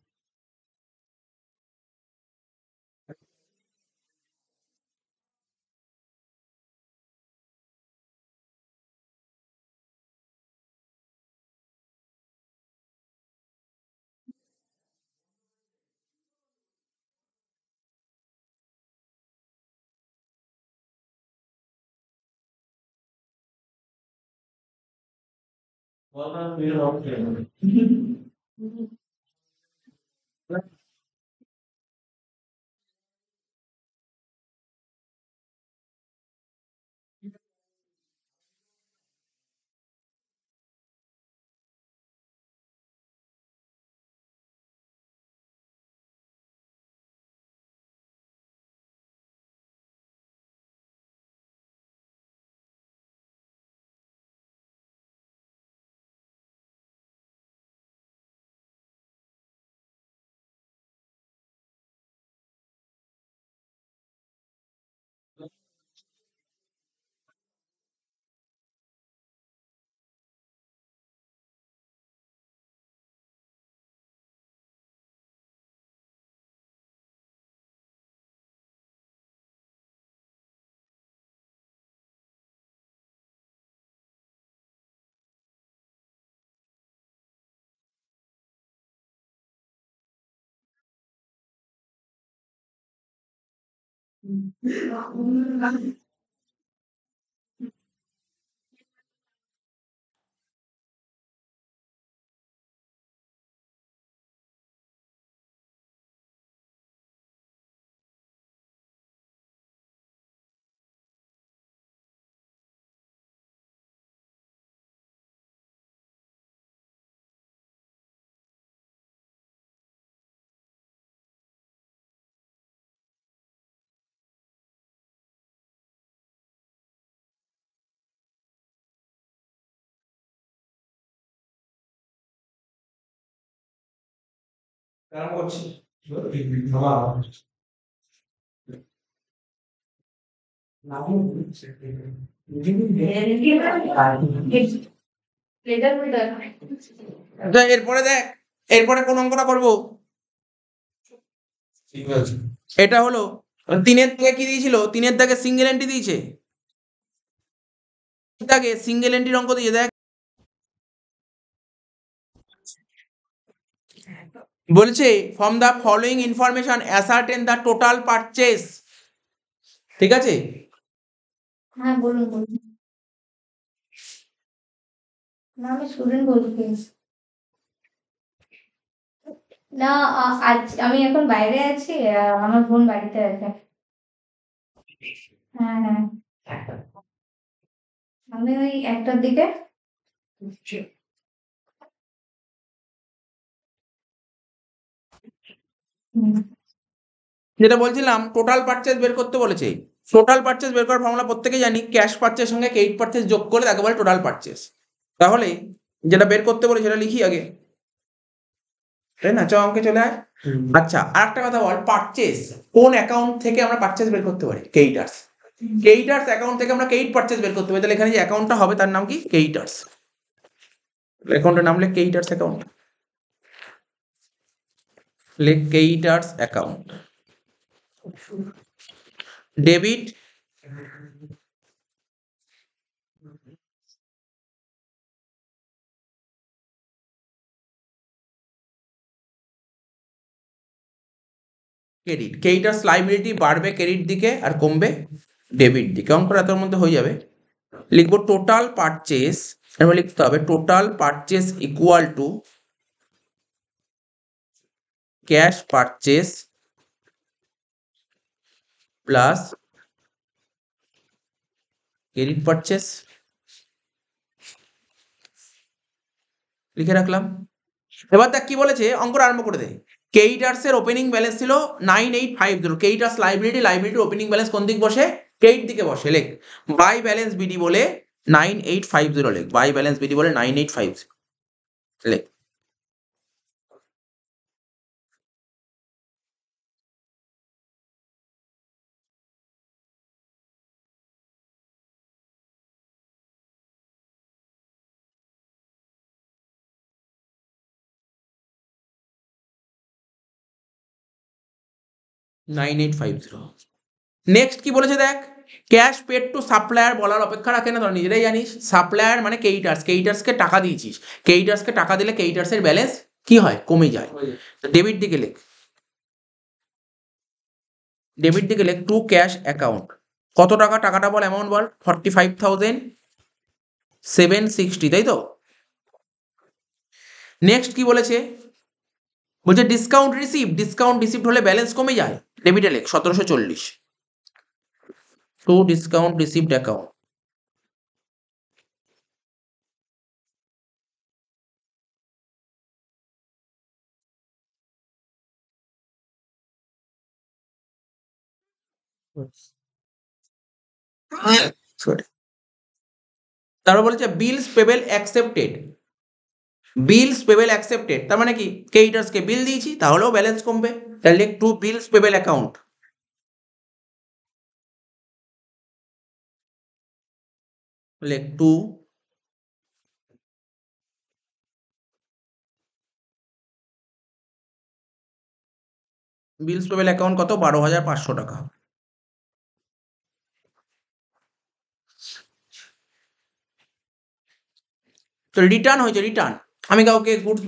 What about we don't 음. 아, কারণ এরপরে দেখ এরপরে কোন অঙ্কটা করবো এটা হলো মানে তিনের দাগে কি দিয়েছিল তিনের দাগে সিঙ্গেল এন্ট্রি দিয়েছে দাগে সিঙ্গেল এন্ট্রির অঙ্ক দিয়েছে দেখ বলছে from the following information ascertain the total purchase ঠিক আছে হ্যাঁ বলুন বলুন না আমি বলছি না আজ আমি এখন বাইরে আছি আমার বোন বাড়িতে আছে হ্যাঁ হ্যাঁ আমি ওই একটার দিকে যেটা বলছিলাম টোটাল পারচেস বের করতে বলেছে টোটাল পারচেস বের করার ফর্মুলা প্রত্যেকে জানি ক্যাশ পারচেস সঙ্গে ক্রেডিট পারচেস যোগ করে তাকে বলে টোটাল পারচেস তাহলে যেটা বের করতে বলে সেটা লিখি আগে তাই না চ আমাকে চলে আয় আচ্ছা আর একটা কথা বল পারচেস কোন অ্যাকাউন্ট থেকে আমরা পারচেস বের করতে পারি ক্রেডিটার্স ক্রেডিটার্স অ্যাকাউন্ট থেকে আমরা ক্রেডিট পারচেস বের করতে পারি তাহলে এখানে যে অ্যাকাউন্টটা হবে তার নাম কি ক্রেডিটার্স অ্যাকাউন্টের নাম লেখ creditors account creditors account debit credit creditors liability বাড়বে ক্রেডিট দিকে আর কমবে ডেবিট দিকে অঙ্কটা তোর মধ্যে হয়ে যাবে লিখবো টোটাল পারচেস এবার লিখতে হবে total purchase equal to cash purchase plus credit purchase লিখে রাখলাম এবার দেখ কি বলেছে অঙ্কটা আরম্ভ করে দেয় কেইটার্স এর ওপেনিং ব্যালেন্স ছিল nine eight five zero creditors liability লাইব্রেরির ওপেনিং ব্যালেন্স কোন দিক বসে কেইট দিকে বসে লেখ বাই ব্যালেন্স বিডি বলে নাইন এইট ফাইভ জিরো লেখ বাই ব্যালেন্স বিডি বলে নাইন এইট ফাইভ জিরো লেখ nine eight five zero next কি বলেছে দেখ ক্যাশ পেড টু সাপ্লায়ার বলার অপেক্ষা রাখে না তোরা নিজেরাই জানিস সাপ্লায়ার মানে কেইটার্স কেইটার্সকে টাকা দিয়েছিস কেইটার্সকে টাকা দিলে কেইটার্সের ব্যালেন্স কি হয় কমে যায় ডেবিট দিকে লেখ ডেবিট দিকে লেখ টু ক্যাশ অ্যাকাউন্ট কত টাকা টাকাটা বল অ্যামাউন্ট বল forty five thousand seven sixty তাই তো নেক্সট কি বলেছে বলছে ডিসকাউন্ট রিসিভ ডিসকাউন্ট রিসিভ হলে ব্যালেন্স কমে যায় ডেবিট লেখ সতেরোশো চল্লিশ টু ডিসকাউন্ট রিসিভড অ্যাকাউন্ট তারপর বলেছে bills payable accepted bills payable accepted তার মানে কি ক্রেডিটার্সকে বিল দিয়েছি তাহলেও ব্যালেন্স কমবে তাহলে টু বিলস পেবেল অ্যাকাউন্ট লেখ টু বিলস পেবেল অ্যাকাউন্ট কত বারো হাজার পাঁচশো টাকা তো রিটার্ন হয়েছে রিটার্ন আমি কাউকে গুডস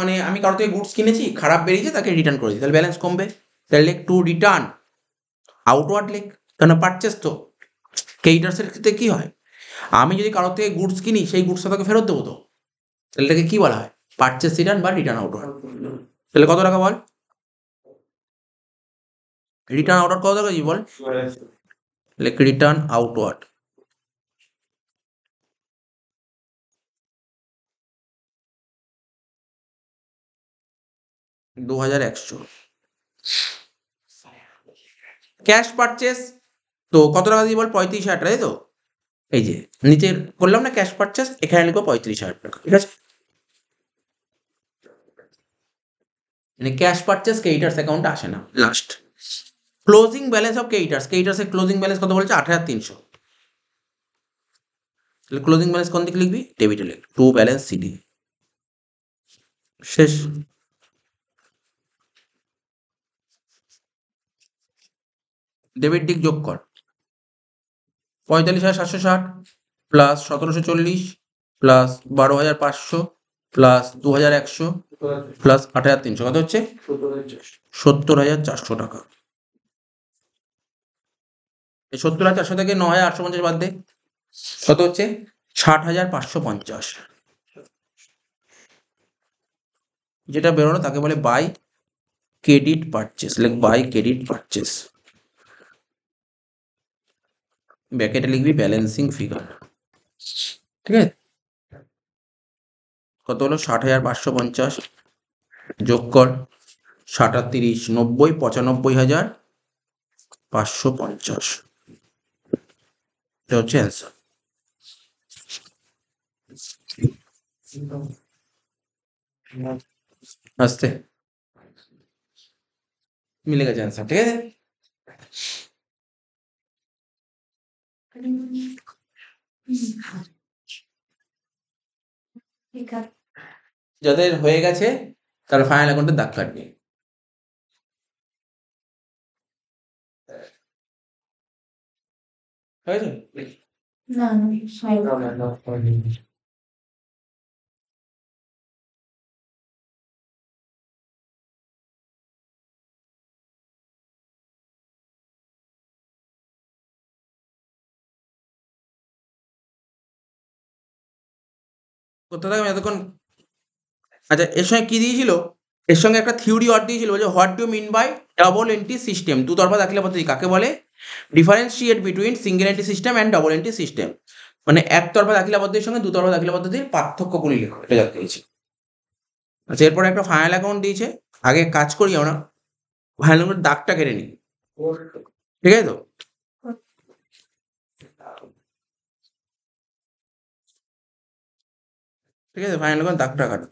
মানে আমি কারো থেকে গুডস কিনেছি খারাপ বেরিয়েছে তাকে রিটার্ন করেছি তাহলে ব্যালেন্স কমবে তাহলে লেক টু রিটার্ন আউটওয়ার্ড লেক কেন পারচেস তো কেইটার্সের ক্ষেত্রে কী হয় আমি যদি কারোর থেকে গুডস কিনি সেই গুডসটা তাকে ফেরত দেবো তো তাহলে তাকে কী বলা হয় পারচেস রিটার্ন বা রিটার্ন আউটওয়ার্ড তাহলে কত টাকা বল রিটার্ন আউটওয়ার্ড কত টাকা বল লেক রিটার্ন আউটওয়ার্ড দু হাজার একশো ক্যাশ পারচেস তো কত টাকা দিয়ে বল পঁয়ত্রিশ হাজার টাকা তাই তো এই যে নিচে করলাম না ক্যাশ পারচেস এখানে লিখবো পঁয়ত্রিশ হাজার টাকা ঠিক আছে মানে ক্যাশ পারচেস ক্রেডিটার্স অ্যাকাউন্ট আসে না last closing balance of creditors ক্রেডিটার্সের ক্লোজিং ব্যালেন্স কত বলছে আট হাজার তিনশো তাহলে ক্লোজিং ব্যালেন্স কোন দিকে লিখবি ডেবিটে লিখ টু ব্যালেন্স সিডি শেষ ডেবিট দিক যোগ কর পঁয়তাল্লিশ হাজার সাতশো ষাট প্লাস সতেরোশো চল্লিশ প্লাস বারো হাজার পাঁচশো প্লাস দু হাজার একশো প্লাস আট হাজার তিনশো কত হচ্ছে সত্তর হাজার চারশো টাকা এই সত্তর হাজার চারশো থেকে ন হাজার আটশো পঞ্চাশ বাদ দে কত হচ্ছে ষাট হাজার পাঁচশো পঞ্চাশ যেটা বেরোনো তাকে বলে by credit purchase like by credit purchase ব্যাকেটে লিখবি ব্যালেন্সিং ফিগার ঠিক আছে কত হলো ষাট হাজার পাঁচশো পঞ্চাশ যোগ কর সাতাত্রিশ নব্বই পঁচানব্বই হাজার পাঁচশো পঞ্চাশ এটা হচ্ছে অ্যান্সার আসতে মিলে গেছে অ্যান্সার ঠিক আছে যাদের হয়ে গেছে তারা ফাইনাল অ্যাকাউন্টে দাগ কাটবে হয়েছে না করতে থাকবেন এতক্ষণ আচ্ছা এর সঙ্গে কি দিয়েছিল এর সঙ্গে একটা থিওরি ওয়ার্ড দিয়েছিল যে what do mean by double entry system দুতরফা দেখলে পদ্ধতি কাকে বলে differentiate between single entry system and double entry system মানে তরফা দাখিলা পদ্ধতির সঙ্গে দু তরফা দাখিলা পদ্ধতির পার্থক্যগুলি লেখো এটা জানতে আচ্ছা এরপরে একটা ফাইনাল অ্যাকাউন্ট দিয়েছে আগে কাজ করি আমরা ফাইনাল অ্যাকাউন্টের দাগটা কেড়ে নিই ঠিক আছে তো ঠিক আছে ফাইনাল করে দাগটা কাটো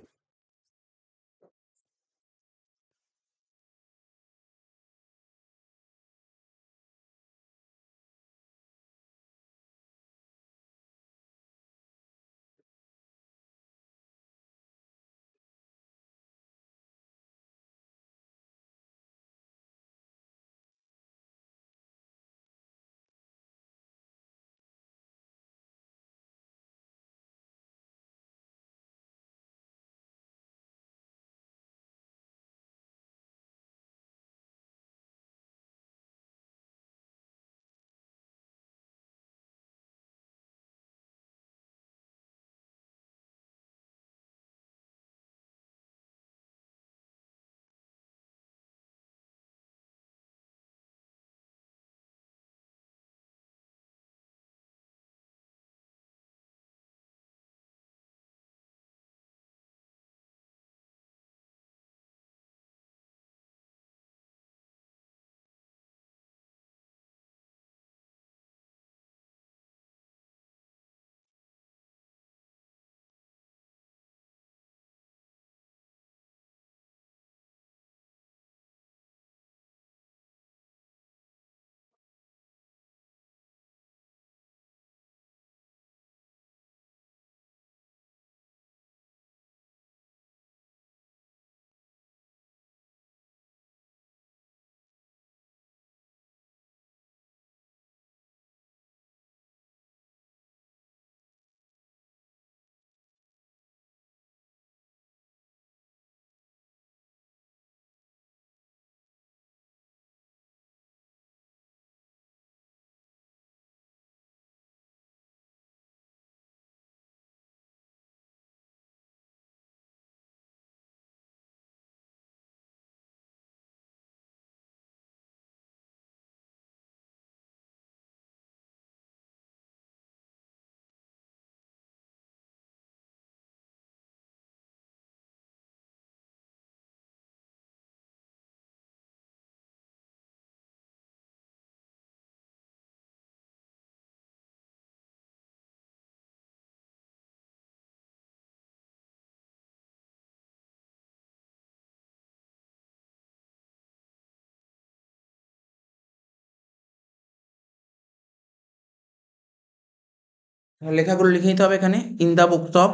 লেখাগুলো লিখে নিতে হবে এখানে in the book top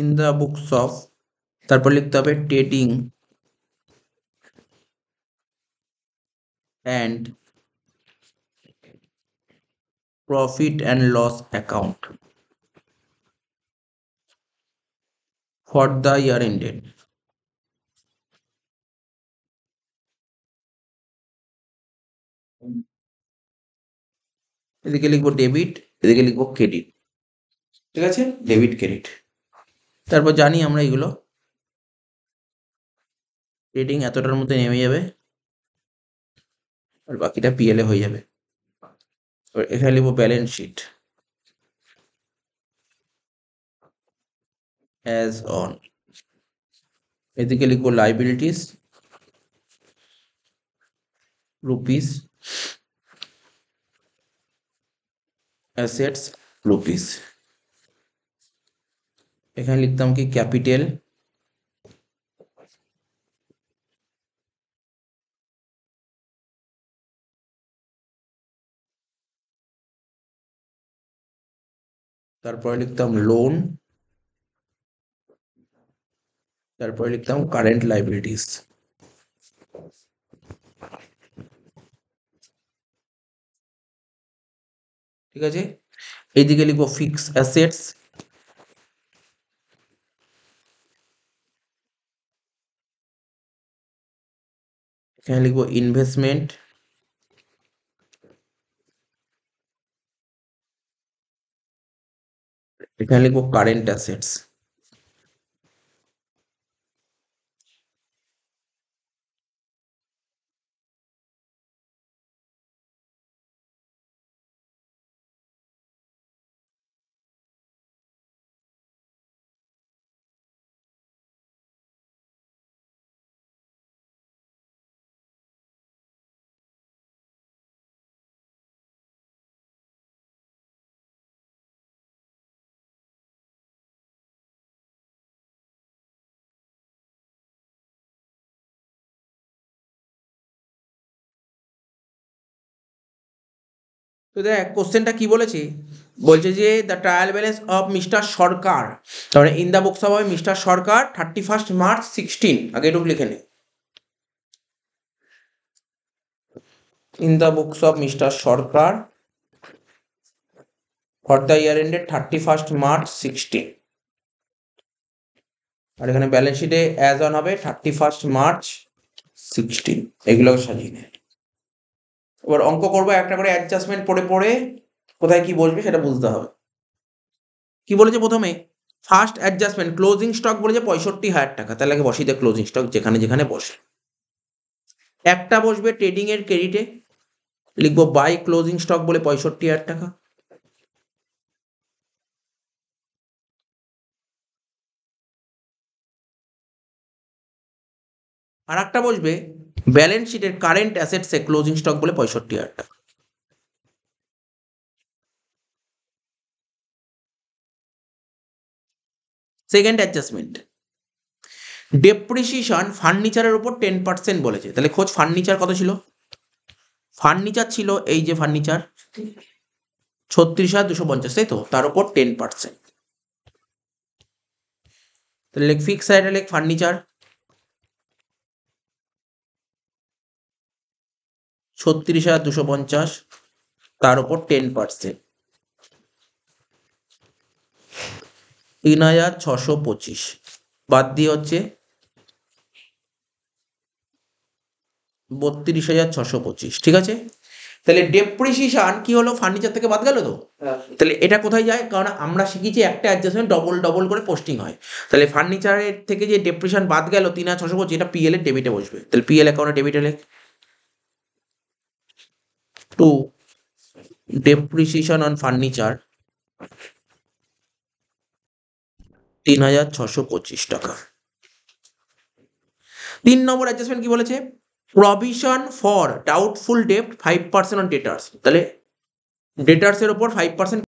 in the book shop তারপর লিখতে হবে trading and profit and loss account for the year ended এদিকে লিখবো ডেবিট এদিকে লিখবো ক্রেডিট ঠিক আছে ডেবিট ক্রেডিট তারপর জানি আমরা এগুলো রেটিং এতটার মধ্যে নেমে যাবে আর বাকিটা পিএলএ হয়ে যাবে এখানে লিখবো balance sheet as on basically equal liabilities rupees assets rupees এখানে লিখতাম কি ক্যাপিটাল তারপরে লিখতাম লোন তারপরে লিখতাম কারেন্ট লাইবিলিটিস ঠিক আছে এইদিকে লিখবো ফিক্স অ্যাসেটস এখানে লিখবো ইনভেস্টমেন্ট এখানে লিখবো কারেন্ট অ্যাসেটস তো দেখ কোশ্চেনটা কি বলেছে বলছে যে the trial balance of mister Sarkar তাহলে ইন দ্য বুকস হবে mister Sarkar thirty first March sixteen আগে এটুকু লিখে নে in the books of mister Sarkar for the year ended thirty first March sixteen আর এখানে ব্যালেন্স শিটে অ্যাজ অন হবে থার্টি ফার্স্ট মার্চ সিক্সটিন এগুলোকে সাজিয়ে নেয় এবার অঙ্ক করবো একটা করে অ্যাডজাস্টমেন্ট পড়ে পড়ে কোথায় কি বসবে সেটা বুঝতে হবে কি বলেছে প্রথমে ফার্স্ট অ্যাডজাস্টমেন্ট ক্লোজিং স্টক বলেছে পঁয়ষট্টি হাজার টাকা তাহলে বসি দেয় ক্লোজিং স্টক যেখানে যেখানে বসে একটা বসবে ট্রেডিং এর ক্রেডিটে লিখবো বাই ক্লোজিং স্টক বলে পঁয়ষট্টি হাজার টাকা আর একটা বসবে ব্যালেন্স শিটের কারেন্ট অ্যাসেটসে ক্লোজিং স্টক বলে পঁয়ষট্টি হাজার টাকা সেকেন্ড অ্যাডজাস্টমেন্ট ডেপ্রিসিয়েশন ফার্নিচারের উপর টেন পার্সেন্ট বলেছে তাহলে খোঁজ ফার্নিচার কত ছিল ফার্নিচার ছিল এই যে ফার্নিচার ছত্রিশ হাজার দুশো পঞ্চাশ তাই তো তার উপর টেন পার্সেন্ট তাহলে ফিক্স সাইডে লেখ ফার্নিচার ছত্রিশ হাজার দুশো পঞ্চাশ তার উপর টেন পার্সেন্ট তিন হাজার ছশো পঁচিশ বাদ দিয়ে হচ্ছে বত্রিশ হাজার ছশো পঁচিশ ঠিক আছে তাহলে ডেপ্রিসিয়েশন কি হলো ফার্নিচার থেকে বাদ গেল তো হ্যাঁ। তাহলে এটা কোথায় যায় কারণ আমরা শিখেছি একটা অ্যাডজাস্টমেন্ট ডবল ডবল করে পোস্টিং হয় তাহলে ফার্নিচারের থেকে যে ডেপ্রিসিয়েশন বাদ গেল তিন হাজার ছশো পঁচিশ এটা পিএল এর ডেবিটে বসবে তাহলে পিএল অ্যাকাউন্টে ডেবিটে লেখ টু depreciation অন ফার্নিচার তিন হাজার ছশো পঁচিশ টাকা তিন নম্বর অ্যাডজাস্টমেন্ট কি বলেছে provision for doubtful debt five percent on debtors তাহলে ডেটার্স এর ওপর ফাইভ পার্সেন্ট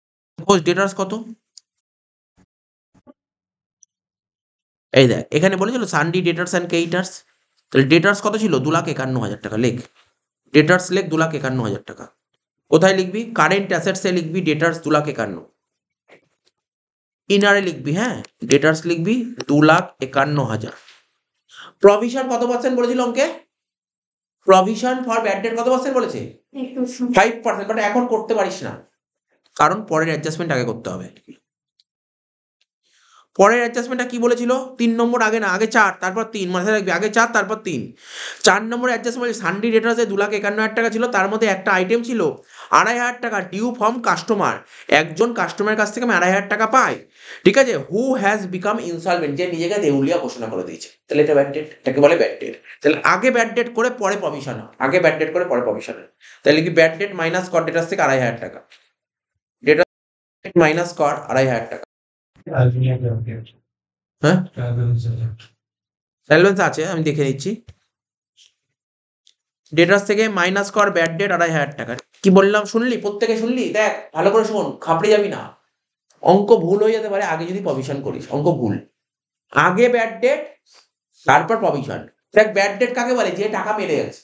ডেটার্স কত এই দেখ এখানে বলেছিল সানডি ডেটার্স অ্যান্ড কেইটার্স তাহলে ডেটার্স কত ছিল দু লাখ একান্ন হাজার টাকা লেখ ডেটার্স লেখ দু লাখ একান্ন হাজার টাকা কোথায় লিখবি কারেন্ট অ্যাসেটসে লিখবি ডেটার্স দু লাখ একান্ন ইনারে লিখবি হ্যাঁ ডেটার্স লিখবি দু লাখ একান্ন হাজার প্রভিশন কত পার্সেন্ট বলেছিল অঙ্কে প্রভিশন ফর ব্যাড ডেট কত পার্সেন্ট বলেছে ফাইভ পার্সেন্ট বাট এখন করতে পারিস না কারণ পরের অ্যাডজাস্টমেন্ট আগে করতে হবে পরের অ্যাডজাস্টমেন্টটা কী বলেছিল তিন নম্বর আগে না আগে চার তারপর তিন মাথায় রাখবে আগে চার তারপর তিন চার নম্বর অ্যাডজাস্টমেন্ট সানডি ডেটাসে দু লাখ একান্ন হাজার টাকা ছিল তার মধ্যে একটা আইটেম ছিল আড়াই হাজার টাকা ডিউ ফ্রম কাস্টমার একজন কাস্টমারের কাছ থেকে আমি আড়াই হাজার টাকা পাই ঠিক আছে হু হ্যাজ বিকাম ইনসলভেন্ট যে নিজেকে দেউলিয়া ঘোষণা করে দিয়েছে তাহলে এটা ব্যাড ডেট এটাকে বলে ব্যাড ডেট তাহলে আগে ব্যাড ডেট করে পরে প্রভিশন আগে ব্যাড ডেট করে পরে প্রভিশন তাহলে কি ব্যাড ডেট মাইনাস কর ডেটার থেকে আড়াই হাজার টাকা ডেটা মাইনাস কর আড়াই হাজার টাকা হ্যাঁ অ্যালবেন্স আছে আমি দেখে নিচ্ছি ডেটাস থেকে মাইনাস কর ব্যাড ডেট আড়াই হাজার টাকা কি বললাম শুনলি প্রত্যেকে শুনলি দেখ ভালো করে শোন খাপড়ে যাবি না অঙ্ক ভুল হয়ে যেতে পারে আগে যদি প্রভিশন করিস অঙ্ক ভুল আগে ব্যাড ডেট তারপর প্রভিশন দেখ ব্যাড ডেট কাকে বলে যে টাকা পেরে গেছে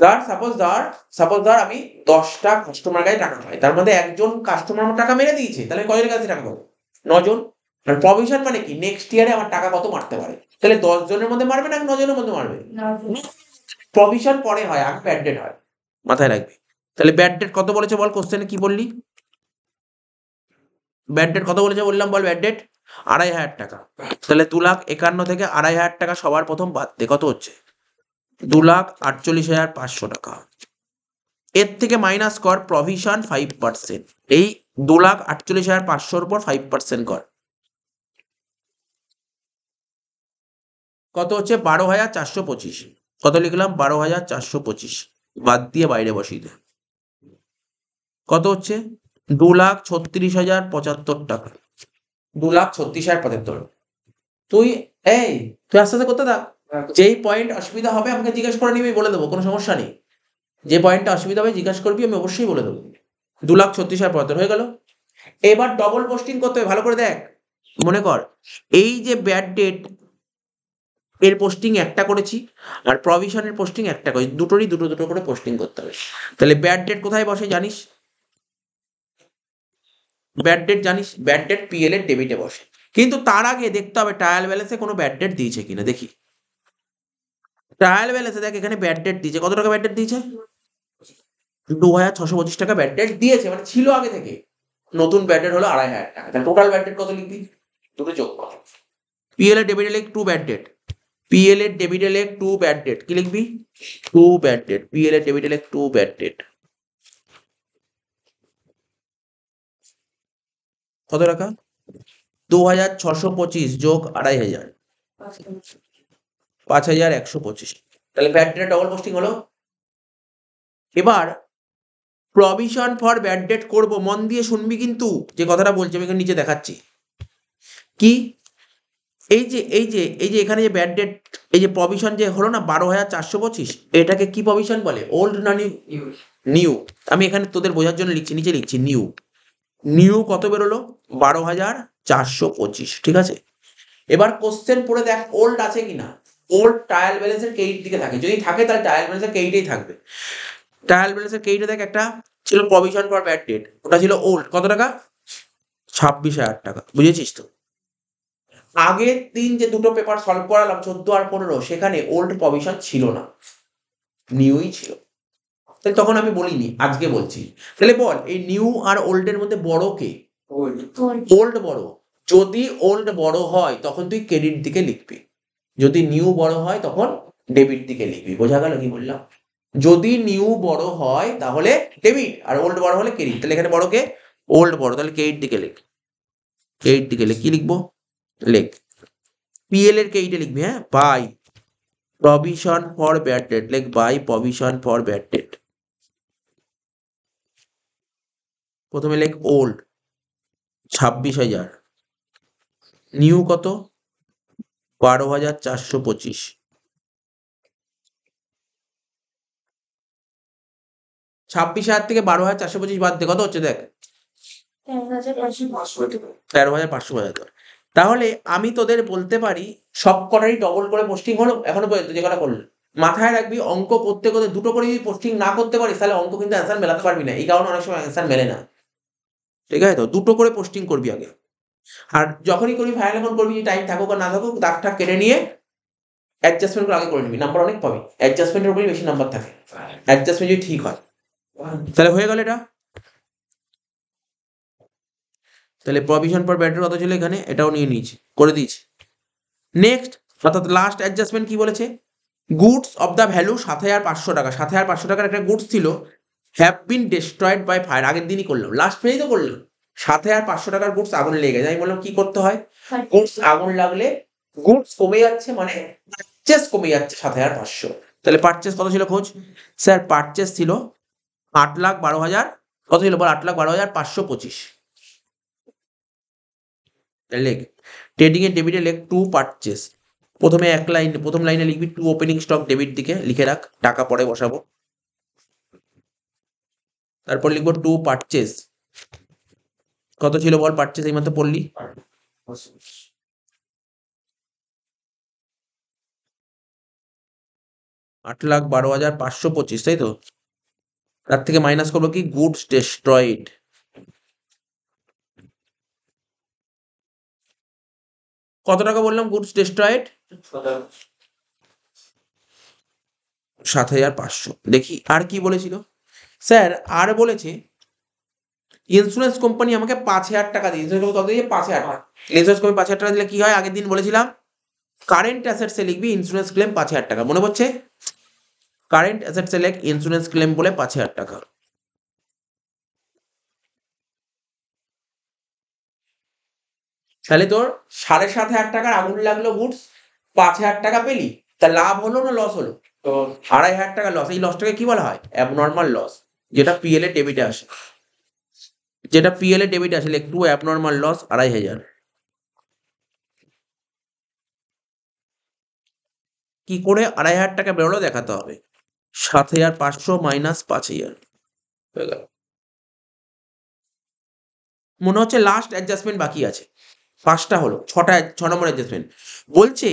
ধর সাপোজ ধর সাপোজ ধর আমি দশটা কাস্টমার কাছে টাকা পাই তার মধ্যে একজন কাস্টমার আমার টাকা মেরে দিয়েছে তাহলে কজনের কাছে টাকা পাবো নজন আর মানে প্রভিশন মানে কি নেক্সট ইয়ারে আমার টাকা কত মারতে পারে তাহলে দশ জনের মধ্যে মারবে না নজনের মধ্যে মারবে প্রভিশন পরে হয় আগে ব্যাড ডেট হয় মাথায় রাখবে তাহলে ব্যাড ডেট কত বলেছে বল কোশ্চেনে কি বললি ব্যাড ডেট কত বলেছে বললাম বল ব্যাড ডেট আড়াই হাজার টাকা তাহলে দু লাখ একান্ন থেকে আড়াই হাজার টাকা সবার প্রথম বাদ দিয়ে কত হচ্ছে দু লাখ আটচল্লিশ হাজার পাঁচশো টাকা এর থেকে মাইনাস কর প্রভিশন ফাইভ পার্সেন্ট এই দু লাখ আটচল্লিশ হাজার পাঁচশোর উপর ফাইভ পার্সেন্ট কর কত হচ্ছে বারো হাজার চারশো পঁচিশ কত লিখলাম বারো হাজার চারশো পঁচিশ বাদ দিয়ে বাইরে বসিয়ে দেয় কত হচ্ছে দু লাখ ছত্রিশ হাজার পঁচাত্তর টাকা দু লাখ ছত্রিশ হাজার পঁচাত্তর তুই এই তুই আস্তে আস্তে করতে থাক যেই পয়েন্ট অসুবিধা হবে আমাকে জিজ্ঞেস করে নিবি বলে দেবো কোনো সমস্যা নেই যে পয়েন্টটা অসুবিধা হবে জিজ্ঞাসা করবি আমি অবশ্যই বলে দেবো দু লাখ ছত্রিশ হাজার পঁয়ত্তর হয়ে গেল এবার ডবল পোস্টিং করতে হবে ভালো করে দেখ মনে কর এই যে ব্যাড ডেট এর পোস্টিং একটা করেছি আর প্রভিশনের পোস্টিং একটা করেছি দুটোরই দুটো দুটো করে পোস্টিং করতে হবে তাহলে ব্যাড ডেট কোথায় বসে জানিস ব্যাড ডেট জানিস ব্যাড ডেট পিএল এর ডেবিটে বসে কিন্তু তার আগে দেখতে হবে ট্রায়াল ব্যালেন্সে কোনো ব্যাড ডেট দিয়েছে কিনা দেখি ট্রায়াল ব্যালেন্সে দেখ এখানে ব্যাড ডেট দিয়েছে কত টাকা ব্যাড ডেট দিয়েছে দু হাজার ছশো পঁচিশ টাকা ব্যাট ডেট দিয়েছে মানে ছিল আগে থেকে নতুন ব্যাট রেট হলো আড়াই হাজার টাকা তাহলে টোটাল ব্যাট রেট কত লিখবি দুটো যোগ কর পিএল এর ডেবিট এলেক টু ব্যাট রেট পিএল এর ডেবিট এলেক টু ব্যাট রেট কি লিখবি টু ব্যাট রেট পিএল এর ডেবিট এলেক টু ব্যাট রেট কত টাকা দু হাজার ছশো পঁচিশ যোগ আড়াই হাজার পাঁচ হাজার একশো পঁচিশ তাহলে ব্যাড রেট ডবল পোস্টিং হলো এবার প্রভিশন ফর ব্যাড ডেট করব মন দিয়ে শুনবি কিন্তু যে কথাটা বলছি আমি নিচে দেখাচ্ছি কি এই যে এই যে এই যে এখানে যে ব্যাড ডেট এই যে প্রভিশন যে হলো না বারো হাজার চারশো পঁচিশ এটাকে কি প্রভিশন বলে ওল্ড না নিউ নিউ আমি এখানে তোদের বোঝার জন্য লিখছি নিচে লিখছি নিউ নিউ কত বেরোলো বারো হাজার চারশো পঁচিশ ঠিক আছে এবার কোশ্চেন পড়ে দেখ ওল্ড আছে কিনা ওল্ড ট্রায়াল ব্যালেন্সের কেইট দিকে থাকে যদি থাকে তাহলে ট্রায়াল ব্যালেন্সের কেইটেই থাকবে ট্রায়াল ব্যালেন্সের ক্রেডিটে দেখ একটা ছিল প্রভিশন ফর ব্যাড ডেট ওটা ছিল ওল্ড কত টাকা ছাব্বিশ হাজার টাকা বুঝেছিস তো আগের দিন যে দুটো পেপার সলভ করালাম চোদ্দ আর পনেরো সেখানে ওল্ড প্রভিশন ছিল না নিউই ছিল তাহলে তখন আমি বলিনি আজকে বলছি তাহলে বল এই নিউ আর ওল্ডের মধ্যে বড় কে ওল্ড বড় যদি ওল্ড বড় হয় তখন তুই ক্রেডিট দিকে লিখবি যদি নিউ বড় হয় তখন ডেবিট দিকে লিখবি বোঝা গেল কি বললাম যদি নিউ বড় হয় তাহলে ডেবিট আর ওল্ড বড় হলে ক্রেডিট তাহলে এখানে বড় কে ওল্ড বড় তাহলে ক্রেডিট দিকে লেখ ক্রেডিট দিকে লেখ কি লিখবো লেখ পিএল এর ক্রেডিটে লিখবি হ্যাঁ by provision for bad debt লেখ by provision for bad debt প্রথমে লেখ ওল্ড ছাব্বিশ হাজার নিউ কত বারো হাজার চারশো পঁচিশ ছাব্বিশ হাজার থেকে বারো হাজার চারশো পঁচিশ বাদ দিয়ে কত হচ্ছে দেখ তেরো হাজার পাঁচশো পঁচাত্তর তাহলে আমি তোদের বলতে পারি সব কটারই ডবল করে পোস্টিং হলো এখনো পর্যন্ত যে কটা করলো মাথায় রাখবি অঙ্ক করতে করতে দুটো করে যদি পোস্টিং না করতে পারিস তাহলে অঙ্ক কিন্তু অ্যান্সার মেলাতে পারবি না এই কারণে অনেক সময় অ্যান্সার মেলে না ঠিক আছে তো দুটো করে পোস্টিং করবি আগে আর যখনই করবি ফাইনাল এখন করবি টাইম থাকুক আর না থাকুক দাগ ঠাক কেটে নিয়ে অ্যাডজাস্টমেন্ট করে আগে করে নিবি নাম্বার অনেক পাবি অ্যাডজাস্টমেন্টের উপরেই বেশি নাম্বার থাকে অ্যাডজাস্টমেন্ট যদি ঠিক হয় তাহলে হয়ে গেল এটা তাহলে প্রভিশন পর ব্যাটার কত ছিল এখানে এটাও নিয়ে নিয়েছি করে দিয়েছি নেক্সট অর্থাৎ লাস্ট অ্যাডজাস্টমেন্ট কি বলেছে গুডস অফ দ্য ভ্যালু সাত হাজার পাঁচশো টাকা সাত হাজার পাঁচশো টাকার একটা গুডস ছিল have been destroyed by fire আগের দিনই করলাম লাস্ট পেজেই তো করলাম সাত হাজার পাঁচশো টাকার গুডস আগুন লেগে যায় আমি বললাম কি করতে হয় গুডস আগুন লাগলে গুডস কমে যাচ্ছে মানে পারচেস কমে যাচ্ছে সাত হাজার পাঁচশো তাহলে পারচেস কত ছিল খোঁজ স্যার পারচেস ছিল আট লাখ বারো হাজার কত ছিল বল আট লাখ বারো হাজার পাঁচশো পঁচিশ লেগ ট্রেডিং এর ডেবিটে লেগ টু পারচেস প্রথমে এক লাইন প্রথম লাইনে লিখবি টু ওপেনিং স্টক ডেবিট দিকে লিখে রাখ টাকা পরে বসাবো তারপর লিখবো টু পারচেস কত ছিল বল পারচেস এই মধ্যে পড়লি আট লাখ বারো হাজার পাঁচশো পঁচিশ তাই তো তার থেকে মাইনাস করবো কি গুডস ডেস্ট্রয়েড কত টাকা বললাম গুডস ডেস্ট্রয়েড সাত হাজার পাঁচশো দেখি আর কি বলেছিল স্যার আর বলেছে ইন্স্যুরেন্স কোম্পানি আমাকে পাঁচ হাজার টাকা দিয়ে ইন্স্যুরেন্স কত দিয়ে পাঁচ হাজার টাকা ইন্স্যুরেন্স কোম্পানি পাঁচ হাজার টাকা দিলে কি হয় আগের দিন বলেছিলাম কারেন্ট অ্যাসেটসে লিখবি ইন্স্যুরেন্স ক্লেম পাঁচ হাজার টাকা মনে পড়ছে কারেন্ট অ্যাসেট সেলেক ইন্স্যুরেন্স ক্লেম বলে পাঁচ হাজার টাকা তাহলে তোর সাড়ে সাত হাজার টাকার আগুন লাগলো গুডস পাঁচ হাজার টাকা পেলি তা লাভ হলো না লস হলো তো আড়াই হাজার টাকা লস এই লসটাকে কি বলা হয় অ্যাবনর্মাল লস যেটা এ ডেবিটে আসে যেটা এ ডেবিটে আসলে একটু অ্যাবনর্মাল লস আড়াই হাজার কি করে আড়াই হাজার টাকা বেরোলো দেখাতে হবে সাত হাজার পাঁচশো মাইনাস পাঁচ হাজার হয়ে গেল মনে হচ্ছে লাস্ট অ্যাডজাস্টমেন্ট বাকি আছে পাঁচটা হলো ছটা ছ নম্বর অ্যাডজাস্টমেন্ট বলছে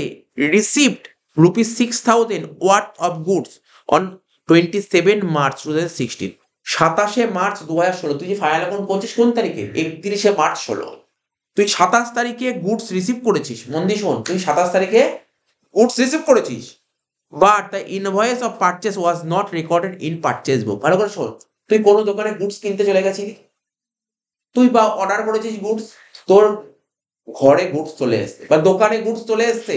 received rupees six thousand worth of goods on twenty seven March two thousand sixteen সাতাশে মার্চ দু হাজার ষোলো তুই যে ফাইনাল অ্যাকাউন্ট করছিস কোন তারিখে একত্রিশে মার্চ ষোলো তুই সাতাশ তারিখে গুডস রিসিভ করেছিস মন্দির শোন তুই সাতাশ তারিখে গুডস রিসিভ করেছিস but the invoice of purchase was not recorded in purchase book ভালো করে শোন তুই কোনো দোকানে গুডস কিনতে চলে গেছিলি তুই বা অর্ডার করেছিস গুডস তোর ঘরে গুডস চলে এসছে বা দোকানে গুডস চলে এসছে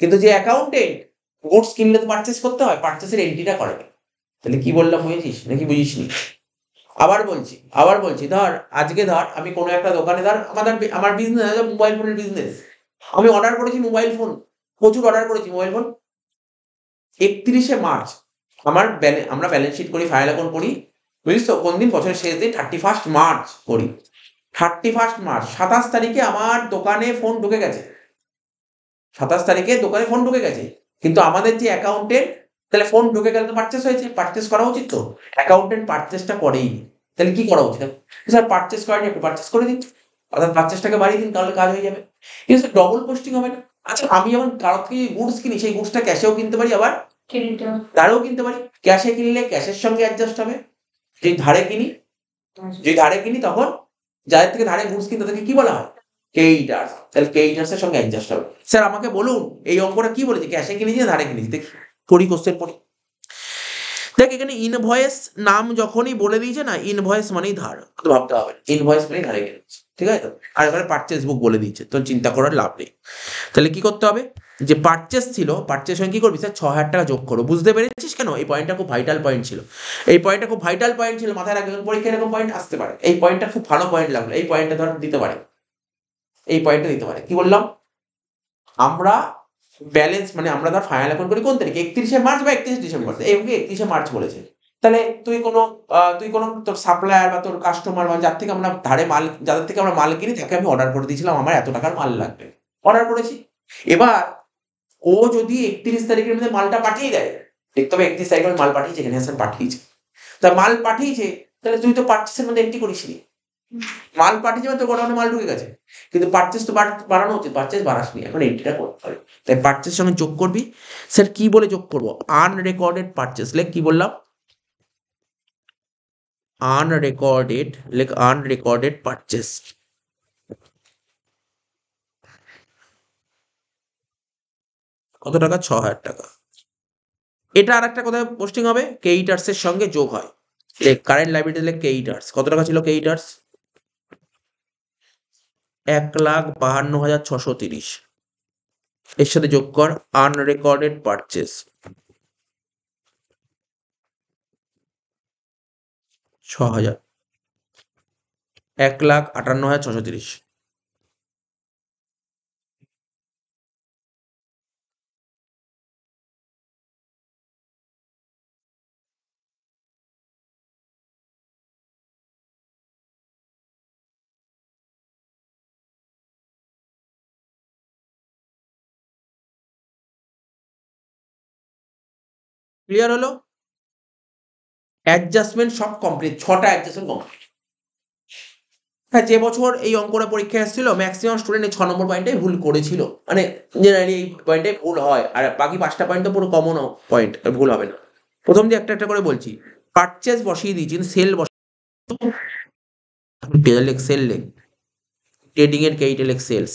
কিন্তু যে অ্যাকাউন্টেন্ট গুডস কিনলে তো পারচেস করতে হয় পারচেসের এন্ট্রিটা করে তাহলে কি বললাম বুঝেছিস নাকি বুঝিস নি আবার বলছি আবার বলছি ধর আজকে ধর আমি কোনো একটা দোকানে ধর আমাদের আমার বিজনেস মোবাইল ফোনের বিজনেস আমি অর্ডার করেছি মোবাইল ফোন প্রচুর অর্ডার করেছি মোবাইল ফোন একত্রিশে মার্চ আমার আমরা ব্যালেন্স শিট করি ফাইনাল অ্যাকাউন্ট করি বুঝলিস তো কোন দিন বছরের শেষ দিন থার্টি ফার্স্ট মার্চ করি থার্টি ফার্স্ট মার্চ সাতাশ তারিখে আমার দোকানে ফোন ঢুকে গেছে সাতাশ তারিখে দোকানে ফোন ঢুকে গেছে কিন্তু আমাদের যে অ্যাকাউন্টেন্ট তাহলে ফোন ঢুকে গেলে তো পার্চেস হয়েছে পার্চেস করা উচিত তো অ্যাকাউন্টেন্ট পার্চেসটা করেই তাহলে কি করা উচিত স্যার পার্চেস করেনি একটু পার্চেস করে দিন অর্থাৎ পার্চেসটাকে বাড়িয়ে দিন তাহলে কাজ হয়ে যাবে কিন্তু ডবল পোস্টিং হবে না আচ্ছা আমি যখন কারোর থেকে গুডস কিনি সেই গুডসটা ক্যাশেও কিনতে পারি আবার তারও কিনতে পারি ক্যাশে কিনলে ক্যাশের সঙ্গে অ্যাডজাস্ট হবে যদি ধারে কিনি যদি ধারে কিনি তখন যাদের থেকে ধারে গুডস কিনতে তাদেরকে কি বলা হয় কেইডার্স তাহলে কেইডার্স এর সঙ্গে অ্যাডজাস্ট হবে স্যার আমাকে বলুন এই অঙ্কটা কি বলেছে ক্যাশে কিনেছি ধারে কিনেছি দেখি করি কোশ্চেন পড়ি দেখ এখানে ইনভয়েস নাম যখনই বলে দিয়েছে না ইনভয়েস মানেই ধার ভাবতে হবে ইনভয়েস মানেই ধারে ঠিক আছে আর এখানে পারচেস বুক বলে দিয়েছে তো চিন্তা করার লাভ নেই তাহলে কি করতে হবে যে পারচেস ছিল পারচেস সঙ্গে কী করবি স্যার ছ হাজার টাকা যোগ করো বুঝতে পেরেছিস কেন এই পয়েন্টটা খুব ভাইটাল পয়েন্ট ছিল এই পয়েন্টটা খুব ভাইটাল পয়েন্ট ছিল মাথায় রাখবে পরীক্ষায় এরকম পয়েন্ট আসতে পারে এই পয়েন্টটা খুব ভালো পয়েন্ট লাগলো এই পয়েন্টটা ধর দিতে পারে এই পয়েন্টটা দিতে পারে কি বললাম আমরা ব্যালেন্স মানে আমরা ধর ফাইনাল অ্যাকাউন্ট করি কোন তারিখ একত্রিশে মার্চ বা একত্রিশে ডিসেম্বর এমনি একত্রিশে মার্চ বলেছে তাহলে তুই কোনো তুই কোনো তোর সাপ্লায়ার বা তোর কাস্টমার বা যার থেকে আমরা ধারে মাল যাদের থেকে আমরা মাল কিনি তাকে আমি অর্ডার করে দিয়েছিলাম আমার এত টাকার মাল লাগবে অর্ডার করেছি এবার ও যদি একত্রিশ তারিখের মধ্যে মালটা পাঠিয়ে দেয় দেখতে হবে একত্রিশ তারিখের মাল পাঠিয়েছে এখানে পাঠিয়েছে তা মাল পাঠিয়েছে তাহলে তুই তো পার্চেসের মধ্যে এন্ট্রি করিস নি মাল পাঠিয়েছে মানে তোর গোডাউনে মাল ঢুকে গেছে কিন্তু পারচেস তো বাড়ানো উচিত পারচেস বাড়াসনি এখন এইটা করতে হবে তাই পারচেস সঙ্গে যোগ করবি স্যার কি বলে যোগ করবো আনরেকর্ডেড পারচেস লেখ কি বললাম আনরেকর্ডেড লেখ আনরেকর্ডেড পারচেস কত টাকা ছ হাজার টাকা এটা আর একটা কোথায় পোস্টিং হবে কেইটার্সের সঙ্গে যোগ হয় কারেন্ট লাইব্রেরিতে লেখ কেইটার্স কত টাকা ছিল কেইটার্স এক লাখ বাহান্ন হাজার ছশো তিরিশ এর সাথে যোগ কর আনরেকর্ডেড পারচেস ছ হাজার এক লাখ আটান্ন হাজার ছশো তিরিশ ক্লিয়ার হলো অ্যাডজাস্টমেন্ট সব কমপ্লিট ছটা অ্যাডজাস্টমেন্ট কমপ্লিট হ্যাঁ যে বছর এই অঙ্কটা পরীক্ষা এসেছিল ম্যাক্সিমাম স্টুডেন্ট এই ছ নম্বর পয়েন্টে ভুল করেছিল মানে জেনারেলি এই পয়েন্টে ভুল হয় আর বাকি পাঁচটা পয়েন্ট তো পুরো কমন পয়েন্ট ভুল হবে না প্রথম দিয়ে একটা একটা করে বলছি পারচেস বসিয়ে দিয়েছি সেল বসিয়ে সেল লেখ ট্রেডিং এর কেইটে লেখ সেলস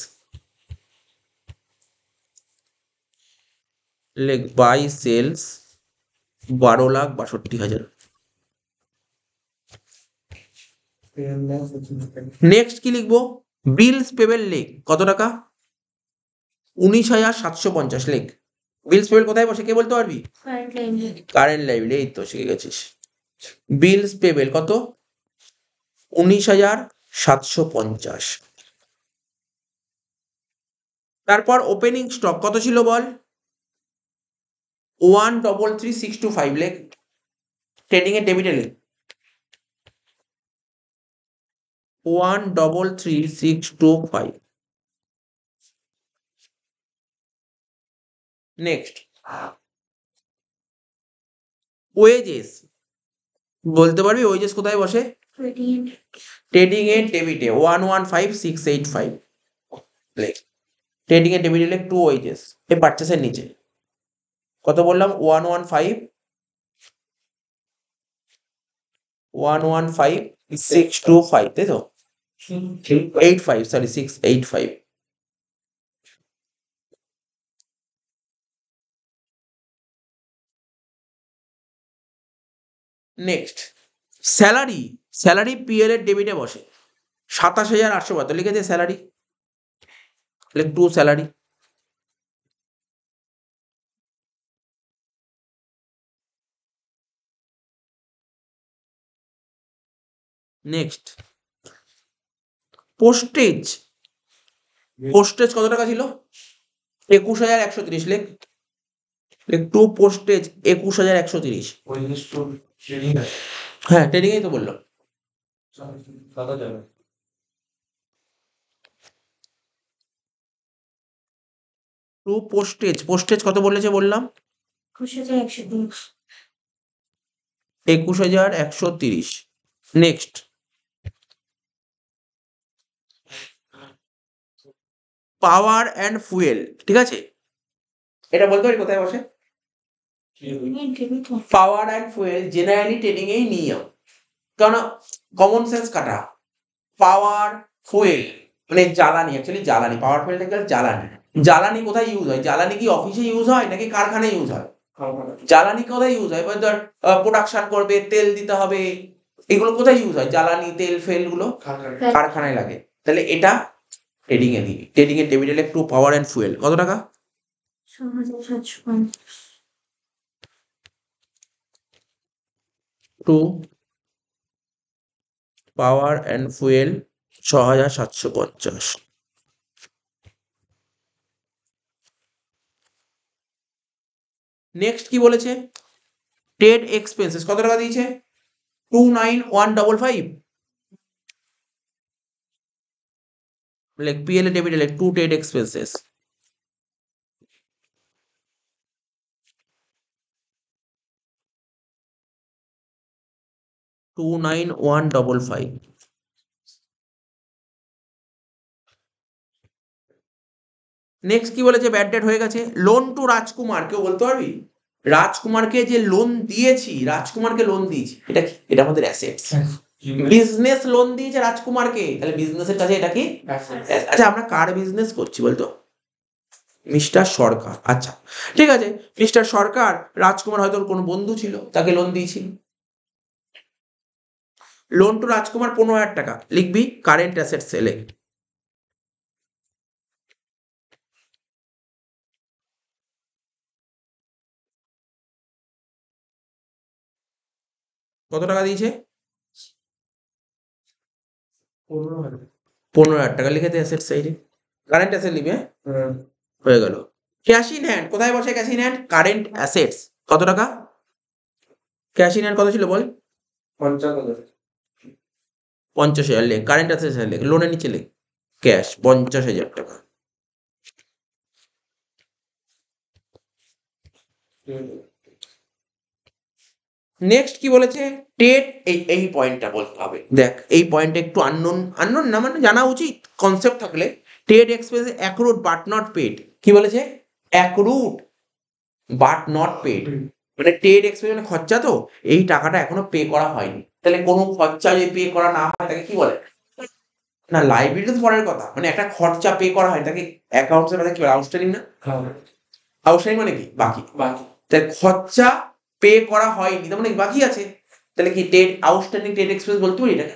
লেখ বাই সেলস বারো লাখ বাষট্টি হাজার নেক্সট কি লিখবো বিলস পেবেল লেক কত টাকা উনিশ হাজার সাতশো পঞ্চাশ লেক বিলস পেবেল কোথায় বসে কে বলতে পারবি কারেন্ট লাইব্রেরি এই তো শিখে গেছিস বিলস পেবেল কত উনিশ হাজার সাতশো পঞ্চাশ তারপর ওপেনিং স্টক কত ছিল বল one double three six two five লেখ ট্রেডিংয়ের ডেবিটে লেখ one double three six two five next wages বলতে পারবি ওয়েজেস কোথায় বসে ট্রেডিং এর ডেবিটে one one five six eight five লেখ ট্রেডিং এর ডেবিটে লেখ টু ওয়েজেস এ পার্চেসের নিচে কত বললাম one one five one one five six two five তাই তো eight five sorry six eight five next salary salary PL এর ডেবিটে বসে সাতাশ হাজার আটশো বাহাত্তর লিখেছে salary to salary next postage postage কত টাকা ছিল একুশ হাজার একশো তিরিশ লেখ লেখ টু পোস্টেজ একুশ হাজার একশো তিরিশ হ্যাঁ ট্রেনিংয়েই তো বললো টু পোস্টেজ পোস্টেজ কত বলেছে বললাম একুশ হাজার একশো তিরিশ নেক্সট পাওয়ার অ্যান্ড ফুয়েল ঠিক আছে এটা বলতে পারি কোথায় বসে power and fuel generally training এই নিয়ম কেন কমন সেন্স কাটা পাওয়ার ফুয়েল মানে জ্বালানি অ্যাকচুয়ালি জ্বালানি পাওয়ার ফুয়েল থেকে জ্বালানি জ্বালানি কোথায় ইউজ হয় জ্বালানি কি অফিসে ইউজ হয় নাকি কারখানায় ইউজ হয় জ্বালানি কোথায় ইউজ হয় ধর প্রোডাকশন করবে তেল দিতে হবে এগুলো কোথায় ইউজ হয় জ্বালানি তেল ফেল গুলো কারখানায় লাগে তাহলে এটা ট্রেডিং এ দিই ট্রেডিং এর টেবিলে টু পাওয়ার অ্যান্ড ফুয়েল কত টাকা টু পাওয়ার অ্যান্ড ফুয়েল ছ হাজার সাতশো পঞ্চাশ নেক্সট কি বলেছে ট্রেড এক্সপেন্সেস কত টাকা দিয়েছে two nine one double five like PLA debit like two trade expenses. Two nine one double five. Next কি বলেছে ব্যাড ডেট হয়ে গেছে লোন টু রাজকুমার কেউ বলতে পারবি রাজকুমারকে যে লোন দিয়েছি রাজকুমারকে লোন দিয়েছি এটা এটা আমাদের অ্যাসেটস বিজনেস লোন দিয়েছে রাজকুমারকে তাহলে বিজনেসের কাছে এটা কি আচ্ছা আমরা কার বিজনেস করছি বলতো মিস্টার সরকার আচ্ছা ঠিক আছে মিস্টার সরকার রাজকুমার হয়তো কোনো বন্ধু ছিল তাকে লোন দিয়েছিল লোন টু রাজকুমার পনেরো হাজার টাকা লিখবি কারেন্ট অ্যাসেট সেলে কত টাকা দিয়েছে পনেরো হাজার টাকা লিখে দেয় অ্যাসেট সাইডে কারেন্ট অ্যাসেট লিবে হয়ে গেল ক্যাশ ইন হ্যান্ড কোথায় বসে cash in hand current assets কত টাকা ক্যাশ ইন হ্যান্ড কত ছিল বল পঞ্চাশ হাজার পঞ্চাশ হাজার লেখ কারেন্ট অ্যাসেটস লেখ লোনের নিচে লেখ ক্যাশ পঞ্চাশ হাজার টাকা হুম হ্যাঁ। নেক্সট কি বলেছে টেট এই এই পয়েন্টটা বলতে হবে দেখ এই পয়েন্টটা একটু আননোন আননোন না মানে জানা উচিত কনসেপ্ট থাকলে টেট expense accrued but not paid কি বলেছে একরুট বাট নট পেড মানে টেট এক্সপেন্স মানে খরচা তো এই টাকাটা এখনো পে করা হয়নি তাহলে কোনো খরচা যদি পে করা না হয় তাকে কি বলে না লাইব্রেরিতে তো কথা মানে একটা খরচা পে করা হয় তাকে অ্যাকাউন্টসের মধ্যে কি বলে আউটস্ট্যান্ডিং না আউটস্ট্যান্ডিং মানে কি বাকি বাকি তাহলে খরচা পে করা হয়নি তার মানে বাকি আছে তাহলে কি টেট আউটস্ট্যান্ডিং টেড এক্সপেন্স বলতে পারি এটাকে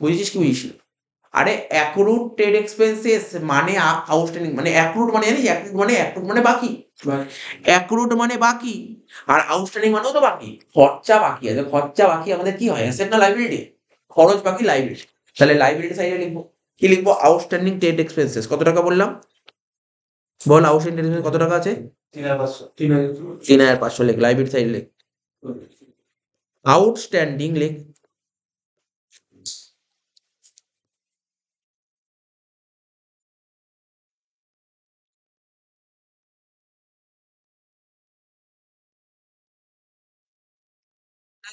বুঝেছিস কি বুঝেছিল আরে অ্যাক্রুড টেড এক্সপেন্সেস মানে আউটস্ট্যান্ডিং মানে অ্যাক্রুড মানে জানিস অ্যাক্রুড মানে অ্যাক্রুড মানে বাকি অ্যাক্রুড মানে বাকি আর আউটস্ট্যান্ডিং মানেও তো বাকি খরচা বাকি আছে খরচা বাকি আমাদের কি হয় অ্যাসেট না লাইব্রেরিটি খরচ বাকি লাইব্রেরি তাহলে লাইবিলিটি সাইডে লিখবো কি লিখবো আউটস্ট্যান্ডিং টেড এক্সপেন্সেস কত টাকা বললাম বল আউটস্ট্যান্ডিং কত টাকা আছে তিন হাজার পাঁচশো লেখ লাইব্রেরি সাইড লেখ আউটস্ট্যান্ডিং লেখ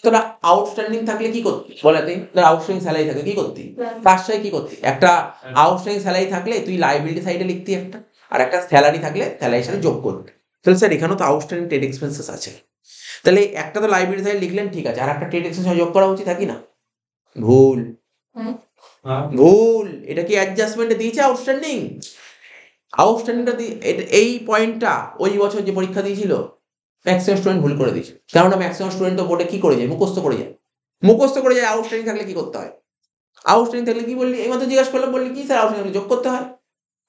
তোরা আউটস্ট্যান্ডিং থাকলে কি করতি বলাতে তোর আউটস্ট্যান্ডিং স্যালারি থাকে কি করতি তার সাথে কি করতি একটা আউটস্ট্যান্ডিং স্যালারি থাকলে তুই লাইবিলিটি সাইডে লিখতি একটা আর একটা স্যালারি থাকলে স্যালারির সাথে যোগ করতি তাহলে স্যার এখানেও তো আউটস্ট্যান্ডিং ট্রেড এক্সপেন্সেস আছে তাহলে একটা তো লাইব্রেরি থেকে লিখলেন ঠিক আছে আর একটা ট্রেড এক্সপেন্স যোগ করা উচিত থাকি না ভুল হ্যাঁ। ভুল এটা কি অ্যাডজাস্টমেন্টে দিয়েছে আউটস্ট্যান্ডিং আউটস্ট্যান্ডিংটা এই পয়েন্টটা ওই বছর যে পরীক্ষা দিয়েছিল ম্যাক্সিমাম স্টুডেন্ট ভুল করে দিয়েছে কারণ ম্যাক্সিমাম স্টুডেন্ট তো বোর্ডে কি করে যায় মুখস্থ করে যায় মুখস্থ করে যায় আউটস্ট্যান্ডিং থাকলে কি করতে হয় আউটস্ট্যান্ডিং থাকলে কি বললি এই মাত্র জিজ্ঞাসা করলাম বললি কি স্যার আউটস্ট্যান্ডিং যোগ করতে হয়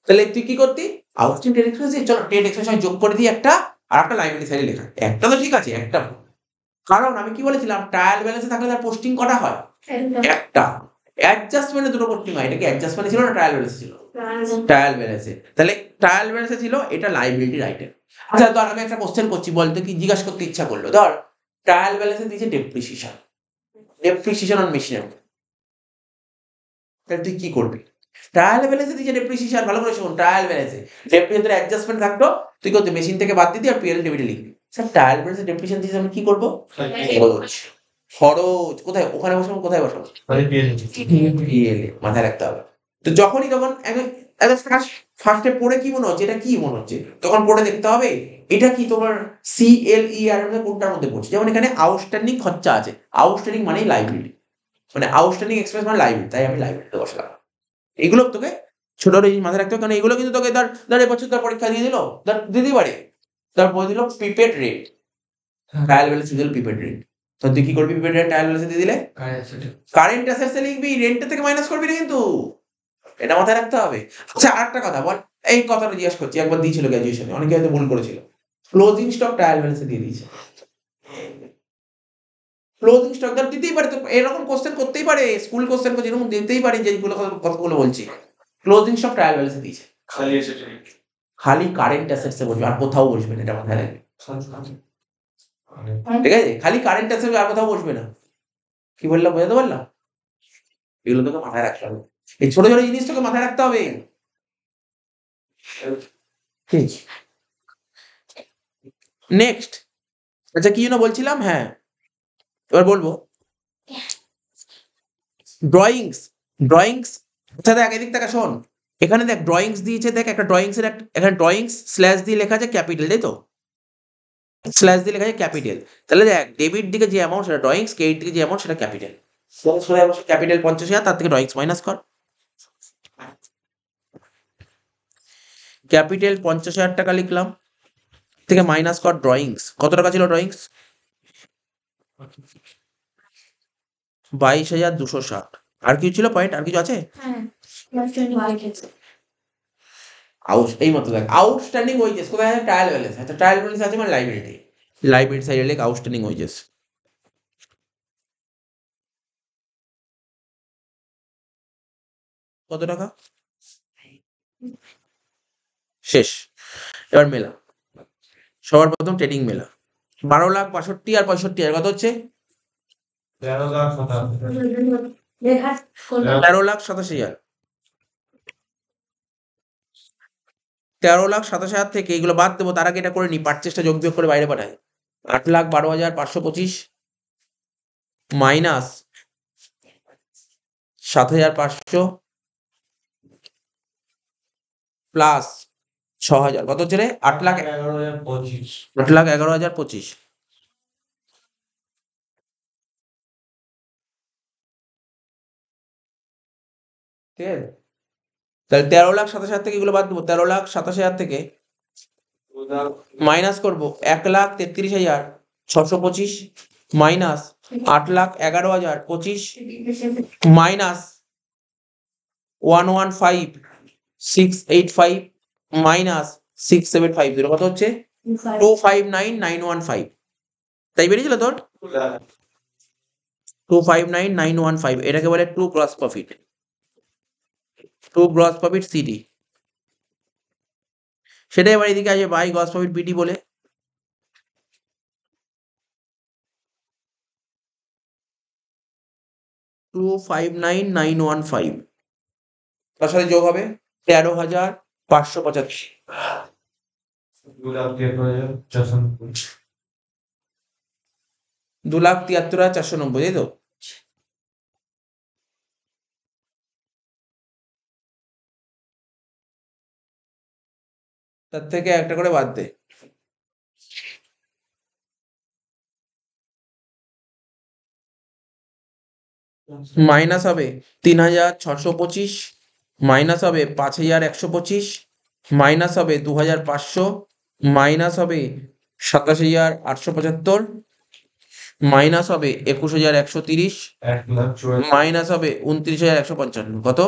তাহলে তুই কি করতি আউটস্ট্রিম টেট এক্সপেন্স দিয়ে চলো টেট এক্সপ্রেস যোগ করে দিই একটা আর একটা লাইব্রেরি সাইডে লেখা একটা তো ঠিক আছে একটা কারণ আমি কি বলেছিলাম ট্রায়াল ব্যালেন্সে থাকলে তার পোস্টিং কটা হয় একটা অ্যাডজাস্টমেন্টে দুটো পোস্টিং হয় এটা কি অ্যাডজাস্টমেন্টে ছিল না ট্রায়াল ব্যালেন্স ছিল ট্রায়াল ব্যালেন্সে তাহলে ট্রায়াল ব্যালেন্সে ছিল এটা লাইবিলিটির আইটেম আচ্ছা ধর আমি একটা কোশ্চেন করছি বলতে কি জিজ্ঞাসা করতে ইচ্ছা করলো ধর ট্রায়াল ব্যালেন্সে দিয়েছে ডেপ্রিসিয়েশন ডেপ্রিসিয়েশন অন মেশিনের তাহলে তুই কি করবি ট্রায়াল ব্যালেন্সে দিয়ে ডেপ্রিসিয়েশন ভালো করে শুনুন ট্রায়াল ব্যালেন্সে ডেপ্রির ভিতরে অ্যাডজাস্টমেন্ট থাকতো তুই কত মেশিন থেকে বাদ দিতে আর পিএল ডেবিটে লিখবি স্যার ট্রায়াল ব্যালেন্সে ডেপ্রিসিয়েশন দিয়ে আমি কি করব খরচ খরচ কোথায় ওখানে বসব কোথায় বসাবো পিএল মাথায় রাখতে হবে তো যখনই তখন একদম ফার্স্টে পড়ে কি মনে হচ্ছে এটা কি মনে হচ্ছে তখন পড়ে দেখতে হবে এটা কি তোমার সিএলই e আর কোনটার মধ্যে পড়ছে যেমন এখানে আউটস্ট্যান্ডিং খরচা আছে আউটস্ট্যান্ডিং মানে লাইব্রেরি মানে আউটস্ট্যান্ডিং এক্সপ্রেস মানে লাইব্রেরি তাই আমি লাইব্রেরিতে বসলাম এগুলো তোকে ছোট জিনিস মাথায় রাখতে হবে কারণ এগুলো কিন্তু তোকে তার ধর এবছর তার পরীক্ষা দিয়ে দিল তার দিতে পারে তারপরে দিল প্রিপেড রেট ট্রায়াল ব্যালেন্স দিল প্রিপেড রেট তো তুই কি করবি প্রিপেড রেট ট্রায়াল ব্যালেন্স দিয়ে দিলে কারেন্ট অ্যাসেটসে লিখবি রেন্টটা থেকে মাইনাস করবি না কিন্তু এটা মাথায় রাখতে হবে আচ্ছা আরেকটা কথা বল এই কথাটা জিজ্ঞেস করছি একবার দিয়েছিল গ্র্যাজুয়েশনে অনেকে হয়তো ভুল করেছিল ক্লোজিং স্টক ট্রায়াল ব্যালেন্সে দিয়ে দিয়েছে ক্লোদিং স্ট্রাকচার দিতেই পারে তো এরকম কোশ্চেন করতেই পারে স্কুল কোশ্চেন করছে এরকম দিতেই পারে যেগুলো কথাগুলো বলছি ক্লোজিং স্টক ট্রায়াল ব্যালেন্সে দিয়েছে খালি কারেন্ট অ্যাসেটসে বলবে আর কোথাও বসবে না এটা মাথায় রাখবে ঠিক আছে খালি কারেন্ট অ্যাসেট আর কোথাও বসবে না কি বললাম বোঝাতে পারলাম এগুলো তোকে মাথায় রাখতে হবে এই ছোট ছোট জিনিস তোকে মাথায় রাখতে হবে নেক্সট আচ্ছা কি জন্য বলছিলাম হ্যাঁ এবার বলবো ড্রয়িংস ড্রয়িংস আচ্ছা দেখ এদিক থেকে শোন এখানে দেখ ড্রয়িংস দিয়েছে দেখ একটা ড্রয়িংস এর এখানে ড্রয়িংস স্ল্যাশ দিয়ে লেখা আছে ক্যাপিটাল তাই তো স্ল্যাশ দিয়ে লেখা আছে ক্যাপিটাল তাহলে দেখ ডেবিট দিকে যে অ্যামাউন্ট সেটা ড্রয়িংস ক্রেডিট দিকে যে অ্যামাউন্ট সেটা ক্যাপিটাল ক্যাপিটাল পঞ্চাশ হাজার তার থেকে ড্রয়িংস মাইনাস কর ক্যাপিটাল পঞ্চাশ হাজার টাকা লিখলাম থেকে মাইনাস কর ড্রয়িংস কত টাকা ছিল ড্রয়িংস বাইশ হাজার দুশো ষাট আর কিছু ছিল পয়েন্ট আর কিছু আছে আউট হ্যাঁ, এই দেখ আছে সাইডে আচ্ছা, মানে লেখ কত টাকা শেষ এবার মেলা সবার প্রথম ট্রেডিং মেলা বারো লাখ বাষট্টি আর পঁয়ষট্টি আর কত হচ্ছে তেরো লাখ সাতাশি হাজার তেরো লাখ সাতাশ হাজার থেকে এগুলো বাদ দেবো তার আগে এটা করে নি পারচেসটা যোগ করে বাইরে পাঠায় আট লাখ বারো হাজার পাঁচশো পঁচিশ মাইনাস সাত হাজার পাঁচশো প্লাস ছ হাজার কত হচ্ছে রে আট লাখ এগারো হাজার পঁচিশ আট লাখ এগারো হাজার পঁচিশ ঠিক তাহলে তেরো লাখ সাতাশ হাজার থেকে এগুলো বাদ দেবো তেরো লাখ সাতাশ হাজার থেকে মাইনাস করবো এক লাখ তেত্রিশ হাজার ছশো পঁচিশ মাইনাস আট লাখ এগারো হাজার পঁচিশ minus one one five six eight five minus six seven five zero কত হচ্ছে two five nine nine one five তাই বেরিয়েছিল তোর two five nine nine one five এটাকে বলে to gross profit to gross profit CD সেটাই এবার এদিকে আছে বাই গ্রস প্রফিট বিডি বলে two five nine nine one five তার সাথে যোগ হবে তেরো হাজার পাঁচশো পঁচাত্তর দু লাখ তিয়াত্তর হাজার চারশো নব্বই তাই তো তার থেকে একটা করে বাদ দে মাইনাস হবে তিন হাজার ছশো পঁচিশ মাইনাস হবে পাঁচ হাজার একশো পঁচিশ মাইনাস হবে দু হাজার পাঁচশো মাইনাস হবে সাতাশ হাজার আটশো পঁচাত্তর মাইনাস হবে একুশ হাজার একশো তিরিশ মাইনাস হবে উনত্রিশ হাজার একশো পঞ্চান্ন কত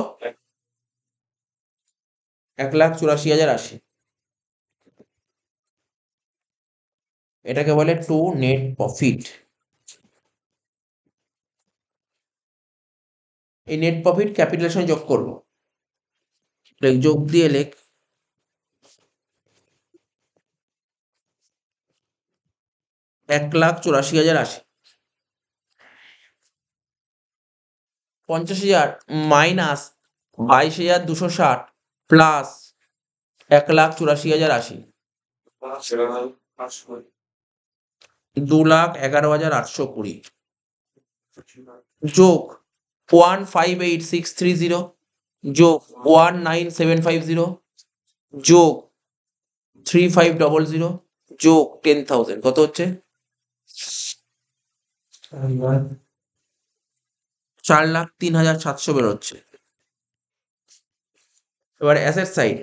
এক লাখ চুরাশি হাজার আশি এটাকে বলে টু নেট প্রফিট এই নেট প্রফিট ক্যাপিটালের সঙ্গে যোগ করবো লেখ যোগ দিয়ে লেখ এক লাখ চুরাশি হাজার আশি পঞ্চাশ হাজার মাইনাস বাইশ হাজার দুশো ষাট প্লাস এক লাখ চুরাশি হাজার আশি দু লাখ এগারো হাজার আটশো কুড়ি যোগ one five eight six three zero যোগ one nine seven five zero যোগ থ্রি ফাইভ ডবল জিরো যোগ টেন থাউজেন্ড কত হচ্ছে চার লাখ তিন হাজার সাতশো বেরোচ্ছে এবার অ্যাসেট সাইড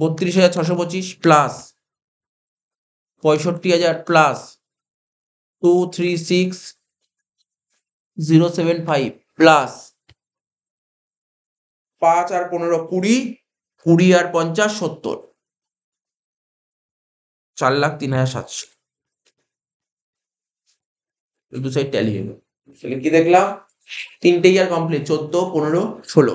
বত্রিশ হাজার ছশো পঁচিশ প্লাস পঁয়ষট্টি হাজার plus two three six zero seven five plus পাঁচ আর পনেরো কুড়ি কুড়ি আর পঞ্চাশ সত্তর চার লাখ তিন হাজার সাতশো দু সাইড ট্যালি হলো কি দেখলাম তিনটেই আর কমপ্লিট চোদ্দ পনেরো ষোলো